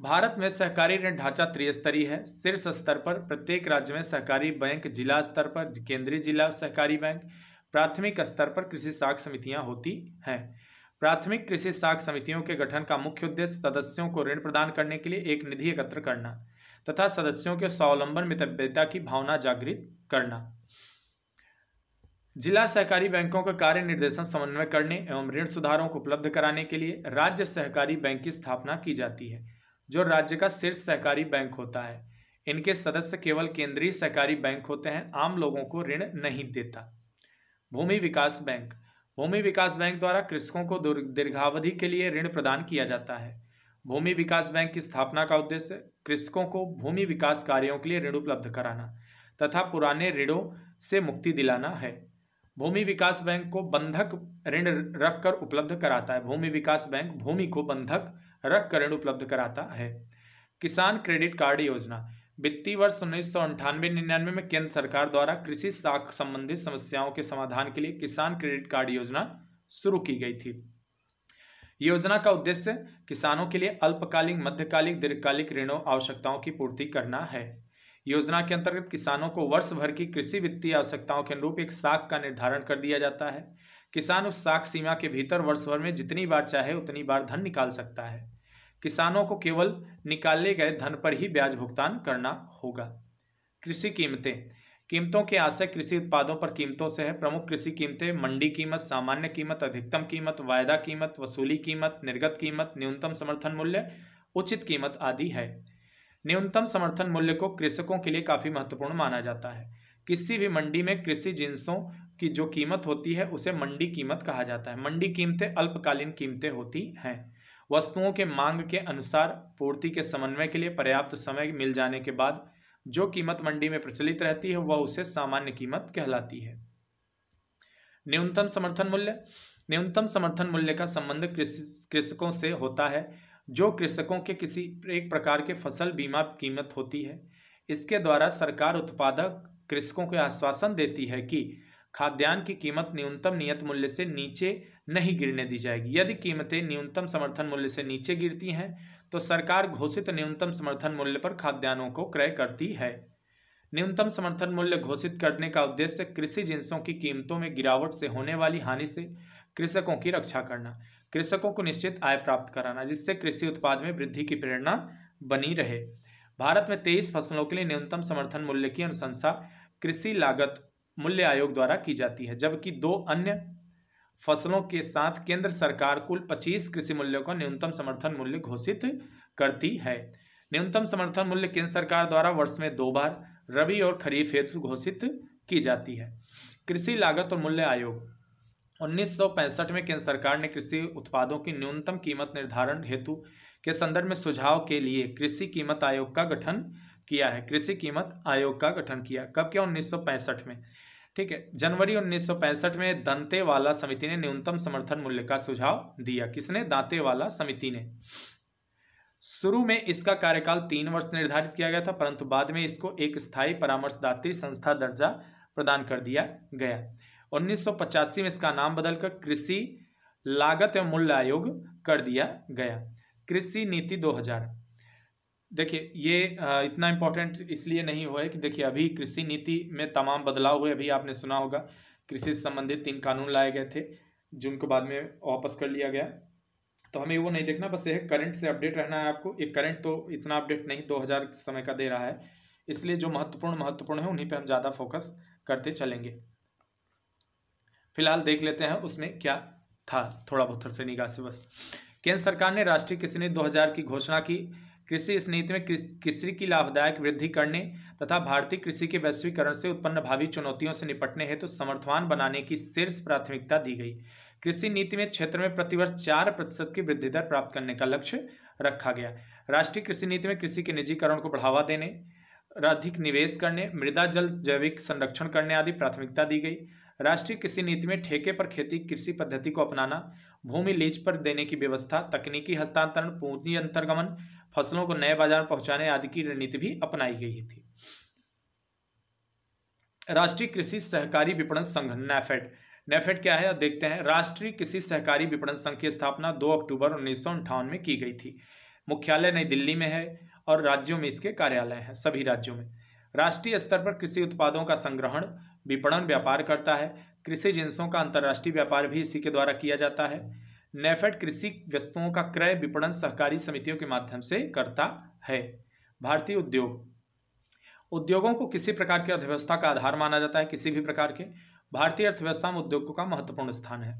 भारत में सहकारी ऋण ढांचा त्रिस्तरीय है शीर्ष स्तर पर प्रत्येक राज्य में सहकारी बैंक जिला स्तर पर केंद्रीय जिला सहकारी बैंक प्राथमिक स्तर पर कृषि साख समितियां होती हैं प्राथमिक कृषि साख समितियों के गठन का मुख्य उद्देश्य सदस्यों को ऋण प्रदान करने के लिए एक निधि एकत्र करना तथा सदस्यों के स्वावलंबन मितव्यता की भावना जागृत करना जिला सहकारी बैंकों का कार्य निर्देशन समन्वय करने एवं ऋण सुधारों को उपलब्ध कराने के लिए राज्य सहकारी बैंक की स्थापना की जाती है जो राज्य का शीर्ष सहकारी बैंक होता है इनके सदस्य केवल केंद्रीय सहकारी बैंक होते हैं आम लोगों को ऋण नहीं देता भूमि विकास बैंक भूमि विकास बैंक द्वारा कृषकों को दीर्घावधि के लिए ऋण प्रदान किया जाता है भूमि विकास बैंक की स्थापना का उद्देश्य कृषकों को भूमि विकास कार्यों के लिए ऋण उपलब्ध कराना तथा पुराने ऋणों से मुक्ति दिलाना है भूमि विकास बैंक को बंधक ऋण रखकर उपलब्ध कराता है भूमि विकास बैंक भूमि को बंधक रखकर ऋण उपलब्ध कराता है किसान क्रेडिट कार्ड योजना वित्तीय वर्ष उन्नीस सौ अंठानवे निन्यानवे में केंद्र सरकार द्वारा कृषि साख संबंधित समस्याओं के समाधान के लिए किसान क्रेडिट कार्ड योजना शुरू की गई थी योजना का उद्देश्य किसानों के लिए अल्पकालिक मध्यकालिक दीर्घकालिक ऋणों आवश्यकताओं की पूर्ति करना है योजना के अंतर्गत किसानों को वर्ष भर की कृषि वित्तीय आवश्यकताओं के अनुरूप एक साख का निर्धारण कर दिया जाता है किसान उस साख सीमा के भीतर वर्ष भर में जितनी बार चाहे उतनी बार धन निकाल सकता है किसानों को केवल निकाले गए धन पर ही ब्याज भुगतान करना होगा कृषि कीमतें कीमतों के आशय कृषि उत्पादों पर कीमतों से है प्रमुख कृषि कीमतें मंडी कीमत सामान्य कीमत अधिकतम कीमत वायदा कीमत वसूली कीमत निर्गत कीमत न्यूनतम समर्थन मूल्य उचित कीमत आदि है न्यूनतम समर्थन मूल्य को कृषकों के लिए काफ़ी महत्वपूर्ण माना जाता है किसी भी मंडी में कृषि जिन्सों की जो कीमत होती है उसे मंडी कीमत कहा जाता है मंडी कीमतें अल्पकालीन कीमतें होती हैं वस्तुओं के मांग के अनुसार पूर्ति के समन्वय के लिए पर्याप्त समय मिल जाने के बाद जो कीमत मंडी में प्रचलित रहती है वह उसे सामान्य कीमत कहलाती है न्यूनतम समर्थन मूल्य न्यूनतम समर्थन मूल्य का संबंध कृषकों से होता है जो कृषकों के किसी एक प्रकार के फसल बीमा कीमत होती है इसके द्वारा सरकार उत्पादक कृषकों को आश्वासन देती है कि खाद्यान्न की कीमत न्यूनतम नियत मूल्य से नीचे नहीं गिरने दी जाएगी यदि कीमतें न्यूनतम समर्थन मूल्य से नीचे गिरती हैं तो सरकार घोषित न्यूनतम समर्थन मूल्य पर खाद्यान्नों को क्रय करती है न्यूनतम समर्थन मूल्य घोषित करने का उद्देश्य कृषि जिंसों की कीमतों में गिरावट से होने वाली हानि से कृषकों की रक्षा करना कृषकों को निश्चित आय प्राप्त कराना जिससे कृषि उत्पाद में वृद्धि की प्रेरणा बनी रहे भारत में तेईस फसलों के लिए न्यूनतम समर्थन मूल्य की अनुशंसा कृषि लागत मूल्य आयोग द्वारा की जाती है जबकि दो अन्य फसलों के साथ केंद्र सरकार कुल 25 कृषि मूल्यों का न्यूनतम समर्थन मूल्य घोषित करती है न्यूनतम समर्थन मूल्य केंद्र सरकार द्वारा वर्ष में दो बार रबी और खरीफ हेतु घोषित की जाती है कृषि लागत और मूल्य आयोग 1965 में केंद्र सरकार ने कृषि उत्पादों की न्यूनतम कीमत निर्धारण हेतु के संदर्भ में सुझाव के लिए कृषि कीमत आयोग का गठन किया है कृषि कीमत आयोग का गठन किया कब क्या उन्नीस में ठीक है जनवरी उन्नीस में दंतेवाला समिति ने न्यूनतम समर्थन मूल्य का सुझाव दिया किसने दांतेवाला समिति ने शुरू में इसका कार्यकाल तीन वर्ष निर्धारित किया गया था परंतु बाद में इसको एक स्थायी परामर्शदात्री संस्था दर्जा प्रदान कर दिया गया 1985 में इसका नाम बदलकर कृषि लागत एवं मूल्य आयोग कर दिया गया कृषि नीति 2000 देखिए ये इतना इम्पोर्टेंट इसलिए नहीं हुआ है कि देखिए अभी कृषि नीति में तमाम बदलाव हुए अभी आपने सुना होगा कृषि से संबंधित तीन कानून लाए गए थे जिनको बाद में वापस कर लिया गया तो हमें वो नहीं देखना बस यह करंट से अपडेट रहना है आपको ये करंट तो इतना अपडेट नहीं दो हजार समय का दे रहा है इसलिए जो महत्वपूर्ण महत्वपूर्ण है उन्हीं पे हम ज़्यादा फोकस करते चलेंगे फिलहाल देख लेते हैं उसमें क्या था थोड़ा बहुत से निगाह से बस केंद्र सरकार ने राष्ट्रीय कृषि नीति दो की घोषणा की कृषि इस नीति में कृषि की लाभदायक वृद्धि करने तथा भारतीय कृषि के वैश्वीकरण से उत्पन्न भावी चुनौतियों से निपटने हेतु तो समर्थवान बनाने की शीर्ष प्राथमिकता दी गई कृषि नीति में क्षेत्र में प्रतिवर्ष चार प्रतिशत की वृद्धि दर प्राप्त करने का लक्ष्य रखा गया राष्ट्रीय कृषि नीति में कृषि के निजीकरण को बढ़ावा देने अधिक निवेश करने मृदा जल जैविक संरक्षण करने आदि प्राथमिकता दी गई राष्ट्रीय कृषि नीति में ठेके पर खेती कृषि पद्धति को अपनाना भूमि लीज पर देने की व्यवस्था तकनीकी हस्तांतरण पूंजी अंतर्गमन फसलों को नए बाजार पहुंचाने आदि की रणनीति भी अपनाई गई थी राष्ट्रीय कृषि सहकारी विपणन संघ नेफेड नेफेड क्या है देखते हैं राष्ट्रीय कृषि सहकारी विपणन संघ की स्थापना 2 अक्टूबर उन्नीस में की गई थी मुख्यालय नई दिल्ली में है और राज्यों में इसके कार्यालय हैं सभी राज्यों में राष्ट्रीय स्तर पर कृषि उत्पादों का संग्रहण विपणन व्यापार करता है कृषि जिन्सों का अंतर्राष्ट्रीय व्यापार भी इसी के द्वारा किया जाता है नेफेड कृषि वस्तुओं का क्रय विपणन सहकारी समितियों के माध्यम से करता है भारतीय उद्योग उद्योगों को किसी प्रकार की अर्थव्यवस्था का आधार माना जाता है किसी भी प्रकार के भारतीय अर्थव्यवस्था में उद्योगों का महत्वपूर्ण स्थान है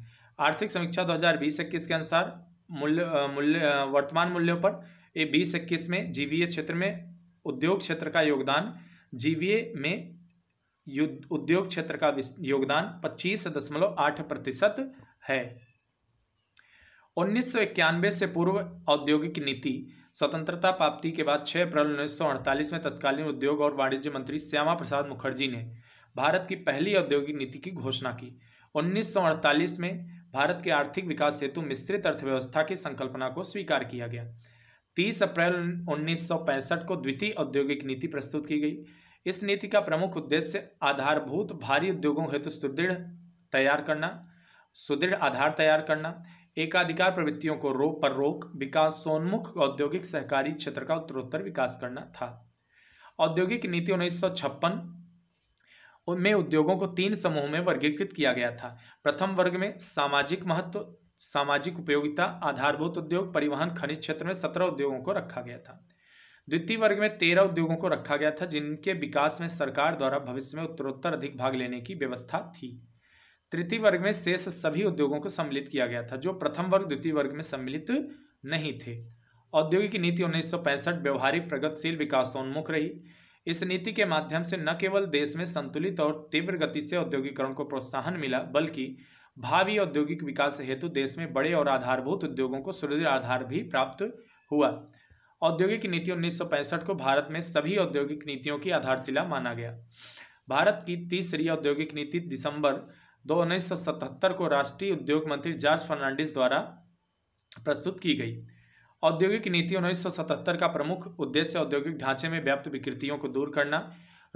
आर्थिक समीक्षा दो हजार के अनुसार मूल्य मूल्य वर्तमान मूल्यों पर ए बीस इक्कीस में जीवीए क्षेत्र में उद्योग क्षेत्र का योगदान जीवीए में उद्योग क्षेत्र का योगदान पच्चीस दशमलव आठ प्रतिशत है उन्नीस से पूर्व औद्योगिक नीति स्वतंत्रता प्राप्ति के बाद 6 अप्रैल उन्नीस में तत्कालीन उद्योग और वाणिज्य मंत्री श्यामा प्रसाद मुखर्जी ने भारत की पहली औद्योगिक नीति की घोषणा की उन्नीस में भारत के आर्थिक विकास हेतु मिश्रित अर्थव्यवस्था की संकल्पना को स्वीकार किया गया 30 अप्रैल 1965 को द्वितीय औद्योगिक नीति प्रस्तुत की गई इस नीति का प्रमुख उद्देश्य आधारभूत भारी उद्योगों हेतु सुदृढ़ तैयार करना सुदृढ़ आधार तैयार करना एकाधिकार प्रवृत्तियों को रोक पर रोक विकास सोन्मुख औद्योगिक सहकारी क्षेत्र का उत्तरोत्तर विकास करना था औद्योगिक नीति उन्नीस में उद्योगों को तीन समूहों में वर्गीकृत किया गया था प्रथम वर्ग में सामाजिक महत्व सामाजिक उपयोगिता आधारभूत उद्योग परिवहन खनिज क्षेत्र में सत्रह उद्योगों को रखा गया था द्वितीय वर्ग में तेरह उद्योगों को रखा गया था जिनके विकास में सरकार द्वारा भविष्य में उत्तरोत्तर अधिक भाग लेने की व्यवस्था थी तृतीय वर्ग में शेष सभी उद्योगों को सम्मिलित किया गया था जो प्रथम वर्ग द्वितीय वर्ग में सम्मिलित नहीं थे औद्योगिक नीति उन्नीस व्यवहारिक प्रगतिशील विकासोन्मुख रही इस नीति के माध्यम से न केवल देश में संतुलित और तीव्र गति से औद्योगिकरण को प्रोत्साहन मिला बल्कि भावी औद्योगिक विकास हेतु देश में बड़े और आधारभूत उद्योगों को सुदृढ़ आधार भी प्राप्त हुआ औद्योगिक नीति उन्नीस को भारत में सभी औद्योगिक नीतियों की आधारशिला माना गया भारत की तीसरी औद्योगिक नीति दिसंबर दो को राष्ट्रीय उद्योग मंत्री जॉर्ज फर्नांडिस द्वारा प्रस्तुत की गई औद्योगिक नीति उन्नीस का प्रमुख उद्देश्य औद्योगिक ढांचे में व्याप्त विकृतियों को दूर करना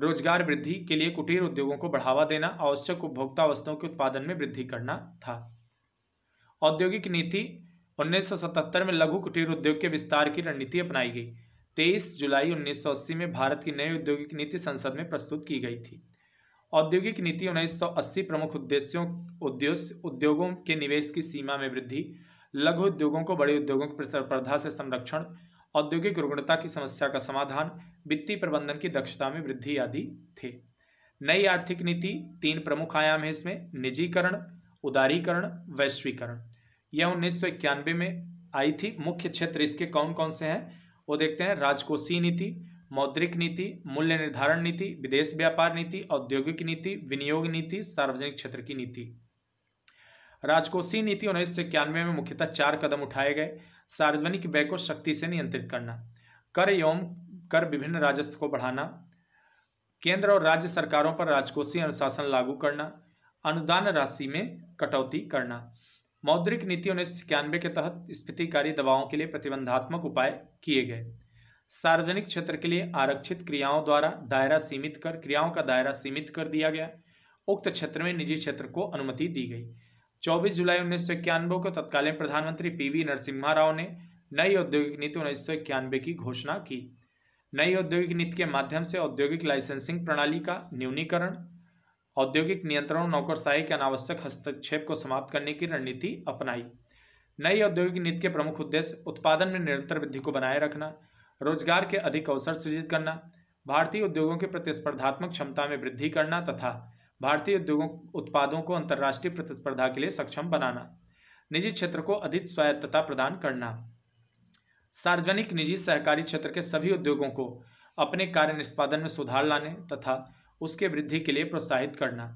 रोजगार वृद्धि के लिए कुटीर उद्योगों को बढ़ावा देना आवश्यक उपभोक्ता वस्तुओं के उत्पादन में वृद्धि करना था औद्योगिक नीति 1977 में लघु कुटीर उद्योग के विस्तार की रणनीति अपनाई गई 23 जुलाई 1980 में भारत की नई औद्योगिक नीति संसद में प्रस्तुत की गई थी औद्योगिक नीति उन्नीस सौ अस्सी प्रमुख उद्देश्यों उद्देश्य उद्योगों के निवेश की सीमा में वृद्धि लघु उद्योगों को बड़े उद्योगों की प्रतिस्पर्धा से संरक्षण औद्योगिक रुग्णता की समस्या का समाधान वित्तीय प्रबंधन की दक्षता में वृद्धि आदि थे नई आर्थिक नीति तीन प्रमुख आयाम है इसमें निजीकरण उदारीकरण वैश्वीकरण यह उन्नीस में आई थी मुख्य क्षेत्र इसके कौन कौन से हैं वो देखते हैं राजकोषीय नीति मौद्रिक नीति मूल्य निर्धारण नीति विदेश व्यापार नीति औद्योगिक नीति विनियोग नीति सार्वजनिक क्षेत्र की नीति राजकोषीय नीति उन्नीस सौ इक्यानवे में मुख्यतः चार कदम उठाए गए सार्वजनिक व्यय को शक्ति से नियंत्रित करना कर एवं कर विभिन्न राजस्व को बढ़ाना केंद्र और राज्य सरकारों पर राजकोषीय अनुशासन लागू करना अनुदान राशि में कटौती करना मौद्रिक नीति उन्नीस सौ इक्यानवे के तहत स्थितिकारी दबावों के लिए प्रतिबंधात्मक उपाय किए गए सार्वजनिक क्षेत्र के लिए आरक्षित क्रियाओं द्वारा दायरा सीमित कर क्रियाओं का दायरा सीमित कर दिया गया उक्त क्षेत्र में निजी क्षेत्र को अनुमति दी गई 24 जुलाई उन्नीस को तत्कालीन प्रधानमंत्री पीवी नरसिम्हा राव ने नई औद्योगिक नीति उन्नीस की घोषणा की नई औद्योगिक नीति के माध्यम से औद्योगिक लाइसेंसिंग प्रणाली का न्यूनीकरण औद्योगिक नियंत्रण नौकरशाही के अनावश्यक हस्तक्षेप को समाप्त करने की रणनीति अपनाई नई औद्योगिक नीति के प्रमुख उद्देश्य उत्पादन में निरंतर वृद्धि को बनाए रखना रोजगार के अधिक अवसर सृजित करना भारतीय उद्योगों की प्रतिस्पर्धात्मक क्षमता में वृद्धि करना तथा भारतीय उद्योगों उत्पादों को अंतर्राष्ट्रीय प्रतिस्पर्धा के लिए सक्षम बनाना निजी क्षेत्र को अधिक स्वायत्तता प्रदान करना सार्वजनिक निजी सहकारी क्षेत्र के सभी उद्योगों को अपने कार्य निष्पादन में सुधार लाने तथा उसके वृद्धि के लिए प्रोत्साहित करना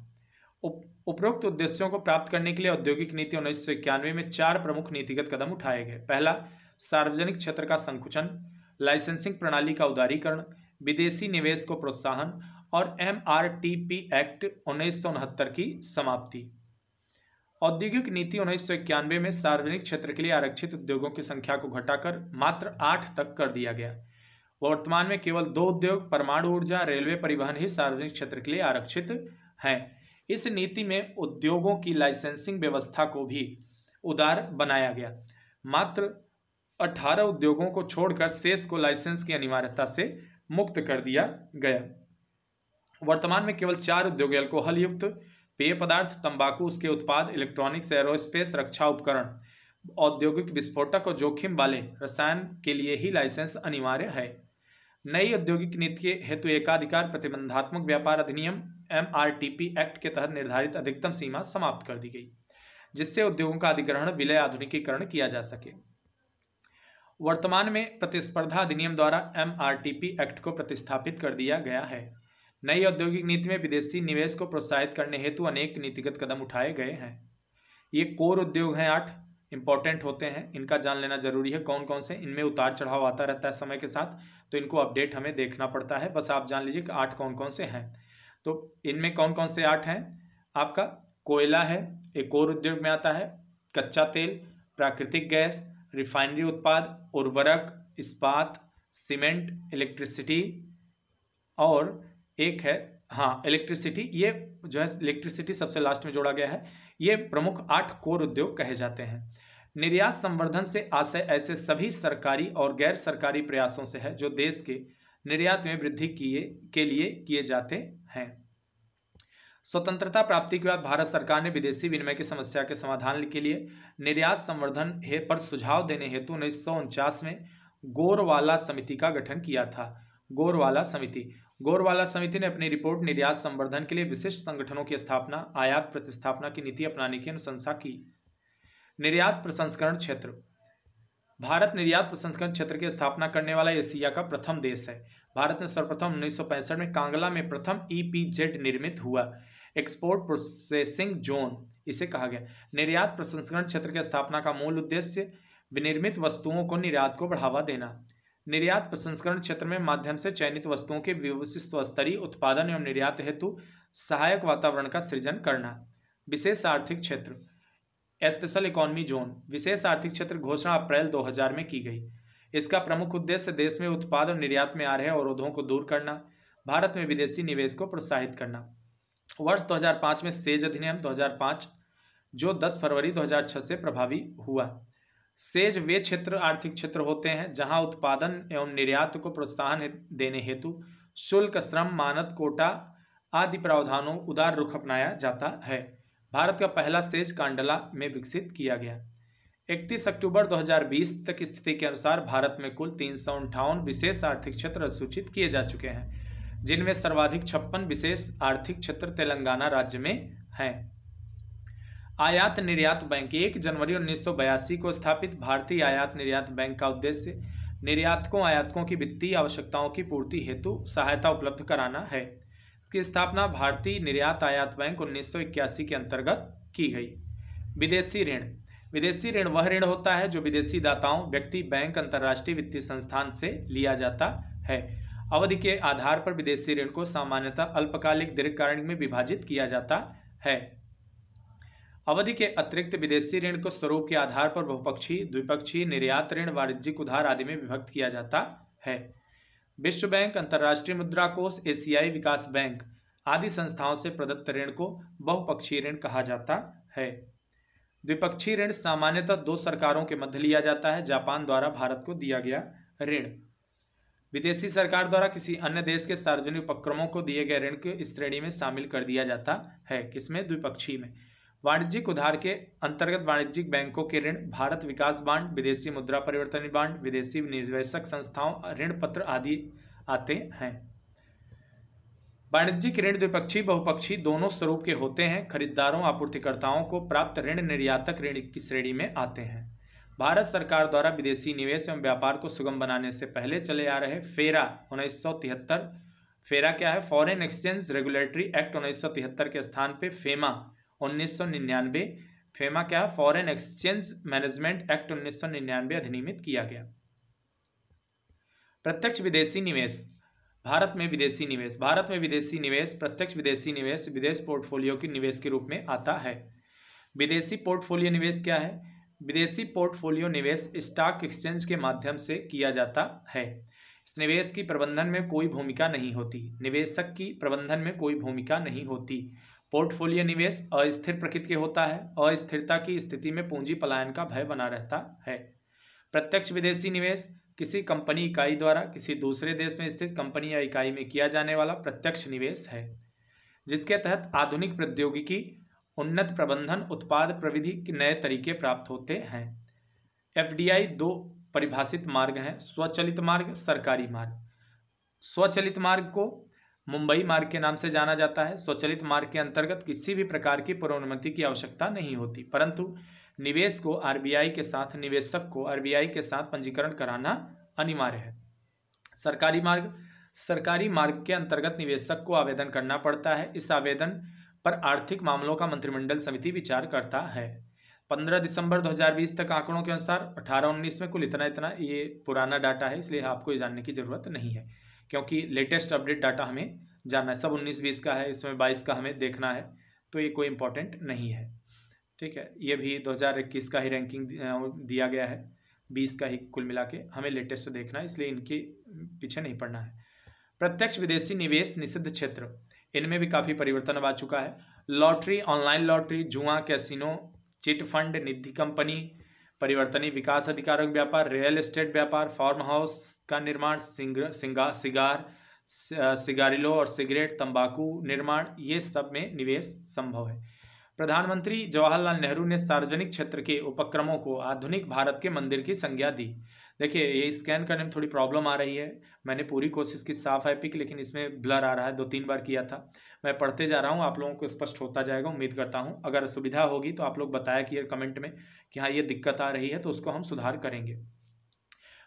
उपरोक्त उद्देश्यों को प्राप्त करने के लिए औद्योगिक नीति उन्नीस में चार प्रमुख नीतिगत कदम उठाए गए पहला सार्वजनिक क्षेत्र का संकुचन लाइसेंसिंग प्रणाली का उदारीकरण विदेशी निवेश को प्रोत्साहन और एम एक्ट उन्नीस की समाप्ति औद्योगिक नीति उन्नीस में सार्वजनिक क्षेत्र के लिए आरक्षित उद्योगों की संख्या को घटाकर मात्र आठ तक कर दिया गया वर्तमान में केवल दो उद्योग परमाणु ऊर्जा रेलवे परिवहन ही सार्वजनिक क्षेत्र के लिए आरक्षित हैं इस नीति में उद्योगों की लाइसेंसिंग व्यवस्था को भी उदार बनाया गया मात्र 18 उद्योगों को छोड़कर शेष को लाइसेंस की अनिवार्यता से मुक्त कर दिया गया वर्तमान में केवल चार उद्योग अल्कोहल युक्त पेय पदार्थ तंबाकू उसके उत्पाद इलेक्ट्रॉनिक्स एरोस्पेस रक्षा उपकरण औद्योगिक विस्फोटक और जोखिम वाले रसायन के लिए ही लाइसेंस अनिवार्य है नई औद्योगिक नीति के हेतु एकाधिकार प्रतिबंधात्मक व्यापार अधिनियम एम एक्ट के तहत निर्धारित अधिकतम सीमा समाप्त कर दी गई जिससे उद्योगों का अधिग्रहण विलय आधुनिकीकरण किया जा सके वर्तमान में प्रतिस्पर्धा अधिनियम द्वारा एम एक्ट को प्रतिस्थापित कर दिया गया है नई औद्योगिक नीति में विदेशी निवेश को प्रोत्साहित करने हेतु अनेक नीतिगत कदम उठाए गए हैं ये कोर उद्योग हैं आठ इंपॉर्टेंट होते हैं इनका जान लेना जरूरी है कौन कौन से इनमें उतार चढ़ाव आता रहता है समय के साथ तो इनको अपडेट हमें देखना पड़ता है बस आप जान लीजिए कि आठ कौन कौन से हैं तो इनमें कौन कौन से आठ हैं आपका कोयला है एक और उद्योग में आता है कच्चा तेल प्राकृतिक गैस रिफाइनरी उत्पाद उर्वरक इस्पात सीमेंट इलेक्ट्रिसिटी और एक है हाँ इलेक्ट्रिसिटी ये जो है इलेक्ट्रिसिटी सबसे लास्ट में जोड़ा गया है ये प्रमुख आठ कोर उद्योग कहे जाते हैं निर्यात संवर्धन से आशय ऐसे सभी सरकारी और गैर सरकारी प्रयासों से है जो देश के निर्यात में वृद्धि किए के लिए किए जाते हैं स्वतंत्रता प्राप्ति के बाद भारत सरकार ने विदेशी विनिमय की समस्या के समाधान के लिए निर्यात संवर्धन हे पर सुझाव देने हेतु उन्नीस सौ उनचास में गोरवाला समिति का गठन किया था गोरवाला समिति गोरवाला समिति ने अपनी रिपोर्ट निर्यात संवर्धन के लिए विशिष्ट संगठनों की स्थापना आयात प्रतिस्थापना की नीति अपनाने की अनुशंसा की निर्यात प्रसंस्करण क्षेत्र भारत निर्यात प्रसंस्करण क्षेत्र की स्थापना करने वाला एशिया का प्रथम देश है भारत में सर्वप्रथम उन्नीस में कांगला में प्रथम ईपीजेड निर्मित हुआ एक्सपोर्ट प्रोसेसिंग जोन इसे कहा गया निर्यात प्रसंस्करण क्षेत्र की स्थापना का मूल उद्देश्य विनिर्मित वस्तुओं को निर्यात को बढ़ावा देना निर्यात प्रसंस्करण क्षेत्र में माध्यम से चयनित वस्तुओं के विशिष्ट स्तरीय उत्पादन एवं निर्यात हेतु सहायक वातावरण का सृजन करना विशेष आर्थिक क्षेत्र स्पेशल इकोनॉमी जोन विशेष आर्थिक क्षेत्र घोषणा अप्रैल 2000 में की गई इसका प्रमुख उद्देश्य देश में उत्पाद और निर्यात में आ रहे अवरोधों को दूर करना भारत में विदेशी निवेश को प्रोत्साहित करना वर्ष 2005 में सेज अधिनियम 2005 जो 10 फरवरी 2006 से प्रभावी हुआ सेज वे क्षेत्र आर्थिक क्षेत्र होते हैं जहां उत्पादन एवं निर्यात को प्रोत्साहन देने हेतु शुल्क श्रम मानद कोटा आदि प्रावधानों उदार रुख अपनाया जाता है भारत का पहला सेज कांडला में विकसित किया गया 31 अक्टूबर 2020 तक स्थिति के अनुसार भारत में कुल तीन विशेष आर्थिक क्षेत्र सूचित किए जा चुके हैं जिनमें सर्वाधिक छप्पन विशेष आर्थिक क्षेत्र तेलंगाना राज्य में हैं आयात निर्यात बैंक एक जनवरी उन्नीस को स्थापित भारतीय आयात निर्यात बैंक का उद्देश्य निर्यातकों आयातकों की वित्तीय आवश्यकताओं की पूर्ति हेतु सहायता उपलब्ध कराना है इसकी स्थापना भारतीय निर्यात आयात बैंक उन्नीस के अंतर्गत की गई विदेशी ऋण विदेशी ऋण वह ऋण होता है जो विदेशी दाताओं व्यक्ति बैंक अंतर्राष्ट्रीय वित्तीय संस्थान से लिया जाता है अवधि के आधार पर विदेशी ऋण को सामान्यतः अल्पकालिक दीर्घकालिक में विभाजित किया जाता है अवधि के अतिरिक्त विदेशी ऋण को स्वरूप के आधार पर बहुपक्षीय द्विपक्षीय निर्यात ऋण वाणिज्यिक उधार आदि में विभक्त किया जाता है विश्व बैंक अंतर्राष्ट्रीय मुद्रा कोष एशियाई विकास बैंक आदि संस्थाओं से प्रदत्त ऋण को बहुपक्षीय ऋण कहा जाता है द्विपक्षीय ऋण सामान्यतः दो सरकारों के मध्य लिया जाता है जापान द्वारा भारत को दिया गया ऋण विदेशी सरकार द्वारा किसी अन्य देश के सार्वजनिक उपक्रमों को दिए गए ऋण की श्रेणी में शामिल कर दिया जाता है किसमें द्विपक्षीय में वाणिज्यिक उधार के अंतर्गत वाणिज्यिक बैंकों के ऋण भारत विकास बांड विदेशी मुद्रा परिवर्तन बांड विदेशी निवेशक संस्थाओं ऋण पत्र आदि आते हैं वाणिज्यिक ऋण द्विपक्षीय बहुपक्षीय दोनों स्वरूप के होते हैं खरीदारों आपूर्तिकर्ताओं को प्राप्त ऋण निर्यातक ऋण की श्रेणी में आते हैं भारत सरकार द्वारा विदेशी निवेश एवं व्यापार को सुगम बनाने से पहले चले आ रहे फेरा उन्नीस फेरा क्या है फॉरेन एक्सचेंज रेगुलेटरी एक्ट उन्नीस के स्थान पे फेमा 1999 फेमा क्या है फॉरेन एक्सचेंज मैनेजमेंट एक्ट 1999 अधिनियमित किया गया प्रत्यक्ष विदेशी निवेश भारत में विदेशी निवेश भारत में विदेशी निवेश प्रत्यक्ष विदेशी निवेश विदेश पोर्टफोलियो के निवेश के रूप में आता है विदेशी पोर्टफोलियो निवेश क्या है विदेशी पोर्टफोलियो निवेश स्टॉक एक्सचेंज के माध्यम से किया जाता है इस निवेश की प्रबंधन में कोई भूमिका नहीं होती निवेशक की प्रबंधन में कोई भूमिका नहीं होती पोर्टफोलियो निवेश अस्थिर प्रकृति के होता है अस्थिरता की स्थिति में पूंजी पलायन का भय बना रहता है प्रत्यक्ष विदेशी निवेश किसी कंपनी इकाई द्वारा किसी दूसरे देश में स्थित कंपनी या इकाई में किया जाने वाला प्रत्यक्ष निवेश है जिसके तहत आधुनिक प्रौद्योगिकी उन्नत प्रबंधन उत्पाद प्रविधि के नए तरीके प्राप्त होते हैं एफ दो परिभाषित मार्ग हैं स्वचलित मार्ग सरकारी मार्ग स्वचलित मार्ग को मुंबई मार्ग के नाम से जाना जाता है स्वचलित मार्ग के अंतर्गत किसी भी प्रकार की पूर्वानुमति की आवश्यकता नहीं होती परंतु निवेश को आरबीआई के साथ निवेशक को आरबीआई के साथ पंजीकरण कराना अनिवार्य है सरकारी मार्ग सरकारी मार्ग के अंतर्गत निवेशक को आवेदन करना पड़ता है इस आवेदन पर आर्थिक मामलों का मंत्रिमंडल समिति विचार करता है 15 दिसंबर 2020 तक आंकड़ों के अनुसार 18-19 में कुल इतना इतना ये पुराना डाटा है इसलिए आपको ये जानने की ज़रूरत नहीं है क्योंकि लेटेस्ट अपडेट डाटा हमें जानना है सब उन्नीस बीस का है इसमें बाईस का हमें देखना है तो ये कोई इंपॉर्टेंट नहीं है ठीक है ये भी 2021 का ही रैंकिंग दिया गया है बीस का ही कुल मिला के हमें लेटेस्ट देखना है इसलिए इनके पीछे नहीं पड़ना है प्रत्यक्ष विदेशी निवेश निषिद्ध क्षेत्र इनमें भी काफ़ी परिवर्तन आ चुका है लॉटरी ऑनलाइन लॉटरी जुआ कैसिनो चिट फंड निधि कंपनी परिवर्तनी विकास अधिकारक व्यापार रियल एस्टेट व्यापार फार्म हाउस का निर्माण सिंगा सिगार सिगारिलो और सिगरेट तंबाकू निर्माण ये सब में निवेश संभव है प्रधानमंत्री जवाहरलाल नेहरू ने सार्वजनिक क्षेत्र के उपक्रमों को आधुनिक भारत के मंदिर की संज्ञा दी देखिए ये स्कैन करने में थोड़ी प्रॉब्लम आ रही है मैंने पूरी कोशिश की साफ है पिक लेकिन इसमें ब्लर आ रहा है दो तीन बार किया था मैं पढ़ते जा रहा हूँ आप लोगों को स्पष्ट होता जाएगा उम्मीद करता हूँ अगर सुविधा होगी तो आप लोग बताया कि कमेंट में कि हाँ ये दिक्कत आ रही है तो उसको हम सुधार करेंगे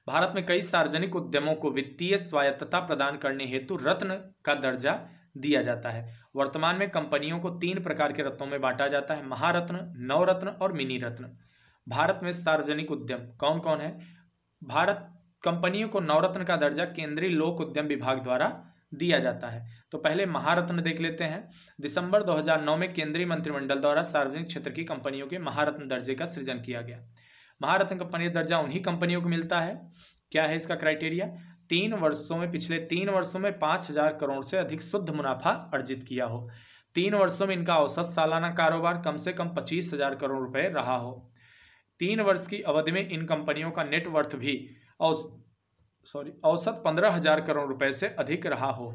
भारत में कई सार्वजनिक उद्यमों को वित्तीय स्वायत्तता प्रदान करने हेतु रत्न का दर्जा दिया जाता है वर्तमान में कंपनियों को तीन प्रकार के रत्नों में बांटा जाता है महारत्न नवरत्न और मिनी रत्न भारत में सार्वजनिक उद्यम कौन कौन है भारत कंपनियों को नवरत्न का दर्जा केंद्रीय लोक उद्यम विभाग द्वारा दिया जाता है तो पहले महारत्न देख लेते हैं दिसंबर 2009 में केंद्रीय मंत्रिमंडल द्वारा सार्वजनिक क्षेत्र की कंपनियों के महारत्न दर्जे का सृजन किया गया महारत्न कंपनी दर्जा उन्हीं कंपनियों को मिलता है क्या है इसका क्राइटेरिया तीन वर्षों में पिछले तीन वर्षों में पांच हजार करोड़ से अधिक शुद्ध मुनाफा अर्जित किया हो तीन वर्षों में इनका औसत सालाना कारोबार कम से कम पच्चीस हजार करोड़ रुपए रहा हो तीन वर्ष की अवधि में इन कंपनियों का नेटवर्थ भी सॉरी औसत पंद्रह हजार करोड़ रुपए से अधिक रहा हो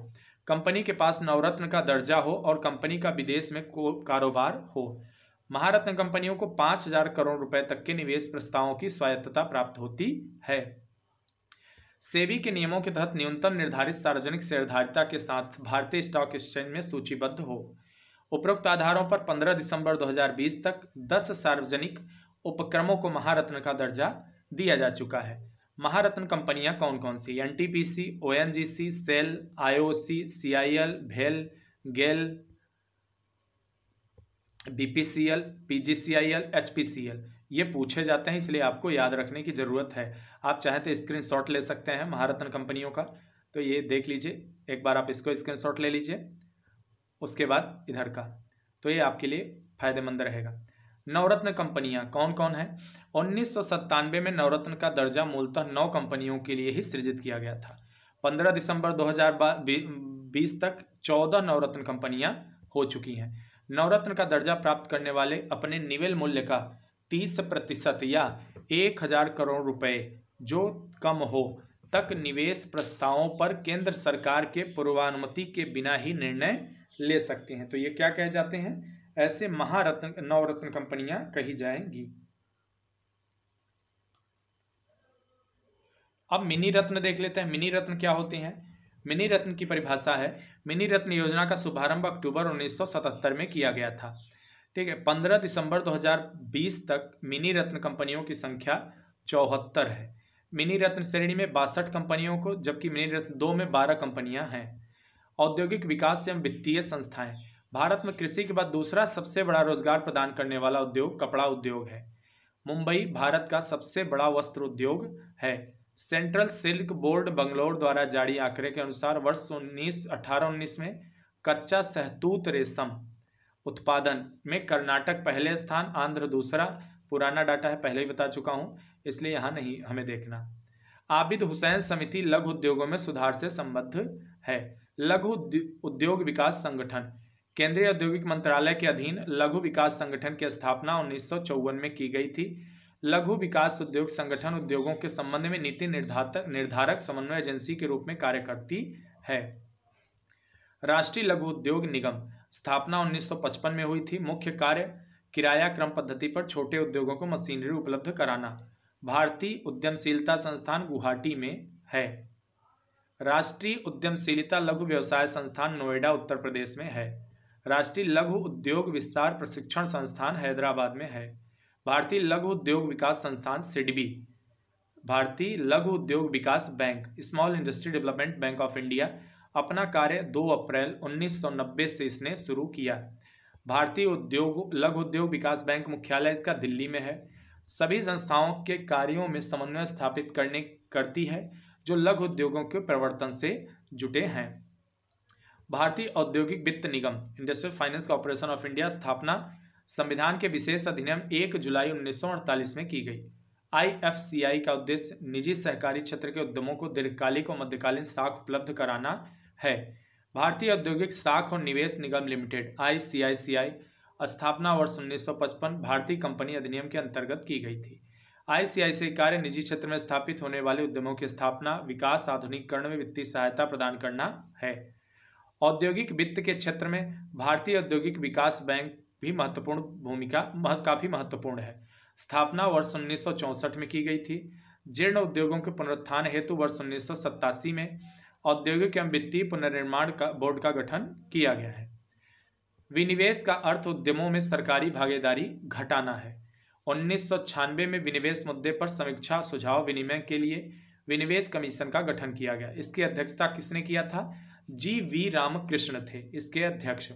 कंपनी के पास नवरत्न का दर्जा हो और कंपनी का विदेश में को कारोबार हो महारत्न कंपनियों को पांच हजार करोड़ रुपए तक के निवेश प्रस्तावों की स्वायत्तता प्राप्त होती है सेबी के नियमों के तहत न्यूनतम निर्धारित सार्वजनिक शेयरधारिता के साथ भारतीय स्टॉक एक्सचेंज में सूचीबद्ध हो उपरोक्त आधारों पर 15 दिसंबर 2020 तक 10 सार्वजनिक उपक्रमों को महारत्न का दर्जा दिया जा चुका है महारत्न कंपनियां कौन कौन सी N T P C O N G C SAIL I O C C I L भेल GAIL B P C L P G C I L H P C L ये पूछे जाते हैं इसलिए आपको याद रखने की ज़रूरत है आप चाहें तो शॉट ले सकते हैं महारत्न कंपनियों का तो ये देख लीजिए एक बार आप इसको शॉट ले लीजिए उसके बाद इधर का तो ये आपके लिए फ़ायदेमंद रहेगा नवरत्न कंपनियां कौन कौन है उन्नीस में नवरत्न का दर्जा मूलतः नौ कंपनियों के लिए ही सृजित किया गया था 15 दिसंबर 2020 तक 14 नवरत्न कंपनियां हो चुकी हैं नवरत्न का दर्जा प्राप्त करने वाले अपने निवेल मूल्य का 30 प्रतिशत या एक हजार करोड़ रुपए जो कम हो तक निवेश प्रस्तावों पर केंद्र सरकार के पूर्वानुमति के बिना ही निर्णय ले सकते हैं तो ये क्या कहे जाते हैं ऐसे महारत्न नवरत्न कंपनियां कही जाएंगी अब मिनी रत्न देख लेते हैं मिनी रत्न क्या होते हैं मिनी रत्न की परिभाषा है मिनी रत्न योजना का शुभारंभ अक्टूबर 1977 में किया गया था ठीक है 15 दिसंबर 2020 तक मिनी रत्न कंपनियों की संख्या चौहत्तर है मिनी रत्न श्रेणी में बासठ कंपनियों को जबकि मिनी रत्न दो में बारह कंपनियां हैं औद्योगिक विकास एवं वित्तीय संस्थाएं भारत में कृषि के बाद दूसरा सबसे बड़ा रोजगार प्रदान करने वाला उद्योग कपड़ा उद्योग है मुंबई भारत का सबसे बड़ा वस्त्र उद्योग है सेंट्रल सिल्क बोर्ड बंगलोर द्वारा जारी आंकड़े के अनुसार वर्ष उन्नीस अठारह उन्नीस में कच्चा सहतूत रेशम उत्पादन में कर्नाटक पहले स्थान आंध्र दूसरा पुराना डाटा है पहले ही बता चुका हूँ इसलिए यहाँ नहीं हमें देखना आबिद हुसैन समिति लघु उद्योगों में सुधार से संबद्ध है लघु उद्योग विकास संगठन केंद्रीय औद्योगिक मंत्रालय के अधीन लघु विकास संगठन की स्थापना उन्नीस में की गई थी लघु विकास उद्योग संगठन उद्योगों के संबंध में नीति निर्धारक निर्धारक समन्वय एजेंसी के रूप में कार्य करती है राष्ट्रीय लघु उद्योग निगम स्थापना 1955 में हुई थी मुख्य कार्य किराया क्रम पद्धति पर छोटे उद्योगों को मशीनरी उपलब्ध कराना भारतीय उद्यमशीलता संस्थान गुवाहाटी में है राष्ट्रीय उद्यमशीलता लघु व्यवसाय संस्थान नोएडा उत्तर प्रदेश में है राष्ट्रीय लघु उद्योग विस्तार प्रशिक्षण संस्थान हैदराबाद में है भारतीय लघु उद्योग विकास संस्थान सिडबी भारतीय लघु उद्योग विकास bank small industry development bank of India अपना कार्य 2 अप्रैल 1990 से इसने शुरू किया भारतीय उद्योग लघु उद्योग विकास बैंक मुख्यालय इसका दिल्ली में है सभी संस्थाओं के कार्यों में समन्वय स्थापित करने करती है जो लघु उद्योगों के प्रवर्तन से जुटे हैं भारतीय औद्योगिक वित्त निगम industrial finance corporation of India स्थापना संविधान के विशेष अधिनियम 1 जुलाई 1948 में की गई आईएफसीआई का उद्देश्य निजी सहकारी क्षेत्र के उद्यमों को दीर्घकालिक और मध्यकालीन साख उपलब्ध कराना है भारतीय औद्योगिक साख और निवेश निगम लिमिटेड आईसीआईसीआई स्थापना वर्ष 1955 भारतीय कंपनी अधिनियम के अंतर्गत की गई थी आईसीआईसीआई कार्य निजी क्षेत्र में स्थापित होने वाले उद्यमों की स्थापना विकास आधुनिकीकरण में वित्तीय सहायता प्रदान करना है औद्योगिक वित्त के क्षेत्र में भारतीय औद्योगिक विकास बैंक भी महत्वपूर्ण भूमिका महत, काफी महत्वपूर्ण है स्थापना वर्ष उन्नीस में की गई थी जीर्ण उद्योगों के पुनरुत्थान हेतु वर्ष उन्नीस में औद्योगिक एवं वित्तीय पुनर्निर्माण का बोर्ड का गठन किया गया है विनिवेश का अर्थ उद्यमों में सरकारी भागीदारी घटाना है उन्नीस में विनिवेश मुद्दे पर समीक्षा सुझाव विनिमय के लिए विनिवेश कमीशन का गठन किया गया इसकी अध्यक्षता किसने किया था जी वी रामकृष्ण थे इसके अध्यक्ष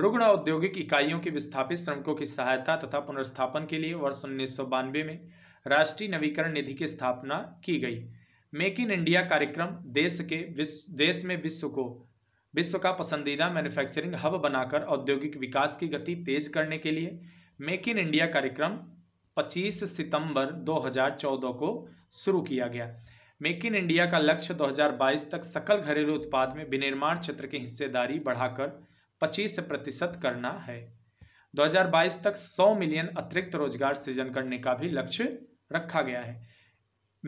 रुग्ण औद्योगिक इकाइयों के विस्थापित श्रमिकों की सहायता तथा पुनर्स्थापन के लिए वर्ष उन्नीस में राष्ट्रीय नवीकरण निधि की स्थापना की गई मेक इन इंडिया कार्यक्रम देश के विश्व देश में विश्व को विश्व का पसंदीदा मैन्युफैक्चरिंग हब बनाकर औद्योगिक विकास की गति तेज करने के लिए मेक इन इंडिया कार्यक्रम 25 सितंबर 2014 को शुरू किया गया मेक इन इंडिया का लक्ष्य 2022 तक सकल घरेलू उत्पाद में विनिर्माण क्षेत्र की हिस्सेदारी बढ़ाकर 25 प्रतिशत करना है 2022 तक 100 मिलियन अतिरिक्त रोजगार सृजन करने का भी लक्ष्य रखा गया है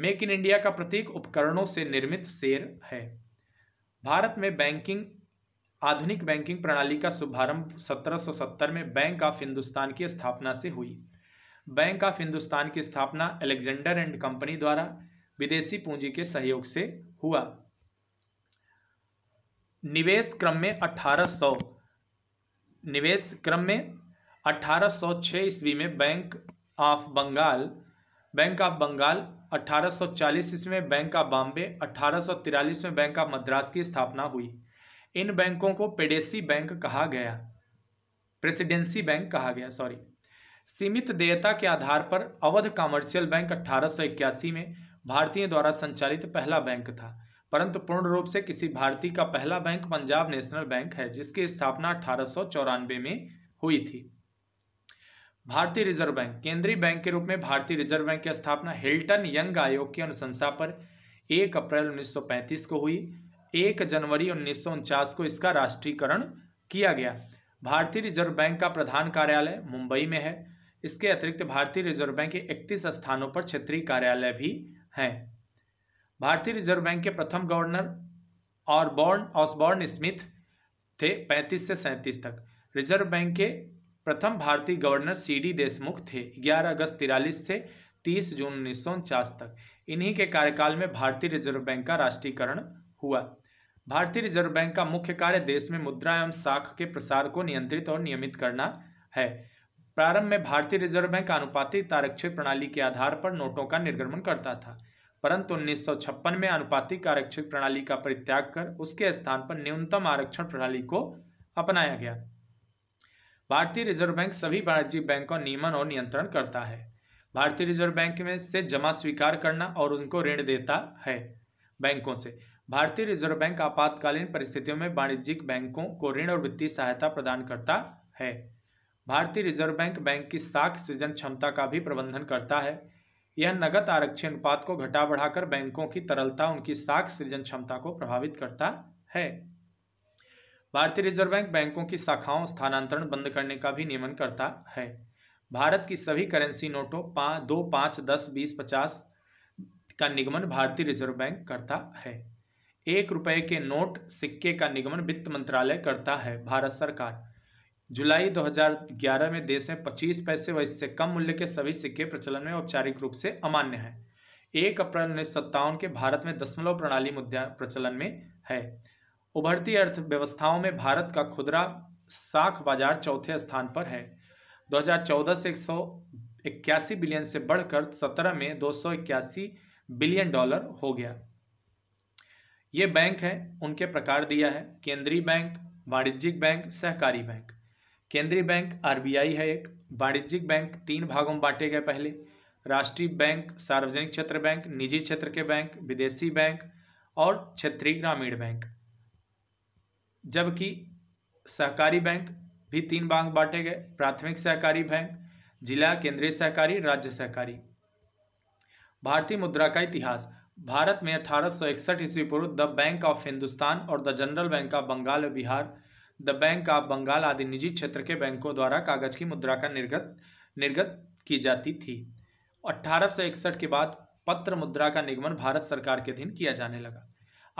मेक इन इंडिया का प्रतीक उपकरणों से निर्मित शेर है भारत में बैंकिंग आधुनिक बैंकिंग प्रणाली का शुभारंभ 1770 में बैंक ऑफ हिंदुस्तान की स्थापना से हुई बैंक ऑफ हिंदुस्तान की स्थापना अलेक्जेंडर एंड कंपनी द्वारा विदेशी पूंजी के सहयोग से हुआ निवेश क्रम में 1800 निवेश क्रम में 1806 ईस्वी में bank of Bengal bank of Bengal 1840 ईस्वी में बैंक ऑफ बॉम्बे 1843 में बैंक ऑफ मद्रास की स्थापना हुई इन बैंकों को पेडेसी बैंक कहा गया प्रेसिडेंसी बैंक कहा गया सॉरी सीमित देयता के आधार पर अवध कॉमर्शियल बैंक अठारह में भारतीय द्वारा संचालित पहला बैंक था परंतु पूर्ण रूप से किसी भारतीय का पहला बैंक पंजाब नेशनल बैंक है जिसकी स्थापना अठारह में हुई थी भारतीय रिजर्व बैंक केंद्रीय बैंक के रूप में भारतीय रिजर्व बैंक की स्थापना हिल्टन यंग आयोग की अनुशंसा पर 1 अप्रैल 1935 को हुई 1 जनवरी उन्नीस को इसका राष्ट्रीयकरण किया गया भारतीय रिजर्व बैंक का प्रधान कार्यालय मुंबई में है इसके अतिरिक्त भारतीय रिजर्व बैंक के इकतीस स्थानों पर क्षेत्रीय कार्यालय भी हैं भारतीय रिजर्व बैंक के प्रथम गवर्नर और बॉर्न ऑसबॉर्न स्मिथ थे 35 से 37 तक रिजर्व बैंक के प्रथम भारतीय गवर्नर सीडी देशमुख थे 11 अगस्त तिरालीस से 30 जून उन्नीस तक इन्हीं के कार्यकाल में भारतीय रिजर्व बैंक का राष्ट्रीयकरण हुआ भारतीय रिजर्व बैंक का मुख्य कार्य देश में मुद्रा एवं साख के प्रसार को नियंत्रित और नियमित करना है प्रारंभ में भारतीय रिजर्व बैंक अनुपातिक आरक्षित प्रणाली के आधार पर नोटों का निर्गमन करता था परंतु उन्नीस में अनुपातिक आरक्षित प्रणाली का परित्याग कर उसके स्थान पर न्यूनतम आरक्षण प्रणाली को अपनाया गया भारतीय रिजर्व बैंक सभी वाणिज्यिक बैंकों नियमन और नियंत्रण करता है भारतीय रिजर्व बैंक में से जमा स्वीकार करना और उनको ऋण देता है बैंकों से भारतीय रिजर्व बैंक आपातकालीन परिस्थितियों में वाणिज्यिक बैंकों को ऋण और वित्तीय सहायता प्रदान करता है भारतीय रिजर्व बैंक बैंक की साख सृजन क्षमता का भी प्रबंधन करता है यह नगद आरक्षण अनुपात को घटा बढ़ाकर बैंकों की तरलता उनकी साख सृजन क्षमता को प्रभावित करता है भारतीय रिजर्व बैंक बैंकों की शाखाओं स्थानांतरण बंद करने का भी नियमन करता है भारत की सभी करेंसी नोटों पा, दो पाँच दस बीस पचास का निगमन भारतीय रिजर्व बैंक करता है एक रुपए के नोट सिक्के का निगमन वित्त मंत्रालय करता है भारत सरकार जुलाई 2011 में देश में 25 पैसे व इससे कम मूल्य के सभी सिक्के प्रचलन में औपचारिक रूप से अमान्य है एक अप्रैल उन्नीस के भारत में दशमलव प्रणाली मुद्दा प्रचलन में है उभरती अर्थव्यवस्थाओं में भारत का खुदरा साख बाजार चौथे स्थान पर है 2014 से एक बिलियन से बढ़कर 17 में दो बिलियन डॉलर हो गया ये बैंक हैं उनके प्रकार दिया है केंद्रीय बैंक वाणिज्यिक बैंक सहकारी बैंक केंद्रीय बैंक आरबीआई है एक वाणिज्यिक बैंक तीन भागों में बांटे गए पहले राष्ट्रीय बैंक सार्वजनिक क्षेत्र बैंक निजी क्षेत्र के बैंक विदेशी बैंक और क्षेत्रीय ग्रामीण बैंक जबकि सहकारी बैंक भी तीन भाग बांटे गए प्राथमिक सहकारी बैंक जिला केंद्रीय सहकारी राज्य सहकारी भारतीय मुद्रा का इतिहास भारत में अठारह ईस्वी पूर्व द बैंक ऑफ हिंदुस्तान और the general bank of Bengal और Bihar the bank of Bengal आदि निजी क्षेत्र के बैंकों द्वारा कागज की मुद्रा का निर्गत निर्गत की जाती थी 1861 के बाद पत्र मुद्रा का निगमन भारत सरकार के अधीन किया जाने लगा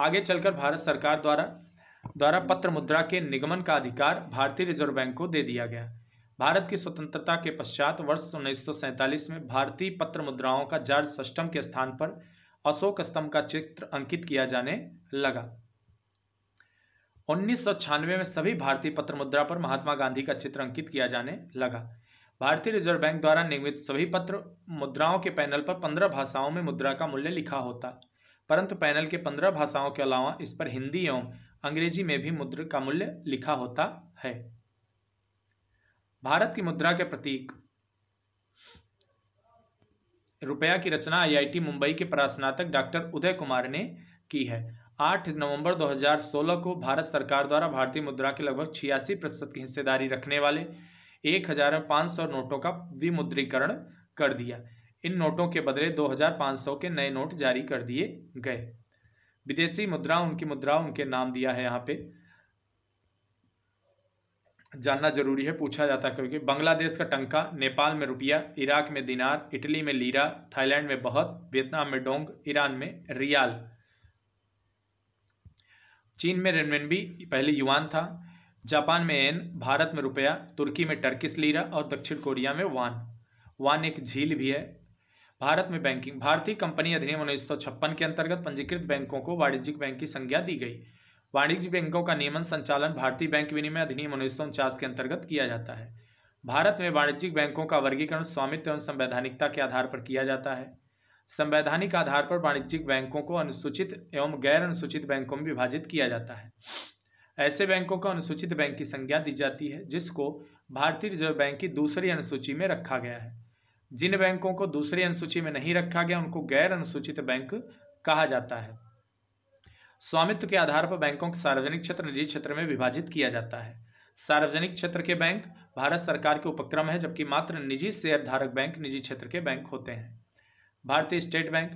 आगे चलकर भारत सरकार द्वारा द्वारा पत्र मुद्रा के निगमन का अधिकार भारतीय रिजर्व बैंक को दे दिया गया भारत की स्वतंत्रता के पश्चात वर्ष उन्नीस में भारतीय पत्र मुद्राओं का जार्ज सष्टम के स्थान पर अशोक स्तंभ का चित्र अंकित किया जाने लगा उन्नीस में सभी भारतीय पत्र मुद्रा पर महात्मा गांधी का चित्र अंकित किया जाने लगा भारतीय रिजर्व बैंक द्वारा निर्मित सभी पत्र मुद्राओं के पैनल पर पंद्रह भाषाओं में मुद्रा का मूल्य लिखा होता परंतु पैनल के पंद्रह भाषाओं के अलावा इस पर हिंदी एवं अंग्रेजी में भी मुद्रा का मूल्य लिखा होता है भारत की मुद्रा के प्रतीक रुपया की रचना आईआईटी मुंबई के परास्नातक डॉक्टर उदय कुमार ने की है आठ नवंबर 2016 को भारत सरकार द्वारा भारतीय मुद्रा के लगभग छियासी प्रतिशत की हिस्सेदारी रखने वाले एक हजार सौ नोटों का विमुद्रीकरण कर दिया इन नोटों के बदले 2500 के नए नोट जारी कर दिए गए विदेशी मुद्रा उनकी मुद्रा उनके नाम दिया है यहाँ पे जानना जरूरी है पूछा जाता है क्योंकि बांग्लादेश का टंका नेपाल में रुपया इराक में दिनार इटली में लीरा थाईलैंड में बहत वियतनाम में डोंग ईरान में रियाल चीन में रेनमेनबी पहले युवान था जापान में एन भारत में रुपया तुर्की में टर्किस लीरा और दक्षिण कोरिया में वान वान एक झील भी है भारत में बैंकिंग भारतीय कंपनी अधिनियम उन्नीस के अंतर्गत पंजीकृत बैंकों को वाणिज्यिक बैंक की संज्ञा दी गई वाणिज्यिक बैंकों का नियमन संचालन भारतीय बैंक विनिमय अधिनियम उन्नीस के अंतर्गत किया जाता है भारत में वाणिज्यिक बैंकों का वर्गीकरण स्वामित्व एवं संवैधानिकता के आधार पर किया जाता है संवैधानिक आधार पर वाणिज्यिक बैंकों को अनुसूचित एवं गैर अनुसूचित बैंकों में विभाजित किया जाता है ऐसे बैंकों को अनुसूचित बैंक की संज्ञा दी जाती है जिसको भारतीय रिजर्व बैंक की दूसरी अनुसूची में रखा गया है जिन बैंकों को दूसरी अनुसूची में नहीं रखा गया उनको गैर अनुसूचित बैंक कहा जाता है स्वामित्व के आधार पर बैंकों को सार्वजनिक क्षेत्र निजी क्षेत्र में विभाजित किया जाता है सार्वजनिक क्षेत्र के बैंक भारत सरकार के उपक्रम है जबकि मात्र निजी शेयर धारक बैंक निजी क्षेत्र के बैंक होते हैं भारतीय स्टेट बैंक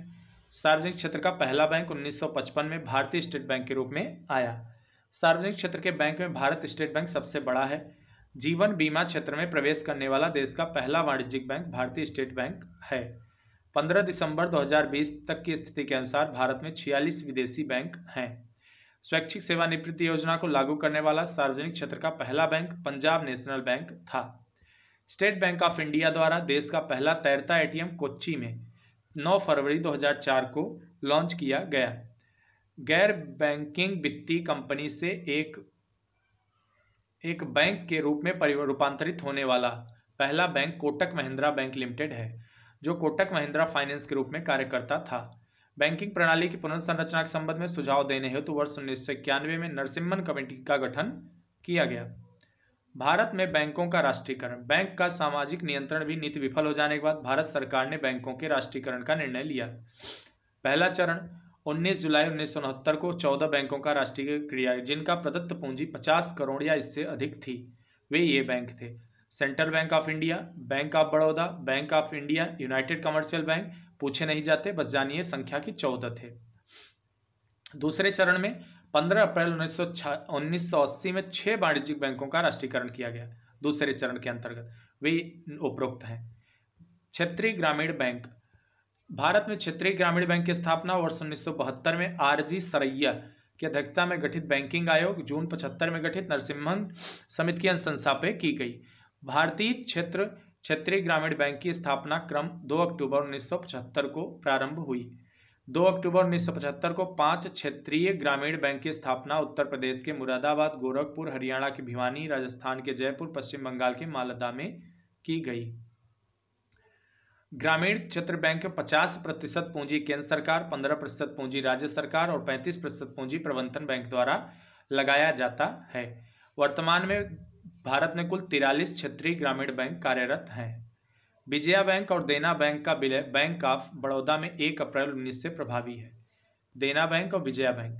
सार्वजनिक क्षेत्र का पहला बैंक 1955 में भारतीय स्टेट बैंक के रूप में आया सार्वजनिक क्षेत्र के बैंक में भारत स्टेट बैंक सबसे बड़ा है जीवन बीमा क्षेत्र में प्रवेश करने वाला देश का पहला वाणिज्यिक बैंक भारतीय स्टेट बैंक है 15 दिसंबर 2020 तक की स्थिति के अनुसार भारत में 46 विदेशी बैंक हैं स्वैच्छिक सेवानिवृत्ति योजना को लागू करने वाला सार्वजनिक क्षेत्र का पहला बैंक पंजाब नेशनल बैंक था स्टेट बैंक ऑफ इंडिया द्वारा देश का पहला तैरता एटीएम कोच्ची में 9 फरवरी 2004 को लॉन्च किया गया गैर बैंकिंग वित्तीय कंपनी से एक एक बैंक के रूप में रूपांतरित होने वाला पहला bank Kotak Mahindra bank limited है जो कोटक महिंद्रा फाइनेंस के रूप में कार्य करता था बैंकिंग प्रणाली की पुनर्संरचना के संबंध में सुझाव देने हेतु तो वर्ष उन्नीस में नरसिम्हन कमेटी का गठन किया गया भारत में बैंकों का राष्ट्रीयकरण बैंक का सामाजिक नियंत्रण भी नीति विफल हो जाने के बाद भारत सरकार ने बैंकों के राष्ट्रीयकरण का निर्णय लिया पहला चरण 19 जुलाई उन्नीस को 14 बैंकों का राष्ट्रीय क्रिया जिनका प्रदत्त पूंजी 50 करोड़ या इससे अधिक थी वे ये बैंक थे central bank of India bank of Baroda bank of India united commercial bank पूछे नहीं जाते बस जानिए संख्या की चौदह थे दूसरे चरण में 15 अप्रैल उन्नीस सौ में छह वाणिज्यिक बैंकों का राष्ट्रीयकरण किया गया दूसरे चरण के अंतर्गत वे उपरोक्त हैं क्षेत्रीय ग्रामीण बैंक भारत में क्षेत्रीय ग्रामीण बैंक की स्थापना वर्ष उन्नीस में आर जी सरैया की अध्यक्षता में गठित बैंकिंग आयोग जून पचहत्तर में गठित नरसिम्हन समिति की अनुशंसा पे की गई भारतीय क्षेत्र क्षेत्रीय ग्रामीण बैंक की स्थापना क्रम 2 अक्टूबर 1975 को प्रारंभ हुई दो अक्टूबर उन्नीस को पांच क्षेत्रीय ग्रामीण बैंक की स्थापना उत्तर प्रदेश के मुरादाबाद गोरखपुर हरियाणा के भिवानी राजस्थान के जयपुर पश्चिम बंगाल के मालदा में की गई ग्रामीण क्षेत्र बैंक में पचास प्रतिशत पूंजी केंद्र सरकार पंद्रह प्रतिशत पूंजी राज्य सरकार और पैंतीस प्रतिशत पूंजी प्रबंधन बैंक द्वारा लगाया जाता है वर्तमान में भारत में कुल तिरालीस क्षेत्रीय ग्रामीण बैंक कार्यरत हैं विजया बैंक और देना बैंक का विलय बैंक ऑफ बड़ौदा में एक अप्रैल उन्नीस से प्रभावी है देना बैंक और विजया बैंक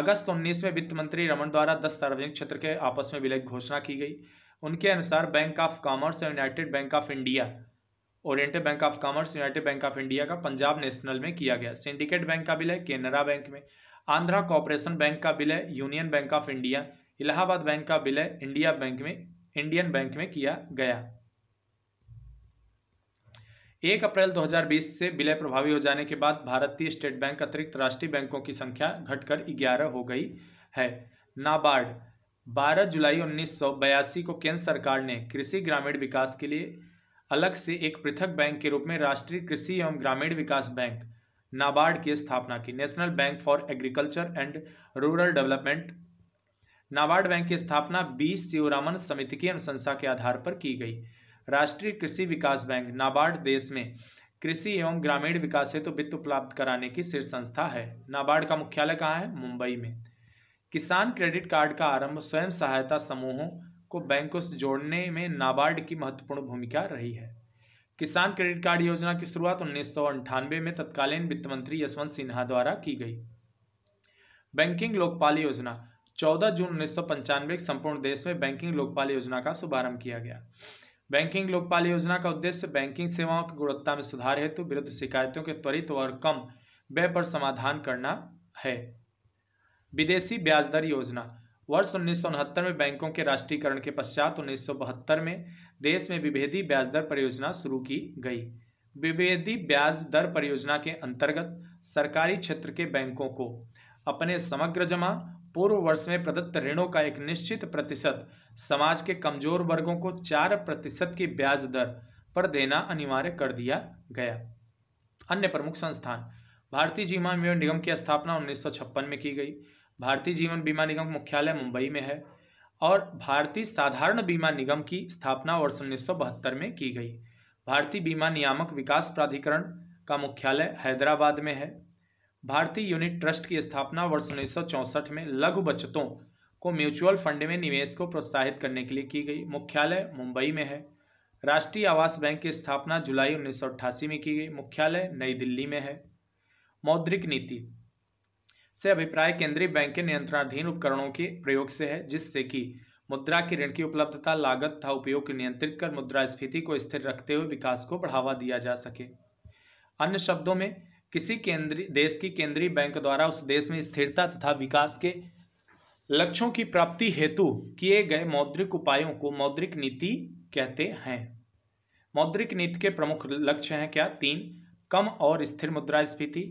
अगस्त उन्नीस में वित्त मंत्री रमन द्वारा दस सार्वजनिक क्षेत्र के आपस में विलय घोषणा की गई उनके अनुसार बैंक ऑफ कॉमर्स और united bank of India oriented bank of commerce united bank of India का पंजाब नेशनल में किया गया सिंडिकेट बैंक का विलय केनरा बैंक में आंध्रा कॉपरेशन बैंक का विलय union bank of India Allahabad bank का विलय इंडिया बैंक में इंडियन बैंक में किया गया एक अप्रैल 2020 से विलय प्रभावी हो जाने के बाद भारतीय स्टेट बैंक अतिरिक्त राष्ट्रीय बैंकों की संख्या घटकर ग्यारह हो गई है नाबार्ड 12 जुलाई उन्नीस को केंद्र सरकार ने कृषि ग्रामीण विकास के लिए अलग से एक पृथक बैंक के रूप में राष्ट्रीय कृषि एवं ग्रामीण विकास बैंक नाबार्ड की स्थापना की national bank for agriculture and rural development NABARD bank की स्थापना बी शिवरामन समिति की अनुशंसा के आधार पर की गई राष्ट्रीय कृषि विकास बैंक नाबार्ड देश में कृषि एवं ग्रामीण विकास हेतु वित्त उपलब्ध कराने की शीर्ष संस्था है नाबार्ड का मुख्यालय कहाँ है मुंबई में किसान क्रेडिट कार्ड का आरंभ स्वयं सहायता समूहों को बैंकों से जोड़ने में नाबार्ड की महत्वपूर्ण भूमिका रही है किसान क्रेडिट कार्ड योजना की शुरुआत उन्नीस में तत्कालीन वित्त मंत्री यशवंत सिन्हा द्वारा की गई बैंकिंग लोकपाल योजना 14 जून उन्नीस पंचानवे संपूर्ण देश में बैंकिंग लोकपाल योजना का शुभारंभ किया गया बैंकिंग लोकपाल योजना का उद्देश्य बैंकिंग सेवाओं की गुणवत्ता में सुधार हेतु विरुद्ध शिकायतों के त्वरित और कम व्यय पर समाधान करना है विदेशी ब्याज दर योजना वर्ष उन्नीस में बैंकों के राष्ट्रीयकरण के पश्चात उन्नीस में देश में विभेदी ब्याज दर परियोजना शुरू की गई विभेदी ब्याज दर परियोजना के अंतर्गत सरकारी क्षेत्र के बैंकों को अपने समग्र जमा पूर्व वर्ष में प्रदत्त ऋणों का एक निश्चित प्रतिशत समाज के कमजोर वर्गों को चार प्रतिशत की ब्याज दर पर देना अनिवार्य कर दिया गया अन्य प्रमुख संस्थान भारतीय जीवन बीमा निगम की स्थापना उन्नीस में की गई भारतीय जीवन बीमा निगम मुख्यालय मुंबई में है और भारतीय साधारण बीमा निगम की स्थापना वर्ष उन्नीस में की गई भारतीय बीमा नियामक विकास प्राधिकरण का मुख्यालय हैदराबाद में है भारतीय यूनिट ट्रस्ट की स्थापना वर्ष उन्नीस में लघु बचतों को म्यूचुअल फंड में निवेश को प्रोत्साहित करने के लिए की गई मुख्यालय मुंबई में है राष्ट्रीय आवास बैंक की स्थापना जुलाई उन्नीस में की गई मुख्यालय नई दिल्ली में है मौद्रिक नीति से अभिप्राय केंद्रीय बैंक के नियंत्रणाधीन उपकरणों के प्रयोग से है जिससे कि मुद्रा की ऋण की उपलब्धता लागत तथा उपयोग नियंत्रित कर मुद्रास्फीति को स्थिर रखते हुए विकास को बढ़ावा दिया जा सके अन्य शब्दों में किसी केंद्रीय देश की केंद्रीय बैंक द्वारा उस देश में स्थिरता तथा विकास के लक्ष्यों की प्राप्ति हेतु किए गए मौद्रिक उपायों को मौद्रिक नीति कहते हैं मौद्रिक नीति के प्रमुख लक्ष्य हैं क्या तीन कम और स्थिर मुद्रास्फीति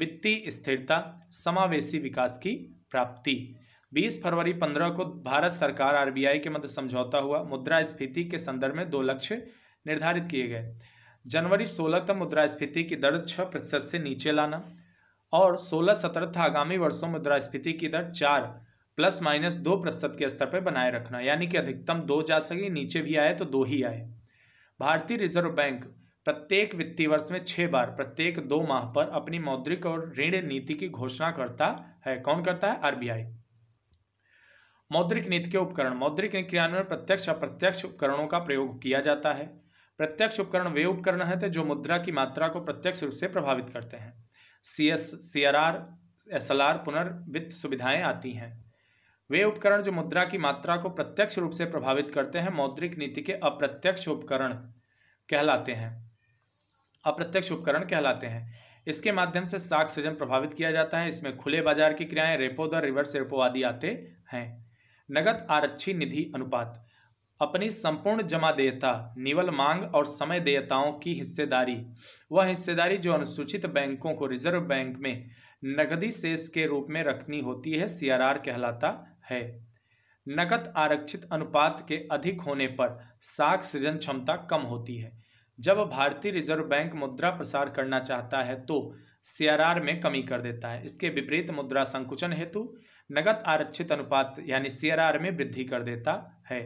वित्तीय स्थिरता समावेशी विकास की प्राप्ति 20 फरवरी 15 को भारत सरकार आरबीआई के मध्य समझौता हुआ मुद्रास्फीति के संदर्भ में दो लक्ष्य निर्धारित किए गए जनवरी 16 तक मुद्रास्फीति की दर 6 प्रतिशत से नीचे लाना और सोलह सत्रह तथा आगामी वर्षों मुद्रास्फीति की दर चार प्लस माइनस दो प्रतिशत के स्तर पर बनाए रखना यानी कि अधिकतम दो जा सके नीचे भी आए तो दो ही आए भारतीय रिजर्व बैंक प्रत्येक वित्तीय वर्ष में छः बार प्रत्येक दो माह पर अपनी मौद्रिक और ऋण नीति की घोषणा करता है कौन करता है आरबीआई मौद्रिक नीति के उपकरण मौद्रिक क्रियान्वयन में प्रत्यक्ष अप्रत्यक्ष उपकरणों का प्रयोग किया जाता है प्रत्यक्ष उपकरण वे उपकरण हैं जो मुद्रा की मात्रा को प्रत्यक्ष रूप से प्रभावित करते हैं C S C R R S L R पुनर्वित्त सुविधाएं आती हैं वे उपकरण जो मुद्रा की मात्रा को प्रत्यक्ष रूप से प्रभावित करते हैं मौद्रिक नीति के अप्रत्यक्ष उपकरण कहलाते हैं अप्रत्यक्ष उपकरण कहलाते हैं इसके माध्यम से साख सृजन प्रभावित किया जाता है इसमें खुले बाजार की क्रियाएं रेपो दर रिवर्स रेपो आदि आते हैं नगद आरक्षी निधि अनुपात अपनी संपूर्ण जमा देयता निवल मांग और समय देयताओं की हिस्सेदारी वह हिस्सेदारी जो अनुसूचित बैंकों को रिजर्व बैंक में नगदी शेष के रूप में रखनी होती है सीआरआर कहलाता है नकद आरक्षित अनुपात के अधिक होने पर साख सृजन क्षमता कम होती है जब भारतीय रिजर्व बैंक मुद्रा प्रसार करना चाहता है तो सीआरआर में कमी कर देता है इसके विपरीत मुद्रा संकुचन हेतु नगद आरक्षित अनुपात यानी सीआरआर में वृद्धि कर देता है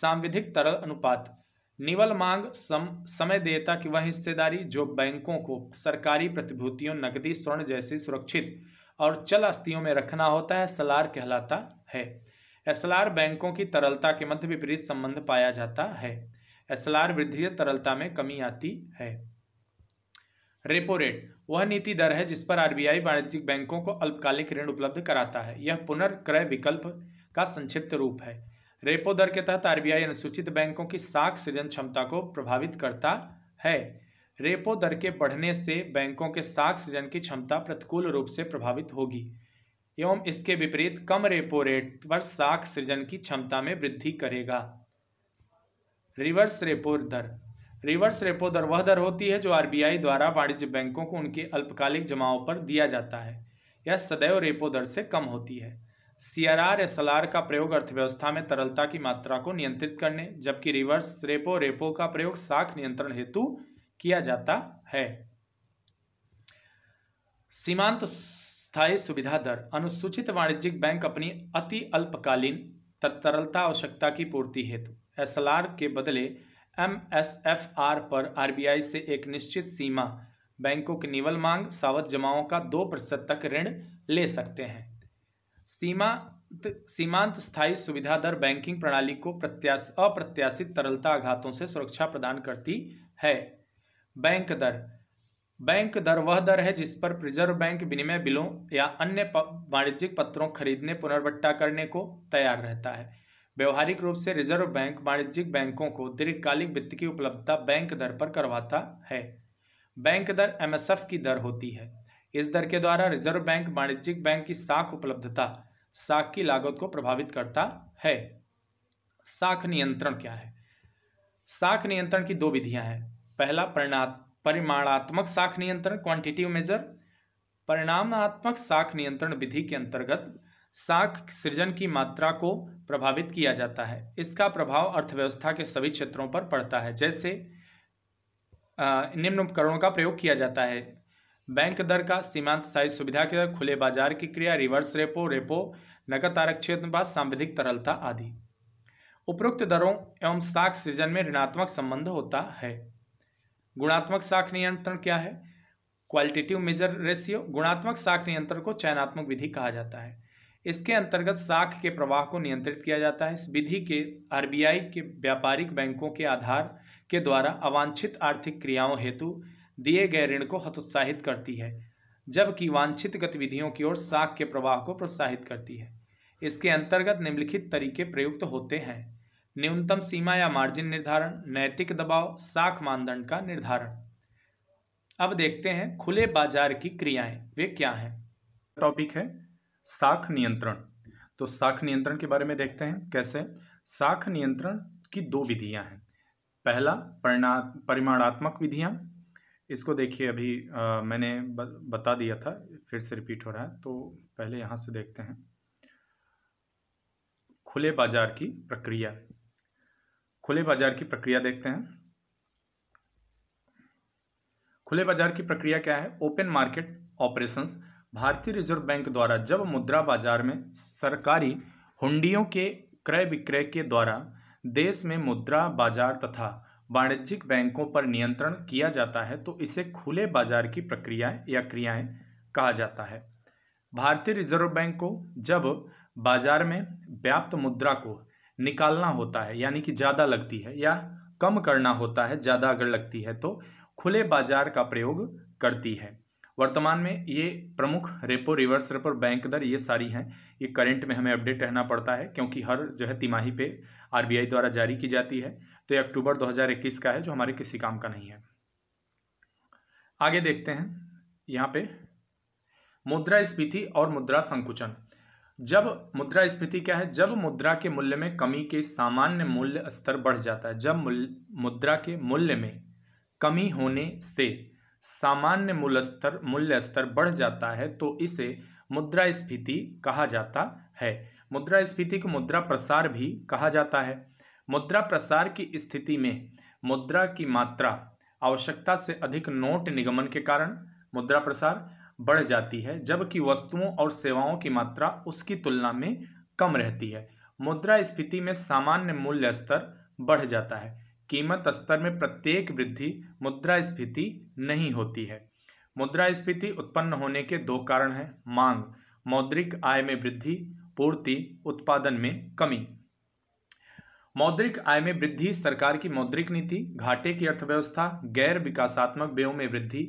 सांविधिक तरल अनुपात निवल मांग सम, समय देयता की वह हिस्सेदारी जो बैंकों को सरकारी प्रतिभूतियों नकदी स्वर्ण जैसी सुरक्षित और चल अस्थियों में रखना होता है सलार कहलाता है एसएलआर बैंकों की तरलता के मध्य विपरीत संबंध पाया जाता है एसएलआर वृद्धि तरलता में कमी आती है रेपो रेट वह नीति दर है जिस पर आरबीआई वाणिज्यिक बैंकों को अल्पकालिक ऋण उपलब्ध कराता है यह पुनर्क्रय विकल्प का संक्षिप्त रूप है रेपो दर के तहत आरबीआई अनुसूचित बैंकों की साख सृजन क्षमता को प्रभावित करता है रेपो दर के बढ़ने से बैंकों के साख सृजन की क्षमता प्रतिकूल रूप से प्रभावित होगी एवं इसके विपरीत कम रेपो रेट पर साख सृजन की क्षमता में वृद्धि करेगा रिवर्स रेपो दर रिवर्स रेपो दर वह दर होती है जो आरबीआई द्वारा वाणिज्य बैंकों को उनके अल्पकालिक जमाओं पर दिया जाता है यह सदैव रेपो दर से कम होती है C R R S L R का प्रयोग अर्थव्यवस्था में तरलता की मात्रा को नियंत्रित करने जबकि रिवर्स रेपो रेपो का प्रयोग साख नियंत्रण हेतु किया जाता है सीमांत स्थायी सुविधा दर अनुसूचित वाणिज्यिक बैंक अपनी अति अल्पकालीन तरलता आवश्यकता की पूर्ति हेतु एस के बदले एम पर आर से एक निश्चित सीमा बैंकों की निवल मांग सावत जमाओं का दो प्रतिशत तक ऋण ले सकते हैं सीमांत सीमांत स्थायी सुविधा दर बैंकिंग प्रणाली को प्रत्याश अप्रत्याशित तरलता आघातों से सुरक्षा प्रदान करती है बैंक दर बैंक दर वह दर है जिस पर रिजर्व बैंक विनिमय बिलों या अन्य वाणिज्यिक पत्रों खरीदने पुनर्वट्टा करने को तैयार रहता है व्यवहारिक रूप से रिजर्व बैंक वाणिज्यिक बैंकों को दीर्घकालिक वित्त की उपलब्धता बैंक दर पर करवाता है बैंक दर एमएसएफ की दर होती है इस दर के द्वारा रिजर्व बैंक वाणिज्यिक बैंक की साख उपलब्धता साख की लागत को प्रभावित करता है साख नियंत्रण क्या है साख नियंत्रण की दो विधियां हैं पहला परिणाम परिमाणात्मक साख नियंत्रण क्वांटिटिव मेजर परिणामात्मक साख नियंत्रण विधि के अंतर्गत साख सृजन की मात्रा को प्रभावित किया जाता है इसका प्रभाव अर्थव्यवस्था के सभी क्षेत्रों पर पड़ता है जैसे निम्न उपकरणों का प्रयोग किया जाता है बैंक दर का सीमांत साइज सुविधा के दर खुले बाजार की क्रिया रिवर्स रेपो रेपो नकद आरक्षित सांविधिक तरलता आदि उपरोक्त दरों एवं साख सृजन में ऋणात्मक संबंध होता है गुणात्मक साख नियंत्रण क्या है क्वालिटेटिव मेजर रेशियो गुणात्मक साख नियंत्रण को चयनात्मक विधि कहा जाता है इसके अंतर्गत साख के प्रवाह को नियंत्रित किया जाता है इस विधि के आरबीआई के व्यापारिक बैंकों के आधार के द्वारा अवांछित आर्थिक क्रियाओं हेतु दिए गए ऋण को हतोत्साहित करती है जबकि वांछित गतिविधियों की ओर साख के प्रवाह को प्रोत्साहित करती है इसके अंतर्गत निम्नलिखित तरीके प्रयुक्त होते हैं न्यूनतम सीमा या मार्जिन निर्धारण नैतिक दबाव साख मानदंड का निर्धारण अब देखते हैं खुले बाजार की क्रियाएं वे क्या हैं टॉपिक है साख नियंत्रण तो साख नियंत्रण के बारे में देखते हैं कैसे साख नियंत्रण की दो विधियां हैं पहला परिमाणात्मक विधियां इसको देखिए अभी आ, मैंने बता दिया था फिर से रिपीट हो रहा है तो पहले यहां से देखते हैं खुले बाजार की प्रक्रिया खुले बाजार की प्रक्रिया देखते हैं खुले बाजार की प्रक्रिया क्या है ओपन मार्केट ऑपरेशंस भारतीय रिजर्व बैंक द्वारा जब मुद्रा बाजार में सरकारी हुंडियों के क्रय विक्रय के द्वारा देश में मुद्रा बाजार तथा वाणिज्यिक बैंकों पर नियंत्रण किया जाता है तो इसे खुले बाजार की प्रक्रियाएं या क्रियाएं कहा जाता है भारतीय रिजर्व बैंक को जब बाजार में व्याप्त मुद्रा को निकालना होता है यानी कि ज़्यादा लगती है या कम करना होता है ज़्यादा अगर लगती है तो खुले बाजार का प्रयोग करती है वर्तमान में ये प्रमुख रेपो रिवर्स रेपो बैंक दर ये सारी हैं ये करंट में हमें अपडेट रहना पड़ता है क्योंकि हर जो है तिमाही पे आरबीआई द्वारा जारी की जाती है तो ये अक्टूबर 2021 का है जो हमारे किसी काम का नहीं है आगे देखते हैं यहाँ पे मुद्रा स्पीति और मुद्रा संकुचन जब मुद्रास्फीति क्या है जब मुद्रा के मूल्य में कमी के सामान्य मूल्य स्तर बढ़ जाता है जब मुद्रा के मूल्य में कमी होने से सामान्य मूल्य स्तर मूल्य स्तर बढ़ जाता है तो इसे मुद्रास्फीति कहा जाता है मुद्रास्फीति को मुद्रा प्रसार भी कहा जाता है मुद्रा प्रसार की स्थिति में मुद्रा की मात्रा आवश्यकता से अधिक नोट निगमन के कारण मुद्रा प्रसार बढ़ जाती है जबकि वस्तुओं और सेवाओं की मात्रा उसकी तुलना में कम रहती है मुद्रास्फीति में सामान्य मूल्य स्तर बढ़ जाता है कीमत स्तर में प्रत्येक वृद्धि मुद्रास्फीति नहीं होती है मुद्रास्फीति उत्पन्न होने के दो कारण हैं मांग मौद्रिक आय में वृद्धि पूर्ति उत्पादन में कमी मौद्रिक आय में वृद्धि सरकार की मौद्रिक नीति घाटे की अर्थव्यवस्था गैर विकासात्मक व्ययों में वृद्धि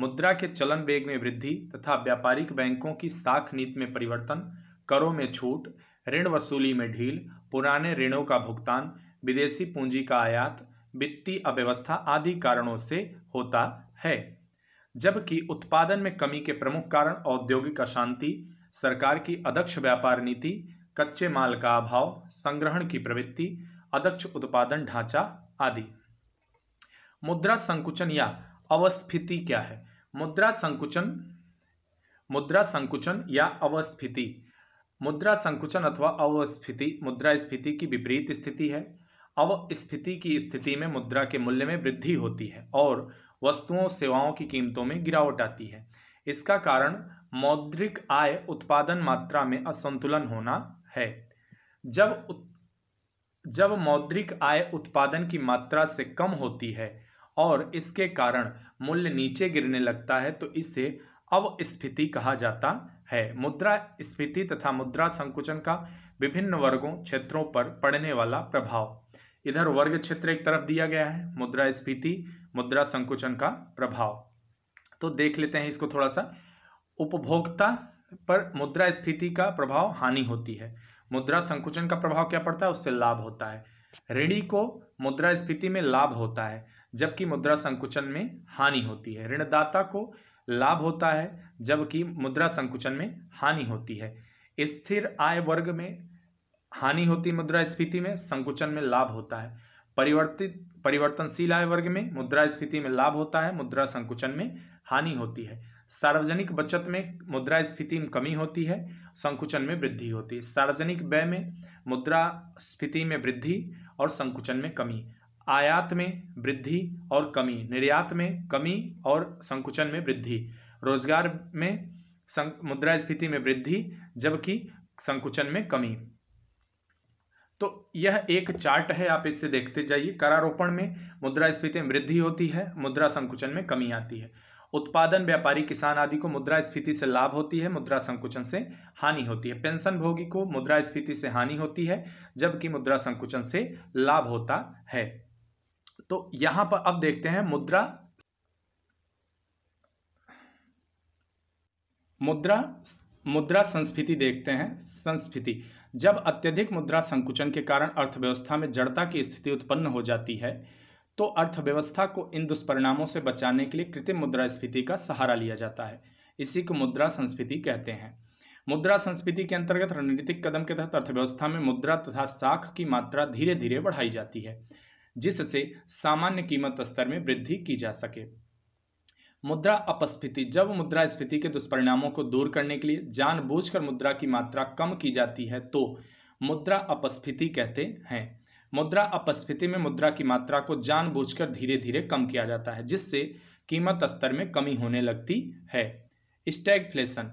मुद्रा के चलन वेग में वृद्धि तथा व्यापारिक बैंकों की साख नीति में परिवर्तन करों में छूट ऋण वसूली में ढील पुराने ऋणों का भुगतान विदेशी पूंजी का आयात वित्तीय अव्यवस्था आदि कारणों से होता है जबकि उत्पादन में कमी के प्रमुख कारण औद्योगिक अशांति सरकार की अध्यक्ष व्यापार नीति कच्चे माल का अभाव संग्रहण की प्रवृत्ति अध्यक्ष उत्पादन ढांचा आदि मुद्रा संकुचन या अवस्फीति क्या है मुद्रा संकुचन मुद्रा संकुचन या अवस्फीति मुद्रा संकुचन अथवा अवस्फीति मुद्रा स्फीति की विपरीत स्थिति है अवस्फीति की स्थिति में मुद्रा के मूल्य में वृद्धि होती है और वस्तुओं सेवाओं की कीमतों में गिरावट आती है इसका कारण मौद्रिक आय उत्पादन मात्रा में असंतुलन होना है जब जब मौद्रिक आय उत्पादन की मात्रा से कम होती है और इसके कारण मूल्य नीचे गिरने लगता है तो इसे अवस्फीति कहा जाता है मुद्रा स्फीति तथा मुद्रा संकुचन का विभिन्न वर्गों क्षेत्रों पर पड़ने वाला प्रभाव इधर वर्ग क्षेत्र एक तरफ दिया गया है मुद्रा स्फीति मुद्रा संकुचन का प्रभाव तो देख लेते हैं इसको थोड़ा सा उपभोक्ता पर मुद्रा स्फीति का प्रभाव हानि होती है मुद्रा संकुचन का प्रभाव क्या पड़ता है उससे लाभ होता है ऋणी को मुद्रा स्फीति में लाभ होता है जबकि मुद्रा संकुचन में हानि होती है ऋणदाता को लाभ होता है जबकि मुद्रा संकुचन में हानि होती है स्थिर आय वर्ग में हानि होती मुद्रास्फीति में संकुचन में लाभ होता है परिवर्तित परिवर्तनशील आय वर्ग में मुद्रास्फीति में लाभ होता है मुद्रा संकुचन में हानि होती है सार्वजनिक बचत में मुद्रास्फीति में कमी होती है संकुचन में वृद्धि होती है सार्वजनिक व्यय में मुद्रास्फीति में वृद्धि और संकुचन में कमी आयात में वृद्धि और कमी निर्यात में कमी और संकुचन में वृद्धि रोजगार में मुद्रास्फीति में वृद्धि जबकि संकुचन में कमी तो यह एक चार्ट है आप इसे देखते जाइए करारोपण में मुद्रास्फीति में वृद्धि होती है मुद्रा संकुचन में कमी आती है उत्पादन व्यापारी किसान आदि को मुद्रास्फीति से लाभ होती है मुद्रा संकुचन से हानि होती है पेंशन भोगी को मुद्रास्फीति से हानि होती है जबकि मुद्रा संकुचन से लाभ होता है तो यहां पर अब देखते हैं मुद्रा मुद्रा मुद्रा संस्फीति देखते हैं संस्फीति जब अत्यधिक मुद्रा संकुचन के कारण अर्थव्यवस्था में जड़ता की स्थिति उत्पन्न हो जाती है तो अर्थव्यवस्था को इन दुष्परिणामों से बचाने के लिए कृत्रिम मुद्रास्फीति का सहारा लिया जाता है इसी को मुद्रा संस्फीति कहते हैं मुद्रा संस्फीति के अंतर्गत रणनीतिक कदम के तहत अर्थव्यवस्था में मुद्रा तथा साख की मात्रा धीरे धीरे बढ़ाई जाती है जिससे सामान्य कीमत स्तर में वृद्धि की जा सके मुद्रा अपस्फीति जब मुद्रा स्फीति के दुष्परिणामों को दूर करने के लिए जानबूझकर मुद्रा की मात्रा कम की जाती है तो मुद्रा अपस्फीति कहते हैं मुद्रा अपस्फीति में मुद्रा की मात्रा को जानबूझकर धीरे धीरे कम किया जाता है जिससे कीमत स्तर में कमी होने लगती है स्टैगफ्लेशन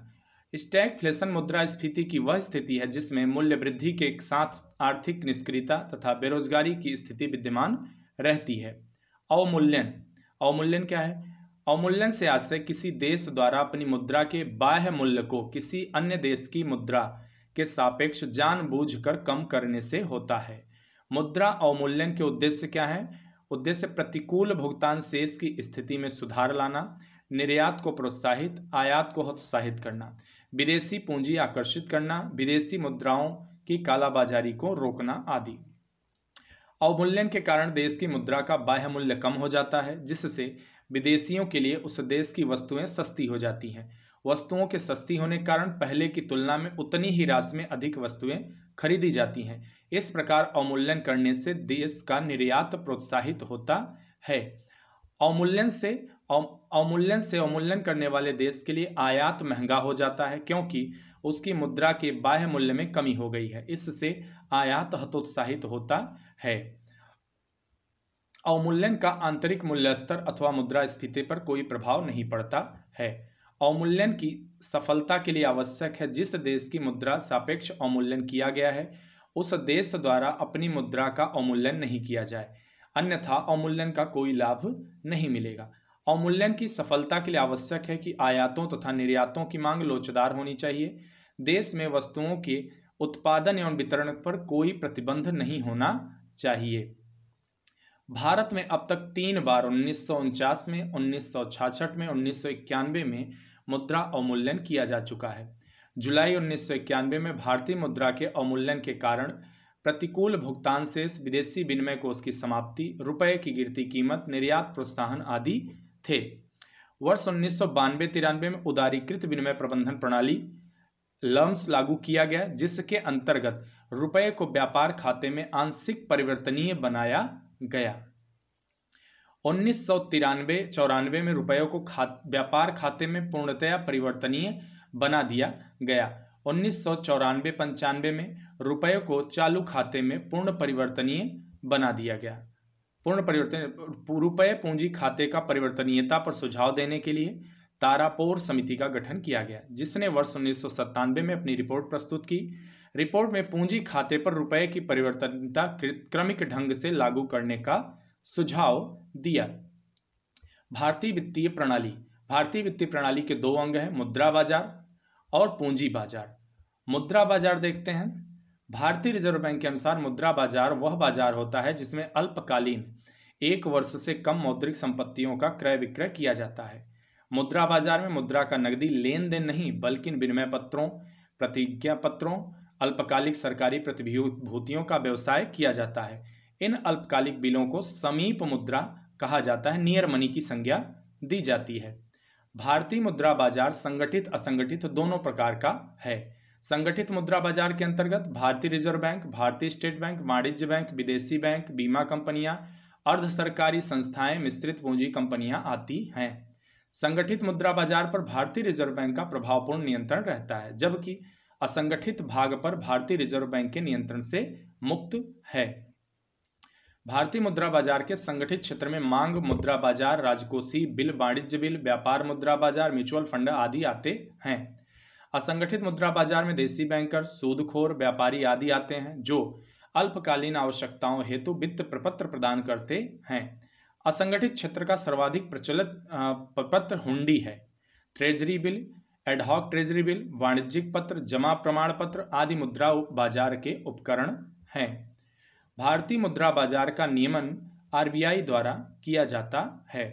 स्टैगफ्लेशन स्फीति की वह स्थिति है जिसमें मूल्य वृद्धि के साथ आर्थिक निष्क्रियता तथा बेरोजगारी की स्थिति विद्यमान रहती है अवमूल्यन अवमूल्यन क्या है अवमूल्यन से आशय किसी देश द्वारा अपनी मुद्रा के बाह्य मूल्य को किसी अन्य देश की मुद्रा के सापेक्ष जानबूझकर कम करने से होता है मुद्रा अवमूल्यन के उद्देश्य क्या है उद्देश्य प्रतिकूल भुगतान शेष की स्थिति में सुधार लाना निर्यात को प्रोत्साहित आयात को हतोत्साहित करना विदेशी पूंजी आकर्षित करना विदेशी मुद्राओं की कालाबाजारी को रोकना आदि अवमूल्यन के कारण देश की मुद्रा का बाह्य मूल्य कम हो जाता है जिससे विदेशियों के लिए उस देश की वस्तुएं सस्ती हो जाती हैं वस्तुओं के सस्ती होने के कारण पहले की तुलना में उतनी ही राशि में अधिक वस्तुएं खरीदी जाती हैं इस प्रकार अवमूल्यन करने से देश का निर्यात प्रोत्साहित होता है अवमूल्यन से अवमूल्यन से अवमूल्यन करने वाले देश के लिए आयात महंगा हो जाता है क्योंकि उसकी मुद्रा के बाह्य मूल्य में कमी हो गई है इससे आयात हतोत्साहित होता है अवमूल्यन का आंतरिक मूल्य स्तर अथवा मुद्रा स्फीति पर कोई प्रभाव नहीं पड़ता है अवमूल्यन की सफलता के लिए आवश्यक है जिस देश की मुद्रा सापेक्ष अवमूल्यन किया गया है उस देश द्वारा अपनी मुद्रा का अवमूल्यन नहीं किया जाए अन्यथा अवमूल्यन का कोई लाभ नहीं मिलेगा अवमूल्यन की सफलता के लिए आवश्यक है कि आयातों तथा निर्यातों की मांग लोचदार होनी चाहिए देश में वस्तुओं के उत्पादन एवं वितरण पर कोई प्रतिबंध नहीं होना चाहिए भारत में अब तक तीन बार उन्नीस में उन्नीस में उन्नीस में मुद्रा अवमूल्यन किया जा चुका है जुलाई उन्नीस में भारतीय मुद्रा के अवमूल्यन के कारण प्रतिकूल भुगतान शेष विदेशी विनिमय कोष की समाप्ति रुपए की गिरती कीमत निर्यात प्रोत्साहन आदि थे वर्ष उन्नीस सौ बानवे तिरानवे में उदारीकृत विनिमय प्रबंधन प्रणाली लम्स लागू किया गया जिसके अंतर्गत रुपये को व्यापार खाते में आंशिक परिवर्तनीय बनाया गया उन्नीस सौ तिरानवे चौरानवे में रुपयों को खा व्यापार खाते में पूर्णतया परिवर्तनीय बना दिया गया उन्नीस सौ चौरानवे पंचानवे में रुपयों को चालू खाते में पूर्ण परिवर्तनीय बना दिया गया पूर्ण परिवर्तन रुपये पूंजी खाते का परिवर्तनीयता पर सुझाव देने के लिए तारापोर समिति का गठन किया गया जिसने वर्ष उन्नीस में अपनी रिपोर्ट प्रस्तुत की रिपोर्ट में पूंजी खाते पर रुपए की परिवर्तनता क्रमिक ढंग से लागू करने का सुझाव दिया भारतीय वित्तीय प्रणाली भारतीय वित्तीय प्रणाली के दो अंग हैं मुद्रा बाजार और पूंजी बाजार मुद्रा बाजार देखते हैं भारतीय रिजर्व बैंक के अनुसार मुद्रा बाजार वह बाजार होता है जिसमें अल्पकालीन एक वर्ष से कम मौद्रिक संपत्तियों का क्रय विक्रय किया जाता है मुद्रा बाजार में मुद्रा का नकदी लेन देन नहीं बल्कि विनिमय पत्रों प्रतिज्ञा पत्रों अल्पकालिक सरकारी प्रतिभूतियों का व्यवसाय किया जाता है इन अल्पकालिक बिलों को समीप मुद्रा कहा जाता है नियर मनी की संज्ञा दी जाती है भारतीय मुद्रा बाजार संगठित असंगठित दोनों प्रकार का है संगठित मुद्रा बाजार के अंतर्गत भारतीय रिजर्व बैंक भारतीय स्टेट बैंक वाणिज्य बैंक विदेशी बैंक बीमा कंपनियां अर्ध सरकारी संस्थाएं मिश्रित पूंजी कंपनियां आती हैं संगठित मुद्रा बाजार पर भारतीय रिजर्व बैंक का प्रभावपूर्ण नियंत्रण रहता है जबकि असंगठित भाग पर भारतीय रिजर्व बैंक के नियंत्रण से मुक्त है भारतीय मुद्रा बाजार के संगठित क्षेत्र में मांग मुद्रा बाजार राजकोषीय बिल वाणिज्य बिल व्यापार मुद्रा बाजार म्यूचुअल फंड आदि आते हैं असंगठित मुद्रा बाजार में देसी बैंकर सूदखोर व्यापारी आदि आते हैं जो अल्पकालीन आवश्यकताओं हेतु वित्त प्रपत्र प्रदान करते हैं असंगठित क्षेत्र का सर्वाधिक प्रचलित प्रपत्र हुंडी है treasury bill ad hoc treasury bill वाणिज्यिक पत्र जमा प्रमाण पत्र आदि मुद्रा बाजार के उपकरण हैं भारतीय मुद्रा बाजार का नियमन आरबीआई द्वारा किया जाता है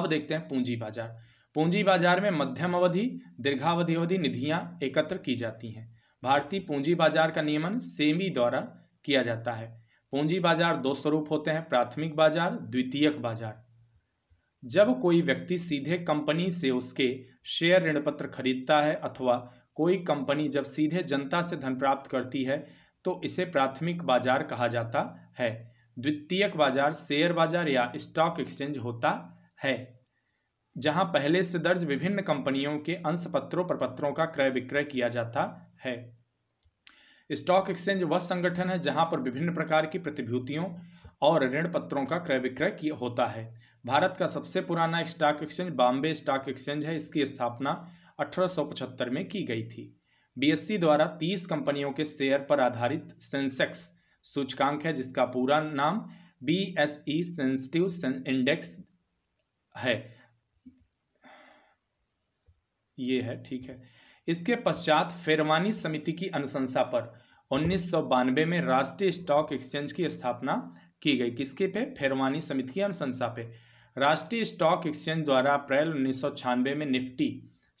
अब देखते हैं पूंजी बाजार पूंजी बाजार में मध्यम अवधि दीर्घावधि अवधि निधियां एकत्र की जाती हैं भारतीय पूंजी बाजार का नियमन सेमी द्वारा किया जाता है पूंजी बाजार दो स्वरूप होते हैं प्राथमिक बाजार द्वितीयक बाजार जब कोई व्यक्ति सीधे कंपनी से उसके शेयर ऋण पत्र खरीदता है अथवा कोई कंपनी जब सीधे जनता से धन प्राप्त करती है तो इसे प्राथमिक बाजार कहा जाता है द्वितीयक बाजार शेयर बाजार या स्टॉक एक्सचेंज होता है जहां पहले से दर्ज विभिन्न कंपनियों के अंश पत्रों प्रपत्रों का क्रय विक्रय किया जाता है स्टॉक एक्सचेंज वह संगठन है जहां पर विभिन्न प्रकार की प्रतिभूतियों और ऋण पत्रों का क्रय विक्रय होता है भारत का सबसे पुराना stock exchange Bombay stock exchange है इसकी स्थापना अठारह में की गई थी बीएससी द्वारा 30 कंपनियों के शेयर पर आधारित सेंसेक्स सूचकांक है जिसका पूरा नाम B S E sensitive index है ये है ठीक है इसके पश्चात फेरवानी समिति की अनुशंसा पर उन्नीस में राष्ट्रीय स्टॉक एक्सचेंज की स्थापना की गई किसके पे फेरवानी समिति की अनुशंसा पे राष्ट्रीय स्टॉक एक्सचेंज द्वारा अप्रैल उन्नीस में निफ्टी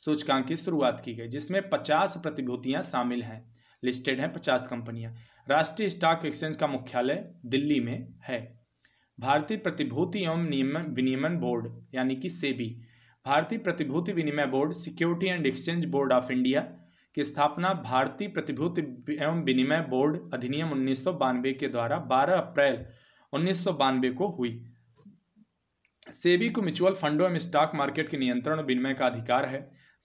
सूचकांक की शुरुआत की गई जिसमें 50 प्रतिभूतियां शामिल हैं लिस्टेड हैं 50 कंपनियां राष्ट्रीय स्टॉक एक्सचेंज का मुख्यालय दिल्ली में है भारतीय प्रतिभूति एवं विनियमन बोर्ड यानी कि सेबी भारतीय प्रतिभूति विनिमय board security and exchange board of India की स्थापना भारतीय प्रतिभूति एवं विनिमय बोर्ड अधिनियम उन्नीस के द्वारा 12 अप्रैल उन्नीस को हुई सेबी को म्यूचुअल फंडों एवं स्टॉक मार्केट के नियंत्रण और विनिमय का अधिकार है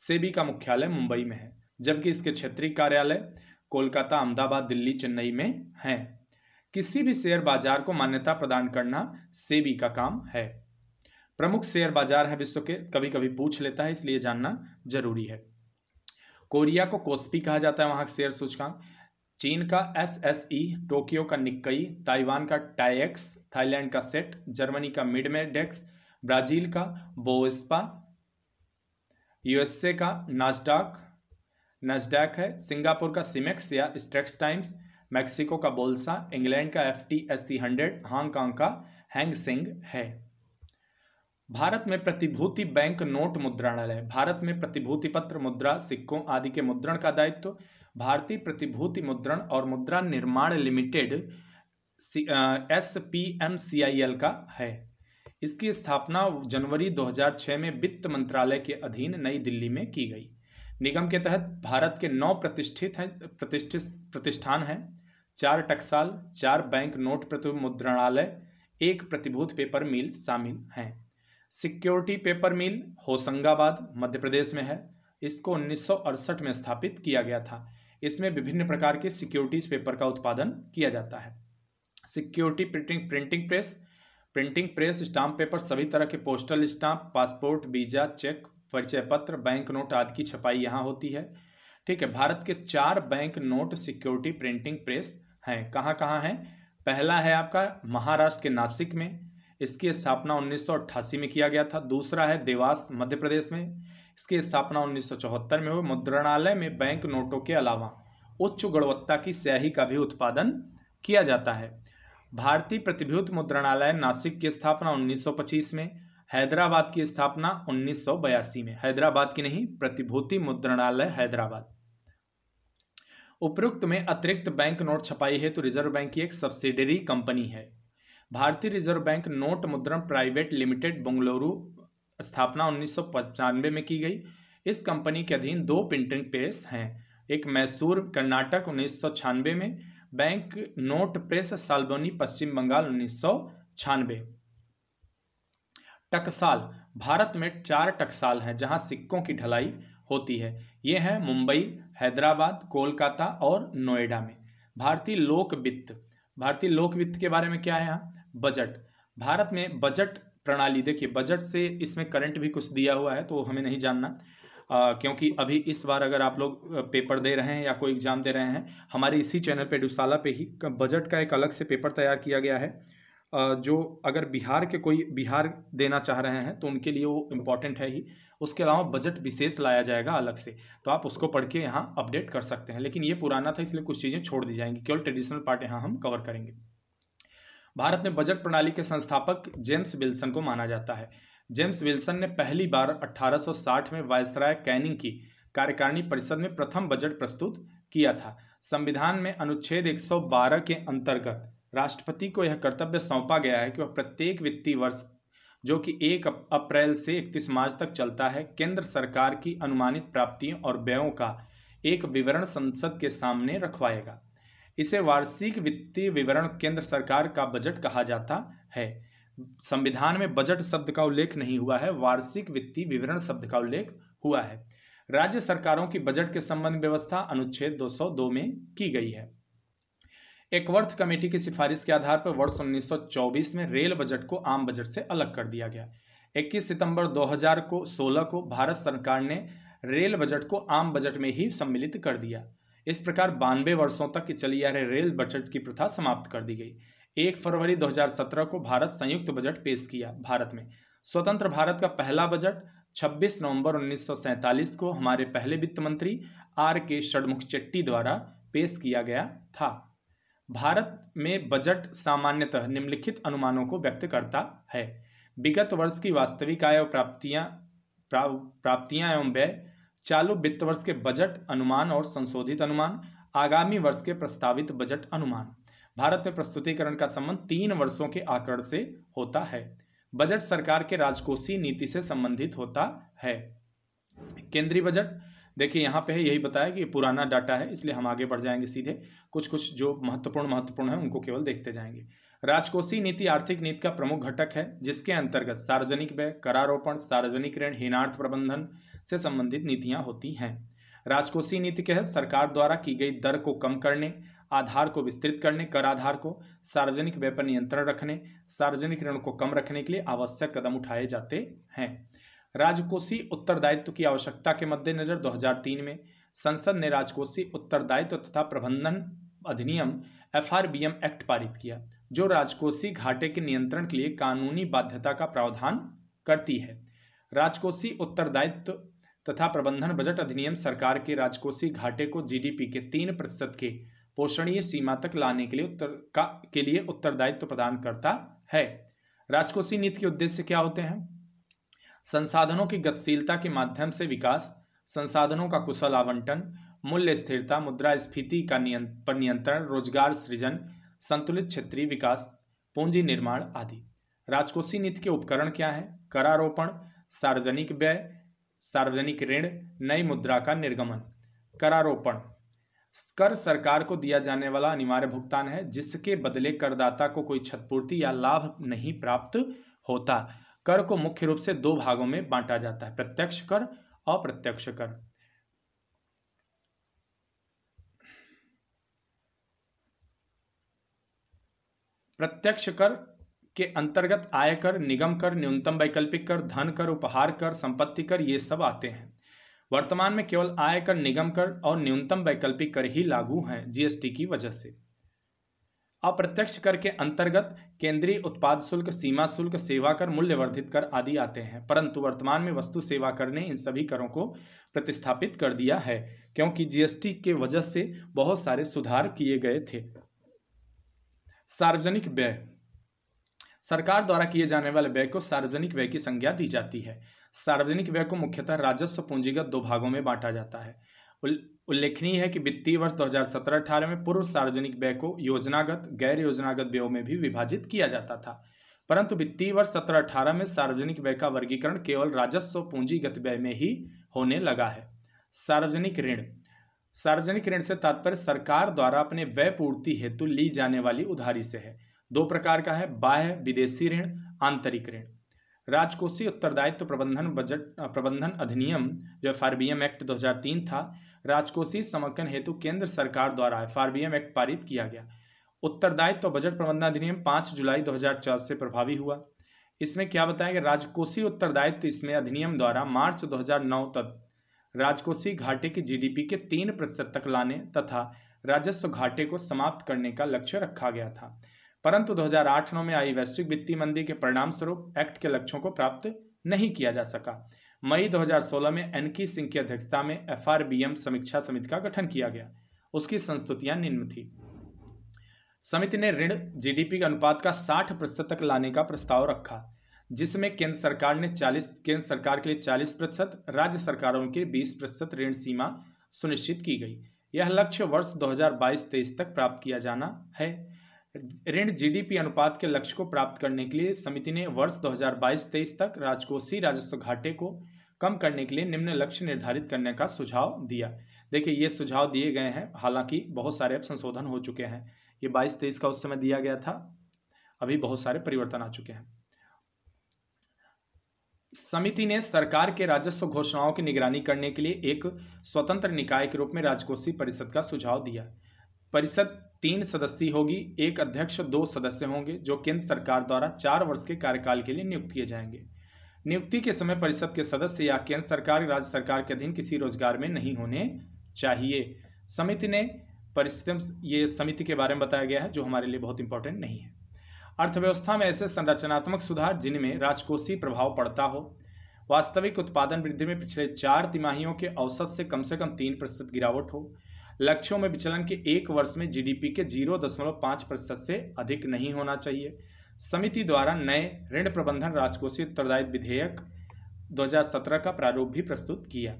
सेबी का मुख्यालय मुंबई में है जबकि इसके क्षेत्रीय कार्यालय कोलकाता अहमदाबाद दिल्ली चेन्नई में हैं किसी भी शेयर बाजार को मान्यता प्रदान करना सेबी का काम है प्रमुख शेयर बाजार है विश्व के कभी कभी पूछ लेता है इसलिए जानना जरूरी है कोरिया को कोस्पी कहा जाता है वहां शेयर सूचकांक चीन का एस एस ई टोक्यो का निक्कई ताइवान का टाइक्स थाईलैंड का सेट जर्मनी का मिडमेडेक्स ब्राजील का बोस्पा यूएसए का नाजडाक नजडाक है सिंगापुर का सिमेक्स या स्ट्रेक्स टाइम्स मैक्सिको का बोल्सा इंग्लैंड का F T S C hundred Hong Kong का हैंग सिंग है भारत में प्रतिभूति बैंक नोट मुद्रणालय भारत में प्रतिभूति पत्र मुद्रा सिक्कों आदि के मुद्रण का दायित्व भारतीय प्रतिभूति मुद्रण और मुद्रा निर्माण limited S P M C I L का है इसकी स्थापना जनवरी 2006 में वित्त मंत्रालय के अधीन नई दिल्ली में की गई निगम के तहत भारत के नौ प्रतिष्ठित हैं प्रतिष्ठित प्रतिष्ठान हैं चार टकसाल चार बैंक नोट प्रति मुद्रणालय एक प्रतिभूत पेपर मिल शामिल हैं security paper mill Hoshangabad Madhya Pradesh में है इसको उन्नीस में स्थापित किया गया था इसमें विभिन्न प्रकार के सिक्योरिटीज पेपर का उत्पादन किया जाता है security printing printing press printing press stamp paper सभी तरह के postal stamp passport visa cheque परिचय पत्र बैंक नोट आदि की छपाई यहाँ होती है ठीक है भारत के चार bank note security printing press हैं कहाँ कहाँ हैं पहला है आपका महाराष्ट्र के नासिक में इसकी स्थापना 1988 में किया गया था दूसरा है देवास मध्य प्रदेश में इसकी स्थापना 1974 में हुई मुद्रणालय में बैंक नोटों के अलावा उच्च गुणवत्ता की स्याही का भी उत्पादन किया जाता है भारतीय प्रतिभूत मुद्रणालय नासिक की स्थापना 1925 में हैदराबाद की स्थापना 1982 में हैदराबाद की नहीं प्रतिभूति मुद्रणालय हैदराबाद उपरोक्त में अतिरिक्त बैंक नोट छपाई है तो रिजर्व बैंक की एक सब्सिडरी कंपनी है भारतीय रिजर्व बैंक नोट मुद्रण प्राइवेट लिमिटेड बंगलुरु स्थापना उन्नीस में की गई इस कंपनी के अधीन दो प्रिंटिंग प्रेस हैं एक मैसूर कर्नाटक उन्नीस में bank note press Salboni Paschim Bengal उन्नीस टकसाल भारत में चार टकसाल हैं जहां सिक्कों की ढलाई होती है ये हैं मुंबई हैदराबाद कोलकाता और नोएडा में भारतीय लोक वित्त भारतीय लोक वित्त के बारे में क्या है यहाँ बजट भारत में बजट प्रणाली देखिए बजट से इसमें करंट भी कुछ दिया हुआ है तो हमें नहीं जानना आ, क्योंकि अभी इस बार अगर आप लोग पेपर दे रहे हैं या कोई एग्ज़ाम दे रहे हैं हमारे इसी चैनल पे डुसाला पे ही बजट का एक अलग से पेपर तैयार किया गया है आ, जो अगर बिहार के कोई बिहार देना चाह रहे हैं तो उनके लिए वो इम्पॉर्टेंट है ही उसके अलावा बजट विशेष लाया जाएगा अलग से तो आप उसको पढ़ के यहाँ अपडेट कर सकते हैं लेकिन ये पुराना था इसलिए कुछ चीज़ें छोड़ दी जाएंगी केवल ट्रेडिशनल पार्ट यहाँ हम कवर करेंगे भारत में बजट प्रणाली के संस्थापक जेम्स विल्सन को माना जाता है जेम्स विल्सन ने पहली बार 1860 में वायसराय कैनिंग की कार्यकारिणी परिषद में प्रथम बजट प्रस्तुत किया था संविधान में अनुच्छेद 112 के अंतर्गत राष्ट्रपति को यह कर्तव्य सौंपा गया है कि वह प्रत्येक वित्तीय वर्ष जो कि एक अप्रैल से इकतीस मार्च तक चलता है केंद्र सरकार की अनुमानित प्राप्तियों और व्ययों का एक विवरण संसद के सामने रखवाएगा इसे वार्षिक वित्तीय विवरण केंद्र सरकार का बजट कहा जाता है संविधान में बजट शब्द का उल्लेख नहीं हुआ है वार्षिक वित्तीय विवरण शब्द का उल्लेख हुआ है राज्य सरकारों की बजट के संबंध व्यवस्था अनुच्छेद 202 में की गई है एक वर्थ कमेटी की सिफारिश के आधार पर वर्ष 1924 में रेल बजट को आम बजट से अलग कर दिया गया 21 सितंबर 2000 को 16 को भारत सरकार ने रेल बजट को आम बजट में ही सम्मिलित कर दिया इस प्रकार बानवे वर्षों तक चली आ रही रेल बजट की प्रथा समाप्त कर दी गई एक फरवरी 2017 को भारत संयुक्त बजट पेश किया भारत में स्वतंत्र भारत का पहला बजट 26 नवंबर 1947 को हमारे पहले वित्त मंत्री आर के षडमुख चेट्टी द्वारा पेश किया गया था भारत में बजट सामान्यतः निम्नलिखित अनुमानों को व्यक्त करता है विगत वर्ष की वास्तविक आय प्राप्तियां प्राप्तियां एवं व्यय चालू वित्त वर्ष के बजट अनुमान और संशोधित अनुमान आगामी वर्ष के प्रस्तावित बजट अनुमान भारत में प्रस्तुतिकरण का संबंध तीन वर्षों के आकर से होता है बजट सरकार के राजकोषीय नीति से संबंधित होता है केंद्रीय बजट देखिए यहाँ पे है यही बताया कि पुराना डाटा है इसलिए हम आगे बढ़ जाएंगे सीधे कुछ कुछ जो महत्वपूर्ण महत्वपूर्ण है उनको केवल देखते जाएंगे राजकोषीय नीति आर्थिक नीति का प्रमुख घटक है जिसके अंतर्गत सार्वजनिक व्यय करारोपण सार्वजनिक ऋण हीनार्थ प्रबंधन से संबंधित नीतियां होती हैं राजकोषीय नीति के तहत सरकार द्वारा की गई दर को कम करने आधार को विस्तृत करने कर आधार को सार्वजनिक पर नियंत्रण रखने सार्वजनिक ऋण को कम रखने के लिए आवश्यक कदम उठाए जाते हैं राजकोषीय उत्तरदायित्व की आवश्यकता के मद्देनजर 2003 में संसद ने राजकोषीय उत्तरदायित्व तथा प्रबंधन अधिनियम एफ एक्ट पारित किया जो राजकोषीय घाटे के नियंत्रण के लिए कानूनी बाध्यता का प्रावधान करती है राजकोषीय उत्तरदायित्व तथा प्रबंधन बजट अधिनियम सरकार के राजकोषीय घाटे को जीडीपी के तीन प्रतिशत के पोषणीय सीमा तक लाने के लिए उत्तर का के लिए उत्तरदायित्व तो प्रदान करता है राजकोषीय नीति के उद्देश्य क्या होते हैं संसाधनों की गतिशीलता के माध्यम से विकास संसाधनों का कुशल आवंटन मूल्य स्थिरता मुद्रास्फीति का नियंत, पर नियंत्रण रोजगार सृजन संतुलित क्षेत्रीय विकास पूंजी निर्माण आदि राजकोषीय नीति के उपकरण क्या है करारोपण सार्वजनिक व्यय सार्वजनिक ऋण नई मुद्रा का निर्गमन करारोपण कर सरकार को दिया जाने वाला अनिवार्य भुगतान है जिसके बदले करदाता को कोई छतपूर्ति या लाभ नहीं प्राप्त होता कर को मुख्य रूप से दो भागों में बांटा जाता है प्रत्यक्ष कर अप्रत्यक्ष कर प्रत्यक्ष कर के अंतर्गत आयकर निगम कर न्यूनतम वैकल्पिक कर धन कर उपहार कर संपत्ति कर ये सब आते हैं वर्तमान में केवल आयकर निगम कर और न्यूनतम वैकल्पिक कर ही लागू हैं जीएसटी की वजह से अप्रत्यक्ष कर के अंतर्गत केंद्रीय उत्पाद शुल्क सीमा शुल्क सेवा कर मूल्यवर्धित कर आदि आते हैं परंतु वर्तमान में वस्तु सेवा कर ने इन सभी करों को प्रतिस्थापित कर दिया है क्योंकि जीएसटी के वजह से बहुत सारे सुधार किए गए थे सार्वजनिक व्यय सरकार द्वारा किए जाने वाले व्यय को सार्वजनिक व्यय की संज्ञा दी जाती है सार्वजनिक व्यय को मुख्यतः राजस्व पूंजीगत दो भागों में बांटा जाता है उल्लेखनीय है कि वित्तीय वर्ष 2017-18 में पूर्व सार्वजनिक व्यय को योजनागत गैर योजनागत व्ययों में भी विभाजित किया जाता था परंतु वित्तीय वर्ष 17-18 में सार्वजनिक व्यय का वर्गीकरण केवल राजस्व पूंजीगत व्यय में ही होने लगा है सार्वजनिक ऋण सार्वजनिक ऋण से तात्पर्य सरकार द्वारा अपने व्यय पूर्ति हेतु ली जाने वाली उधारी से है दो प्रकार का है बाह्य विदेशी ऋण आंतरिक ऋण राजकोषीय उत्तरदायित्व तो प्रबंधन बजट प्रबंधन अधिनियम जो एफ एक्ट 2003 था राजकोषीय समर्थन हेतु केंद्र सरकार द्वारा एफ एक्ट पारित किया गया उत्तरदायित्व तो बजट प्रबंधन अधिनियम 5 जुलाई 2004 से प्रभावी हुआ इसमें क्या बताया कि राजकोषीय उत्तरदायित्व तो इसमें अधिनियम द्वारा मार्च 2009 तक राजकोषीय घाटे की जी के तीन तक लाने तथा राजस्व घाटे को समाप्त करने का लक्ष्य रखा गया था परंतु 2008-9 में आई वैश्विक वित्तीय मंदी के परिणाम स्वरूप एक्ट के लक्ष्यों को प्राप्त नहीं किया जा सका मई 2016 में एनकी सिंह की अध्यक्षता में एफ समीक्षा समिति का गठन किया गया उसकी संस्तुतियां निम्न थी समिति ने ऋण जीडीपी के अनुपात का 60 प्रतिशत तक लाने का प्रस्ताव रखा जिसमें केंद्र सरकार ने 40 केंद्र सरकार के लिए 40 प्रतिशत राज्य सरकारों के 20 प्रतिशत ऋण सीमा सुनिश्चित की गई यह लक्ष्य वर्ष 2022-23 तक प्राप्त किया जाना है ऋण जीडीपी अनुपात के लक्ष्य को प्राप्त करने के लिए समिति ने वर्ष 2022-23 तक राजकोषीय राजस्व घाटे को कम करने के लिए निम्न लक्ष्य निर्धारित करने का सुझाव दिया देखिए ये सुझाव दिए गए हैं हालांकि बहुत सारे अब संशोधन हो चुके हैं ये 22-23 का उस समय दिया गया था अभी बहुत सारे परिवर्तन आ चुके हैं समिति ने सरकार के राजस्व घोषणाओं की निगरानी करने के लिए एक स्वतंत्र निकाय के रूप में राजकोषीय परिषद का सुझाव दिया परिषद तीन सदस्य होगी एक अध्यक्ष दो सदस्य होंगे जो केंद्र सरकार द्वारा चार वर्ष के कार्यकाल के लिए नियुक्त किए जाएंगे नियुक्ति के समय परिषद के सदस्य या केंद्र सरकार राज्य सरकार के अधीन किसी रोजगार में नहीं होने चाहिए समिति ने परिस्थिति ये समिति के बारे में बताया गया है जो हमारे लिए बहुत इंपॉर्टेंट नहीं है अर्थव्यवस्था में ऐसे संरचनात्मक सुधार जिनमें राजकोषीय प्रभाव पड़ता हो वास्तविक उत्पादन वृद्धि में पिछले चार तिमाहियों के औसत से कम से कम तीन प्रतिशत गिरावट हो लक्ष्यों में विचलन के एक वर्ष में जीडीपी के जीरो दशमलव पाँच प्रतिशत से अधिक नहीं होना चाहिए समिति द्वारा नए ऋण प्रबंधन राजकोषीय उत्तरदायित्व विधेयक 2017 का प्रारूप भी प्रस्तुत किया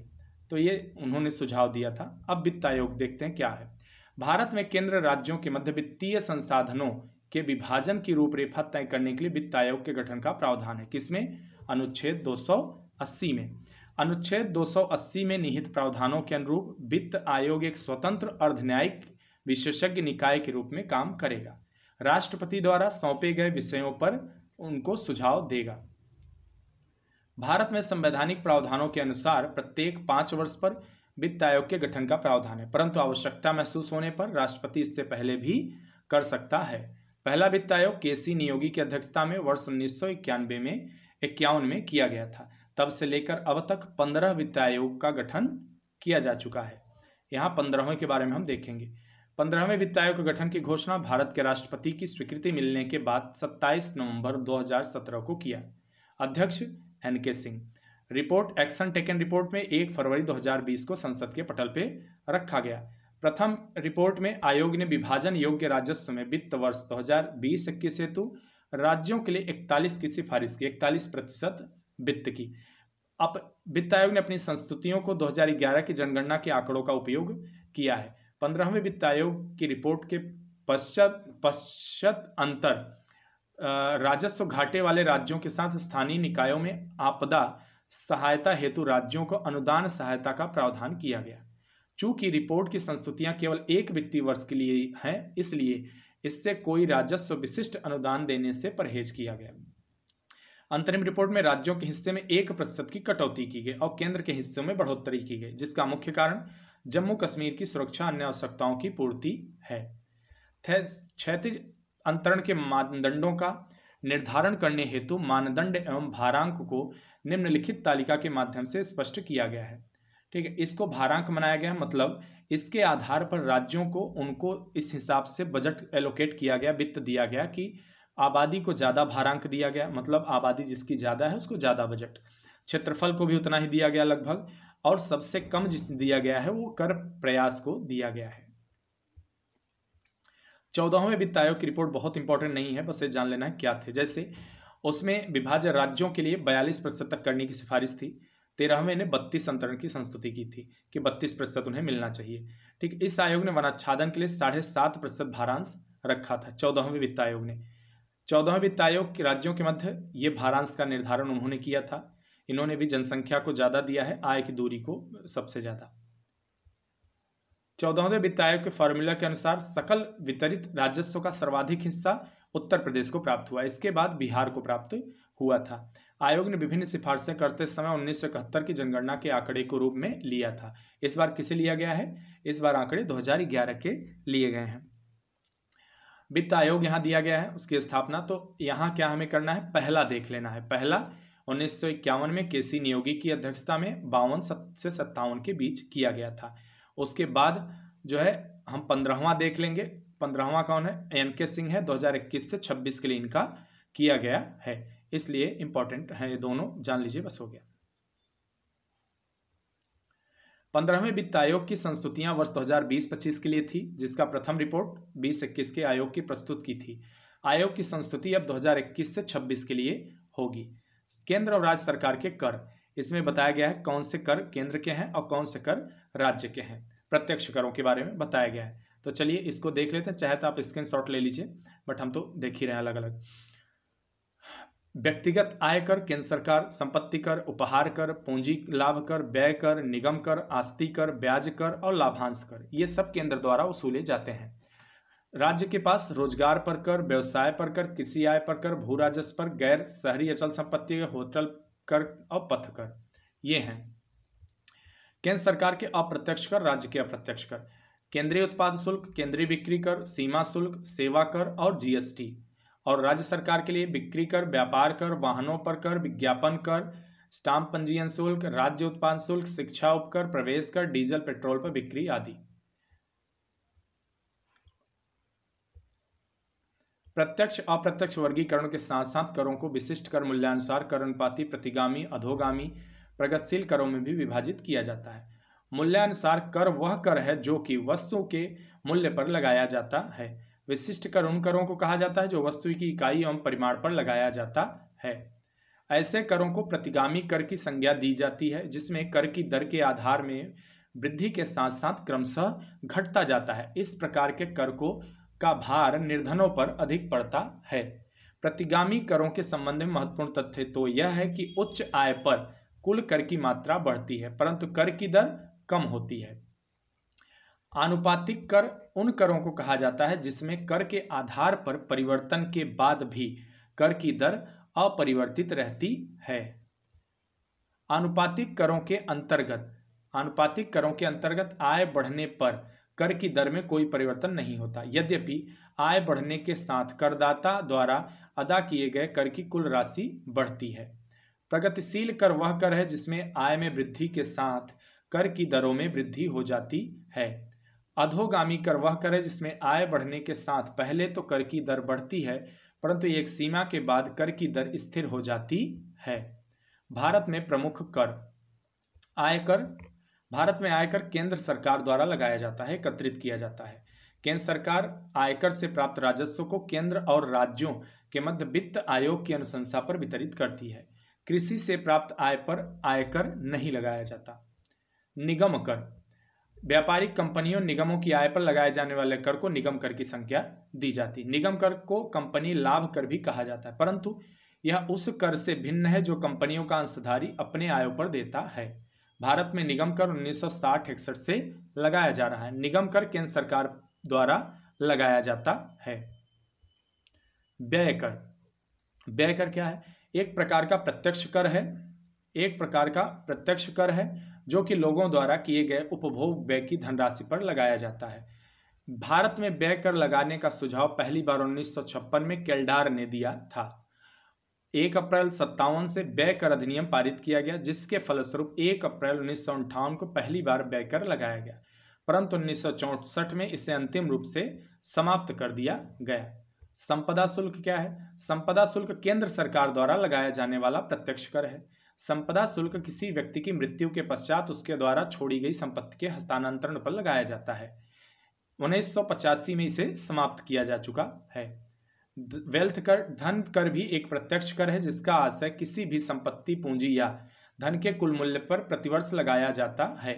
तो ये उन्होंने सुझाव दिया था अब वित्त आयोग देखते हैं क्या है भारत में केंद्र राज्यों के मध्य वित्तीय संसाधनों के विभाजन की रूपरेखा तय करने के लिए वित्त आयोग के गठन का प्रावधान है किसमें अनुच्छेद 280 में अनुच्छेद 280 में निहित प्रावधानों के अनुरूप वित्त आयोग एक स्वतंत्र अर्धन्यायिक विशेषज्ञ निकाय के रूप में काम करेगा राष्ट्रपति द्वारा सौंपे गए विषयों पर उनको सुझाव देगा भारत में संवैधानिक प्रावधानों के अनुसार प्रत्येक पांच वर्ष पर वित्त आयोग के गठन का प्रावधान है परंतु आवश्यकता महसूस होने पर राष्ट्रपति इससे पहले भी कर सकता है पहला वित्त आयोग के सी नियोगी की अध्यक्षता में वर्ष उन्नीस में इक्यावन में किया गया था तब से लेकर अब तक पंद्रह वित्त आयोग का गठन किया जा चुका है यहाँ पंद्रहवें के बारे में हम देखेंगे पंद्रहवें वित्त आयोग के गठन की घोषणा भारत के राष्ट्रपति की स्वीकृति मिलने के बाद 27 नवंबर 2017 को किया अध्यक्ष N K Singh report action taken report में 1 फरवरी 2020 को संसद के पटल पर रखा गया प्रथम रिपोर्ट में आयोग ने विभाजन योग्य राजस्व में वित्त वर्ष दो हजार हेतु राज्यों के लिए इकतालीस की सिफारिश की इकतालीस प्रतिशत वित्त की अब वित्त आयोग ने अपनी संस्तुतियों को 2011 की जनगणना के आंकड़ों का उपयोग किया है पंद्रहवें वित्त आयोग की रिपोर्ट के पश्चात पश्चात अंतर राजस्व घाटे वाले राज्यों के साथ स्थानीय निकायों में आपदा सहायता हेतु राज्यों को अनुदान सहायता का प्रावधान किया गया चूंकि रिपोर्ट की संस्तुतियां केवल एक वित्तीय वर्ष के लिए हैं इसलिए इससे कोई राजस्व विशिष्ट अनुदान देने से परहेज किया गया अंतरिम रिपोर्ट में राज्यों के हिस्से में एक प्रतिशत की कटौती की गई और केंद्र के हिस्सों में बढ़ोतरी की गई जिसका मुख्य कारण जम्मू कश्मीर की सुरक्षा अन्य आवश्यकताओं की पूर्ति है क्षैतिज अंतरण के मानदंडों का निर्धारण करने हेतु मानदंड एवं भारांक को निम्नलिखित तालिका के माध्यम से स्पष्ट किया गया है ठीक है इसको भारांक बनाया गया मतलब इसके आधार पर राज्यों को उनको इस हिसाब से बजट एलोकेट किया गया वित्त दिया गया कि आबादी को ज़्यादा भारांक दिया गया मतलब आबादी जिसकी ज़्यादा है उसको ज़्यादा बजट क्षेत्रफल को भी उतना ही दिया गया लगभग और सबसे कम जिस दिया गया है वो कर प्रयास को दिया गया है चौदहवें वित्त आयोग की रिपोर्ट बहुत इंपॉर्टेंट नहीं है बस ये जान लेना है क्या थे जैसे उसमें विभाजन राज्यों के लिए बयालीस प्रतिशत तक करने की सिफारिश थी तेरहवें ने बत्तीस अंतरण की संस्तुति की थी कि बत्तीस प्रतिशत उन्हें मिलना चाहिए ठीक इस आयोग ने वनाच्छादन के लिए साढ़े सात प्रतिशत भारांश रखा था चौदहवें वित्त आयोग ने चौदहवें वित्त आयोग के राज्यों के मध्य ये भारांश का निर्धारण उन्होंने किया था इन्होंने भी जनसंख्या को ज़्यादा दिया है आय की दूरी को सबसे ज़्यादा चौदहवें वित्त आयोग के फॉर्मूला के अनुसार सकल वितरित राजस्व का सर्वाधिक हिस्सा उत्तर प्रदेश को प्राप्त हुआ इसके बाद बिहार को प्राप्त हुआ था आयोग ने विभिन्न सिफारिशें करते समय उन्नीस की जनगणना के आंकड़े को रूप में लिया था इस बार किसे लिया गया है इस बार आंकड़े 2011 के लिए गए हैं वित्त आयोग यहाँ दिया गया है उसकी स्थापना तो यहाँ क्या हमें करना है पहला देख लेना है पहला उन्नीस में के सी नियोगी की अध्यक्षता में बावन से सत्तावन के बीच किया गया था उसके बाद जो है हम पंद्रहवा देख लेंगे पंद्रहवा कौन है एन के सिंह है 2021 से 26 के लिए इनका किया गया है इसलिए इंपॉर्टेंट है ये दोनों जान लीजिए बस हो गया पंद्रहवें वित्त आयोग की संस्तुतियां वर्ष 2020-25 के लिए थी जिसका प्रथम रिपोर्ट 2021 के आयोग की प्रस्तुत की थी आयोग की संस्तुति अब 2021 से 26 के लिए होगी केंद्र और राज्य सरकार के कर इसमें बताया गया है कौन से कर केंद्र के हैं और कौन से कर राज्य के हैं प्रत्यक्ष करों के बारे में बताया गया है तो चलिए इसको देख लेते हैं चाहे तो आप स्क्रीन ले लीजिए बट हम तो देख ही रहे हैं अलग अलग व्यक्तिगत आयकर केंद्र सरकार संपत्ति कर उपहार कर पूंजी लाभ कर व्यय कर निगम कर आस्ती कर ब्याज कर और लाभांश कर ये सब केंद्र द्वारा वसूले जाते हैं राज्य के पास रोजगार पर कर व्यवसाय पर कर कृषि आय पर कर भू राजस्व पर गैर शहरी अचल संपत्ति होटल कर और पथ कर ये हैं केंद्र सरकार के अप्रत्यक्ष कर राज्य के अप्रत्यक्ष कर केंद्रीय उत्पाद शुल्क केंद्रीय बिक्री कर सीमा शुल्क सेवा कर और जीएसटी और राज्य सरकार के लिए बिक्री कर व्यापार कर वाहनों पर कर विज्ञापन कर स्टाम्प पंजीयन शुल्क राज्य उत्पाद शुल्क शिक्षा उपकर प्रवेश कर डीजल पेट्रोल पर बिक्री आदि प्रत्यक्ष अप्रत्यक्ष वर्गीकरण के साथ साथ करों को विशिष्ट कर मूल्यानुसार कर अनुपाति प्रतिगामी अधोगामी प्रगतिशील करों में भी विभाजित किया जाता है मूल्यानुसार कर वह कर है जो कि वस्तु के मूल्य पर लगाया जाता है विशिष्ट कर उन करों को कहा जाता है जो वस्तु की इकाई एवं परिमाण पर लगाया जाता है ऐसे करों को प्रतिगामी कर की संज्ञा दी जाती है जिसमें कर की दर के आधार में वृद्धि के साथ साथ क्रमशः घटता जाता है इस प्रकार के कर को का भार निर्धनों पर अधिक पड़ता है प्रतिगामी करों के संबंध में महत्वपूर्ण तथ्य तो यह है कि उच्च आय पर कुल कर की मात्रा बढ़ती है परंतु कर की दर कम होती है आनुपातिक कर उन करों को कहा जाता है जिसमें कर के आधार पर परिवर्तन के बाद भी कर की दर अपरिवर्तित रहती है आनुपातिक करों के अंतर्गत आनुपातिक करों के अंतर्गत आय बढ़ने पर कर की दर में कोई परिवर्तन नहीं होता यद्यपि आय बढ़ने के साथ करदाता द्वारा अदा किए गए कर की कुल राशि बढ़ती है प्रगतिशील कर वह कर है जिसमें आय में वृद्धि के साथ कर की दरों में वृद्धि हो जाती है अधोगामी कर वह कर है जिसमें आय बढ़ने के साथ पहले तो कर की दर बढ़ती है परंतु एक सीमा के बाद कर की दर स्थिर हो जाती है भारत में प्रमुख कर आयकर भारत में आयकर केंद्र सरकार द्वारा लगाया जाता है एकत्रित किया जाता है केंद्र सरकार आयकर से प्राप्त राजस्व को केंद्र और राज्यों के मध्य वित्त आयोग की अनुशंसा पर वितरित करती है कृषि से प्राप्त आय पर आयकर नहीं लगाया जाता निगम कर व्यापारिक कंपनियों निगमों की आय पर लगाए जाने वाले कर को निगम कर की संख्या दी जाती निगम कर को कंपनी लाभ कर भी कहा जाता है परंतु यह उस कर से भिन्न है जो कंपनियों का अंशधारी अपने आयों पर देता है भारत में निगम कर उन्नीस सौ साठ इकसठ से लगाया जा रहा है निगम कर केंद्र सरकार द्वारा लगाया जाता है व्यय कर व्यय कर क्या है एक प्रकार का प्रत्यक्ष कर है एक प्रकार का प्रत्यक्ष कर है जो कि लोगों द्वारा किए गए उपभोग व्यय की धनराशि पर लगाया जाता है भारत में व्यय कर लगाने का सुझाव पहली बार उन्नीस में केल्डार ने दिया था एक अप्रैल सत्तावन से व्यय कर अधिनियम पारित किया गया जिसके फलस्वरूप एक अप्रैल उन्नीस को पहली बार व्यय कर लगाया गया परंतु उन्नीस में इसे अंतिम रूप से समाप्त कर दिया गया संपदा शुल्क क्या है संपदा शुल्क केंद्र सरकार द्वारा लगाया जाने वाला प्रत्यक्ष कर है संपदा शुल्क किसी व्यक्ति की मृत्यु के पश्चात उसके द्वारा छोड़ी गई संपत्ति के हस्तांतरण पर लगाया जाता है उन्नीस में इसे समाप्त किया जा चुका है वेल्थ कर धन कर भी एक प्रत्यक्ष कर है जिसका आशय किसी भी संपत्ति पूंजी या धन के कुल मूल्य पर प्रतिवर्ष लगाया जाता है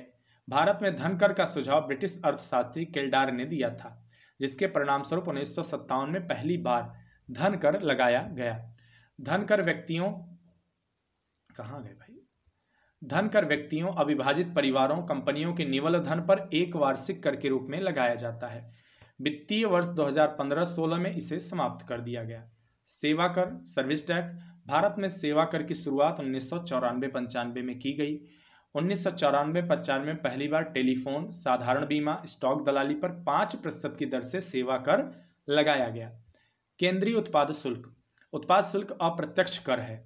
भारत में धन कर का सुझाव ब्रिटिश अर्थशास्त्री केल्डार ने दिया था जिसके परिणाम स्वरूप उन्नीस में पहली बार धन कर लगाया गया धन कर व्यक्तियों कहाँ गए भाई धन कर व्यक्तियों अविभाजित परिवारों कंपनियों के निवल धन पर एक वार्षिक कर के रूप में लगाया जाता है वित्तीय वर्ष 2015-16 में इसे समाप्त कर दिया गया सेवा कर सर्विस टैक्स भारत में सेवा कर की शुरुआत उन्नीस सौ पंचानवे में की गई उन्नीस सौ चौरानवे पचानवे पहली बार टेलीफोन साधारण बीमा स्टॉक दलाली पर पाँच प्रतिशत की दर से सेवा कर लगाया गया केंद्रीय उत्पाद शुल्क उत्पाद शुल्क अप्रत्यक्ष कर है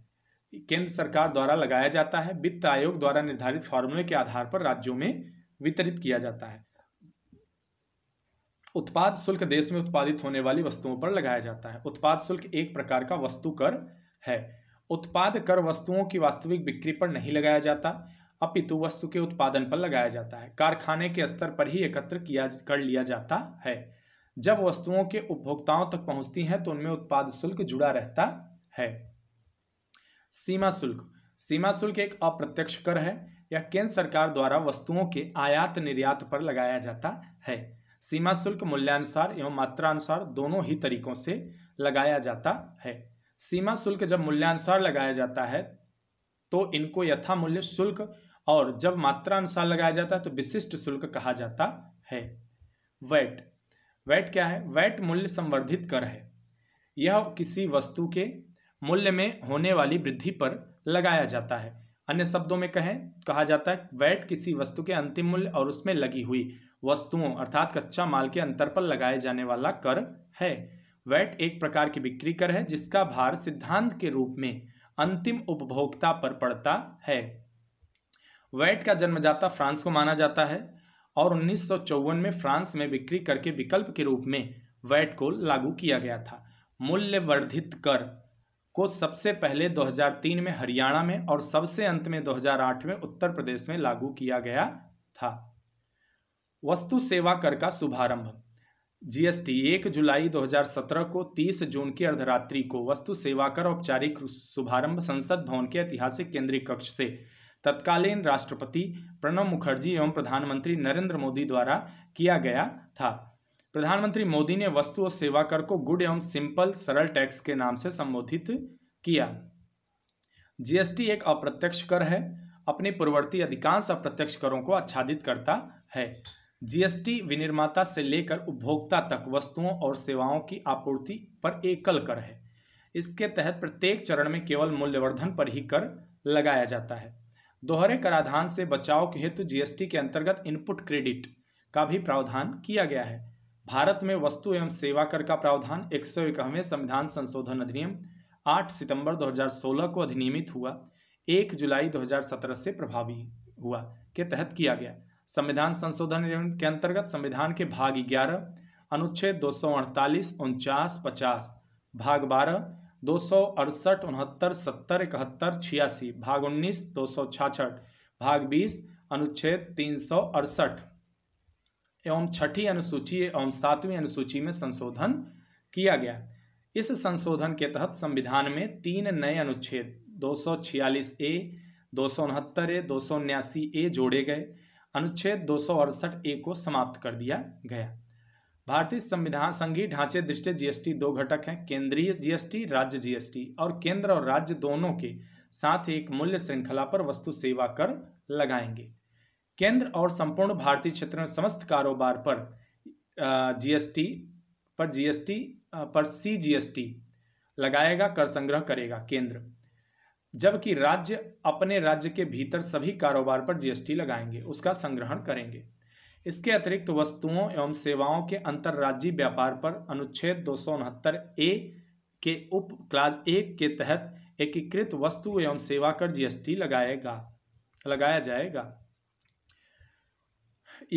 केंद्र सरकार द्वारा लगाया जाता है वित्त आयोग द्वारा निर्धारित फॉर्मूले के आधार पर राज्यों में वितरित किया जाता है उत्पाद शुल्क देश में उत्पादित होने वाली वस्तुओं पर लगाया जाता है उत्पाद शुल्क एक प्रकार का वस्तु कर है उत्पाद कर वस्तुओं की वास्तविक बिक्री पर नहीं लगाया जाता अपितु वस्तु के उत्पादन पर लगाया जाता है कारखाने के स्तर पर ही एकत्र किया कर लिया जाता है जब वस्तुओं के उपभोक्ताओं तक पहुंचती हैं तो उनमें उत्पाद शुल्क जुड़ा रहता है सीमा शुल्क सीमा शुल्क एक अप्रत्यक्ष कर है यह केंद्र सरकार द्वारा वस्तुओं के आयात निर्यात पर लगाया जाता है सीमा शुल्क मूल्यानुसार एवं मात्रानुसार दोनों ही तरीकों से लगाया जाता है सीमा शुल्क जब मूल्यानुसार लगाया जाता है तो इनको यथा मूल्य शुल्क और जब मात्रानुसार लगाया जाता है तो विशिष्ट शुल्क कहा जाता है वैट वैट क्या है वैट मूल्य संवर्धित कर है यह किसी वस्तु के मूल्य में होने वाली वृद्धि पर लगाया जाता है अन्य शब्दों में कहें कहा जाता है वैट किसी वस्तु के अंतिम मूल्य और उसमें लगी हुई वस्तुओं अर्थात कच्चा माल के अंतर पर लगाए जाने वाला कर है वैट एक प्रकार की बिक्री कर है जिसका भार सिद्धांत के रूप में अंतिम उपभोक्ता पर पड़ता है वैट का जन्मजाता फ्रांस को माना जाता है और उन्नीस में फ्रांस में बिक्री करके विकल्प के रूप में वैट को लागू किया गया था मूल्य वर्धित कर को सबसे पहले 2003 में हरियाणा में और सबसे अंत में 2008 में उत्तर प्रदेश में लागू किया गया था वस्तु सेवा कर का शुभारंभ जीएसटी एक जुलाई 2017 को 30 जून की अर्धरात्रि को वस्तु सेवा कर औपचारिक शुभारंभ संसद भवन के ऐतिहासिक केंद्रीय कक्ष से तत्कालीन राष्ट्रपति प्रणब मुखर्जी एवं प्रधानमंत्री नरेंद्र मोदी द्वारा किया गया था प्रधानमंत्री मोदी ने वस्तु और सेवा कर को गुड एवं सिंपल सरल टैक्स के नाम से संबोधित किया जीएसटी एक अप्रत्यक्ष कर है अपने पूर्ववर्ती अधिकांश अप्रत्यक्ष करों को आच्छादित करता है जीएसटी विनिर्माता से लेकर उपभोक्ता तक वस्तुओं और सेवाओं की आपूर्ति पर एकल कर है इसके तहत प्रत्येक चरण में केवल मूल्यवर्धन पर ही कर लगाया जाता है दोहरे कराधान से बचाव के हेतु जीएसटी के अंतर्गत इनपुट क्रेडिट का भी प्रावधान किया गया है भारत में वस्तु एवं सेवा कर का प्रावधान एक सौ इक्यावें संविधान संशोधन अधिनियम 8 सितंबर 2016 को अधिनियमित हुआ 1 जुलाई 2017 से प्रभावी हुआ के तहत किया गया संविधान संशोधन अधिनियम के अंतर्गत संविधान के भाग ग्यारह अनुच्छेद दो सौ अड़तालीस उनचास पचास भाग बारह दो सौ अड़सठ उनहत्तर सत्तर इकहत्तर छियासी भाग उन्नीस दो सौ छाछठ भाग बीस अनुच्छेद तीन सौ अड़सठ एवं छठी अनुसूची एवं सातवीं अनुसूची में संशोधन किया गया इस संशोधन के तहत संविधान में तीन नए अनुच्छेद दो ए दो सौ उनहत्तर ए दो सौ उन्यासी ए जोड़े गए अनुच्छेद दो सौ अड़सठ ए को समाप्त कर दिया गया भारतीय संविधान संघीय ढांचे दृष्टि जीएसटी दो घटक हैं केंद्रीय जीएसटी राज्य जीएसटी और केंद्र और राज्य दोनों के साथ एक मूल्य श्रृंखला पर वस्तु सेवा कर लगाएंगे केंद्र और संपूर्ण भारतीय क्षेत्र में समस्त कारोबार पर जीएसटी पर जीएसटी पर सी लगाएगा कर संग्रह करेगा केंद्र जबकि राज्य अपने राज्य के भीतर सभी कारोबार पर जीएसटी लगाएंगे उसका संग्रहण करेंगे इसके अतिरिक्त वस्तुओं एवं सेवाओं के अंतर्राज्यीय व्यापार पर अनुच्छेद दो ए के उप क्लास एक के तहत एकीकृत वस्तु एवं सेवा कर जीएसटी लगाएगा लगाया जाएगा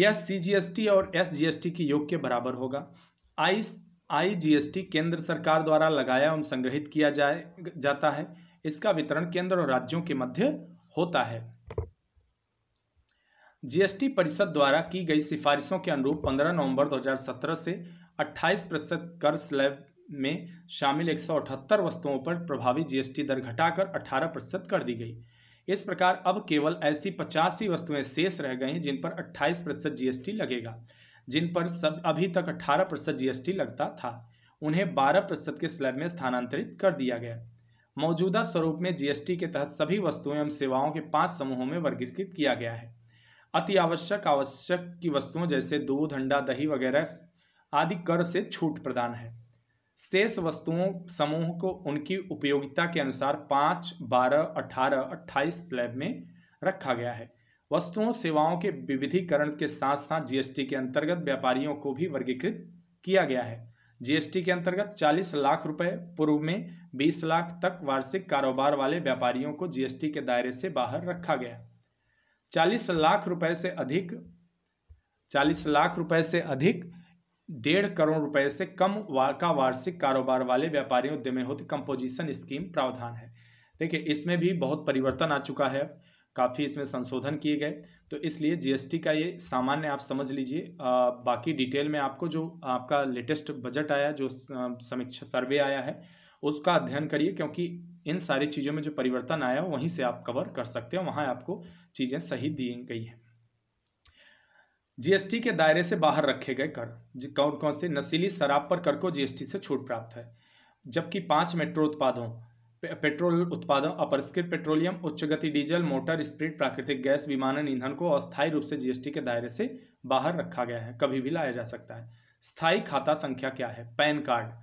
एस सी और एस के योग के बराबर होगा आई आई टी केंद्र सरकार द्वारा लगाया एवं संग्रहित किया जाए जाता है इसका वितरण केंद्र और राज्यों के मध्य होता है जीएसटी परिषद द्वारा की गई सिफारिशों के अनुरूप 15 नवंबर 2017 से 28 प्रतिशत कर स्लैब में शामिल एक वस्तुओं पर प्रभावी जीएसटी दर घटाकर 18 प्रतिशत कर दी गई इस प्रकार अब केवल ऐसी पचासी वस्तुएं शेष रह गई जिन पर 28 प्रतिशत जीएसटी लगेगा जिन पर सब अभी तक 18 प्रतिशत जीएसटी लगता था उन्हें 12 प्रतिशत के स्लैब में स्थानांतरित कर दिया गया मौजूदा स्वरूप में जीएसटी के तहत सभी वस्तुएं एवं सेवाओं के पांच समूहों में वर्गीकृत किया गया है अति आवश्यक आवश्यक की वस्तुओं जैसे दूध अंडा दही वगैरह आदि कर से छूट प्रदान है शेष वस्तुओं समूह को उनकी उपयोगिता के अनुसार पाँच बारह अठारह अट्ठाईस स्लैब में रखा गया है वस्तुओं सेवाओं के विविधीकरण के साथ साथ जीएसटी के अंतर्गत व्यापारियों को भी वर्गीकृत किया गया है जीएसटी के अंतर्गत 40 लाख रुपए पूर्व में 20 लाख तक वार्षिक कारोबार वाले व्यापारियों को जीएसटी के दायरे से बाहर रखा गया 40 लाख रुपए से अधिक 40 लाख रुपए से अधिक डेढ़ करोड़ रुपए से कम वा, का वार्षिक कारोबार वाले व्यापारियों होते कंपोजिशन स्कीम प्रावधान है देखिए इसमें भी बहुत परिवर्तन आ चुका है काफ़ी इसमें संशोधन किए गए तो इसलिए जीएसटी का ये सामान्य आप समझ लीजिए बाकी डिटेल में आपको जो आपका लेटेस्ट बजट आया जो समीक्षा सर्वे आया है उसका अध्ययन करिए क्योंकि इन सारी चीज़ों में जो परिवर्तन आया वहीं से आप कवर कर सकते हो वहाँ आपको चीज़ें सही दी गई हैं जीएसटी के दायरे से बाहर रखे गए कर कौन कौन से नशीली शराब पर कर को जीएसटी से छूट प्राप्त है जबकि पांच मेट्रो उत्पादों पेट्रोल उत्पादों अपरिष्कृत पेट्रोलियम उच्च गति डीजल मोटर स्प्रिट प्राकृतिक गैस विमानन ईंधन को अस्थायी रूप से जीएसटी के दायरे से बाहर रखा गया है कभी भी लाया जा सकता है स्थायी खाता संख्या क्या है पैन कार्ड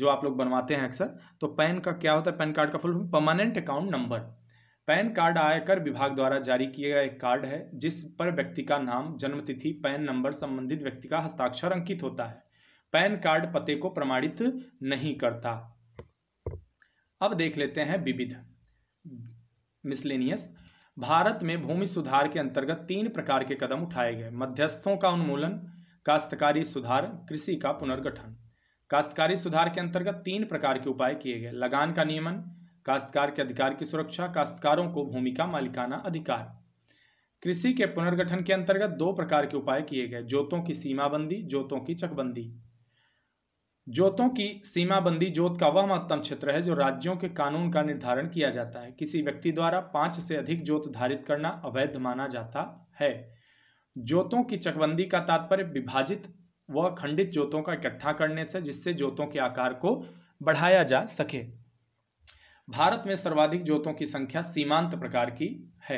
जो आप लोग बनवाते हैं अक्सर तो पैन का क्या होता है पैन कार्ड का full permanent account number PAN card आयकर विभाग द्वारा जारी किया गया एक कार्ड है जिस पर व्यक्ति का नाम जन्मतिथि पैन नंबर संबंधित व्यक्ति का हस्ताक्षर अंकित होता है पैन कार्ड पते को प्रमाणित नहीं करता अब देख लेते हैं विविध मिसलेनियस भारत में भूमि सुधार के अंतर्गत तीन प्रकार के कदम उठाए गए मध्यस्थों का उन्मूलन काश्तकारी सुधार कृषि का पुनर्गठन काश्तकारी सुधार के अंतर्गत तीन प्रकार के उपाय किए गए लगान का नियमन काश्तकार के अधिकार की सुरक्षा काश्तकारों को भूमि का मालिकाना अधिकार कृषि के पुनर्गठन के अंतर्गत दो प्रकार के उपाय किए गए जोतों की सीमाबंदी जोतों की चकबंदी जोतों की सीमाबंदी जोत का वह महत्तम क्षेत्र है जो राज्यों के कानून का निर्धारण किया जाता है किसी व्यक्ति द्वारा पांच से अधिक जोत धारित करना अवैध माना जाता है जोतों की चकबंदी का तात्पर्य विभाजित व खंडित जोतों का इकट्ठा करने से जिससे जोतों के आकार को बढ़ाया जा सके भारत में सर्वाधिक जोतों की संख्या सीमांत प्रकार की है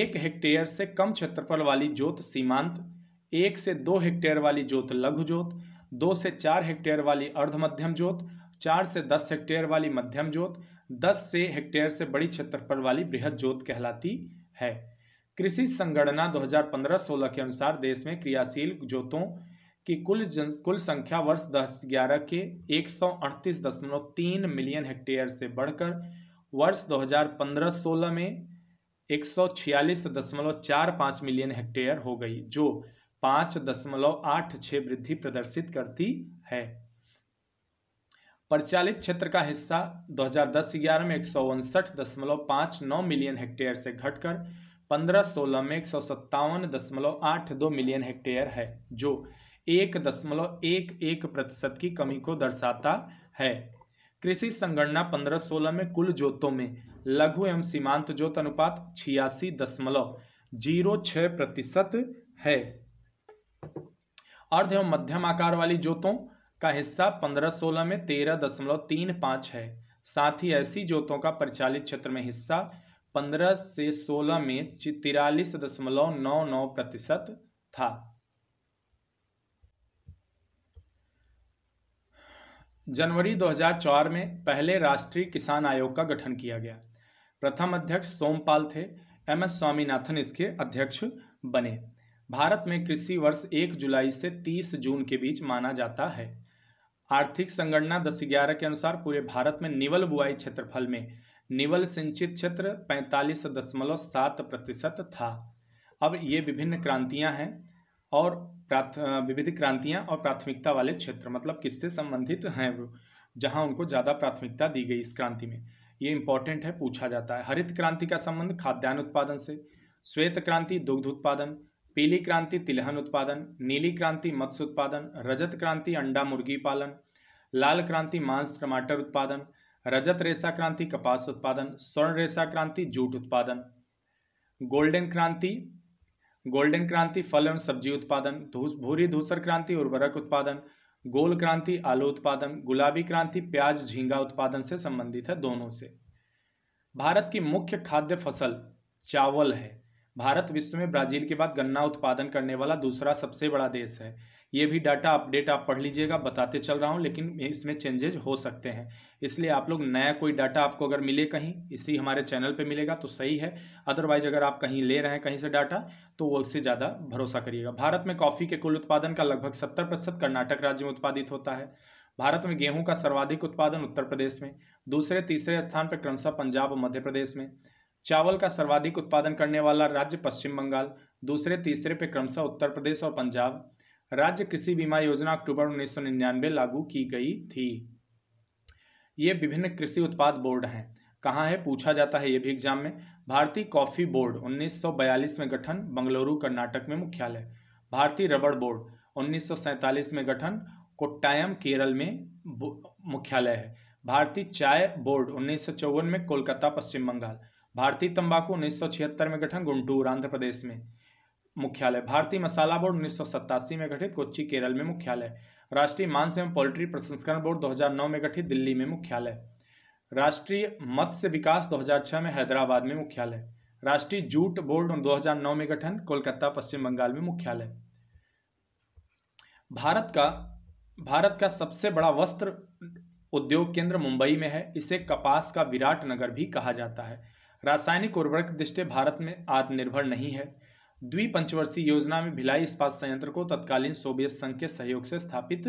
एक हेक्टेयर से कम क्षेत्रफल वाली जोत सीमांत एक से दो हेक्टेयर वाली जोत लघु जोत दो से चार हेक्टेयर वाली अर्ध मध्यम जोत चार से दस हेक्टेयर वाली मध्यम जोत दस से हेक्टेयर से बड़ी क्षेत्रफल वाली बृहद जोत कहलाती है कृषि संगणना 2015-16 के अनुसार देश में क्रियाशील जोतों कि कुल जन कुल संख्या वर्ष दस ग्यारह के एक सौ अड़तीस दशमलव तीन मिलियन हेक्टेयर से बढ़कर वर्ष 2015-16 में एक सौ छियालीस दशमलव चार पाँच मिलियन हेक्टेयर हो गई जो पाँच दशमलव आठ छः वृद्धि प्रदर्शित करती है परिचालित क्षेत्र का हिस्सा 2010-11 में एक सौ उनसठ दशमलव पाँच नौ मिलियन हेक्टेयर से घटकर पंद्रह सोलह में एक सौ सत्तावन दशमलव आठ दो मिलियन हेक्टेयर है जो एक दशमलव एक एक प्रतिशत की कमी को दर्शाता है कृषि संगणना पंद्रह सोलह में कुल जोतों में लघु एवं सीमांत जोत अनुपात छियासी दशमलव जीरो छः प्रतिशत है अर्ध एवं मध्यम आकार वाली जोतों का हिस्सा पंद्रह सोलह में तेरह दशमलव तीन पांच है साथ ही ऐसी जोतों का परिचालित क्षेत्र में हिस्सा पंद्रह से सोलह में तिरालीस दशमलव नौ नौ प्रतिशत था जनवरी 2004 में पहले राष्ट्रीय किसान आयोग का गठन किया गया प्रथम अध्यक्ष सोमपाल थे एम एस स्वामीनाथन इसके अध्यक्ष बने भारत में कृषि वर्ष 1 जुलाई से 30 जून के बीच माना जाता है आर्थिक संगणना दस ग्यारह के अनुसार पूरे भारत में निवल बुआई क्षेत्रफल में निवल सिंचित क्षेत्र पैंतालीस दशमलव सात प्रतिशत था अब ये विभिन्न क्रांतियां हैं और प्राथ विविध क्रांतियाँ और प्राथमिकता वाले क्षेत्र मतलब किससे संबंधित हैं वो जहाँ उनको ज़्यादा प्राथमिकता दी गई इस क्रांति में ये इंपॉर्टेंट है पूछा जाता है हरित क्रांति का संबंध खाद्यान्न उत्पादन से श्वेत क्रांति दुग्ध उत्पादन पीली क्रांति तिलहन उत्पादन नीली क्रांति मत्स्य उत्पादन रजत क्रांति अंडा मुर्गी पालन लाल क्रांति मांस टमाटर उत्पादन रजत रेशा क्रांति कपास उत्पादन स्वर्ण रेशा क्रांति जूट उत्पादन गोल्डन क्रांति गोल्डन क्रांति फल एवं सब्जी उत्पादन भूरी धूसर क्रांति उर्वरक उत्पादन गोल क्रांति आलू उत्पादन गुलाबी क्रांति प्याज झींगा उत्पादन से संबंधित है दोनों से भारत की मुख्य खाद्य फसल चावल है भारत विश्व में ब्राजील के बाद गन्ना उत्पादन करने वाला दूसरा सबसे बड़ा देश है ये भी डाटा अपडेट आप पढ़ लीजिएगा बताते चल रहा हूँ लेकिन इसमें चेंजेज हो सकते हैं इसलिए आप लोग नया कोई डाटा आपको अगर मिले कहीं इसी हमारे चैनल पे मिलेगा तो सही है अदरवाइज अगर आप कहीं ले रहे हैं कहीं से डाटा तो वो उससे ज़्यादा भरोसा करिएगा भारत में कॉफ़ी के कुल उत्पादन का लगभग सत्तर प्रतिशत कर्नाटक राज्य में उत्पादित होता है भारत में गेहूँ का सर्वाधिक उत्पादन उत्तर प्रदेश में दूसरे तीसरे स्थान पर क्रमशः पंजाब और मध्य प्रदेश में चावल का सर्वाधिक उत्पादन करने वाला राज्य पश्चिम बंगाल दूसरे तीसरे पे क्रमशः उत्तर प्रदेश और पंजाब राज्य कृषि बीमा योजना अक्टूबर उन्नीस लागू की गई थी ये विभिन्न कृषि उत्पाद बोर्ड हैं कहाँ है पूछा जाता है ये भी एग्जाम में भारतीय कॉफी बोर्ड 1942 में गठन बंगलुरु कर्नाटक में मुख्यालय भारतीय रबड़ बोर्ड 1947 में गठन कोट्टायम केरल में मुख्यालय है भारतीय चाय बोर्ड उन्नीस में कोलकाता पश्चिम बंगाल भारतीय तंबाकू उन्नीस में गठन गुंटूर आंध्र प्रदेश में मुख्यालय भारतीय मसाला बोर्ड उन्नीस में गठित कोच्चि केरल में मुख्यालय राष्ट्रीय मांस एवं पोल्ट्री प्रसंस्करण बोर्ड 2009 में गठित दिल्ली में मुख्यालय राष्ट्रीय मत्स्य विकास 2006 में हैदराबाद में मुख्यालय राष्ट्रीय जूट बोर्ड 2009 में गठन कोलकाता पश्चिम बंगाल में मुख्यालय भारत का भारत का सबसे बड़ा वस्त्र उद्योग केंद्र मुंबई में है इसे कपास का विराट नगर भी कहा जाता है रासायनिक उर्वरक दृष्टि भारत में आत्मनिर्भर नहीं है द्विपंचवर्षीय योजना में भिलाई इस्पात संयंत्र को तत्कालीन सोवियत संघ के सहयोग से स्थापित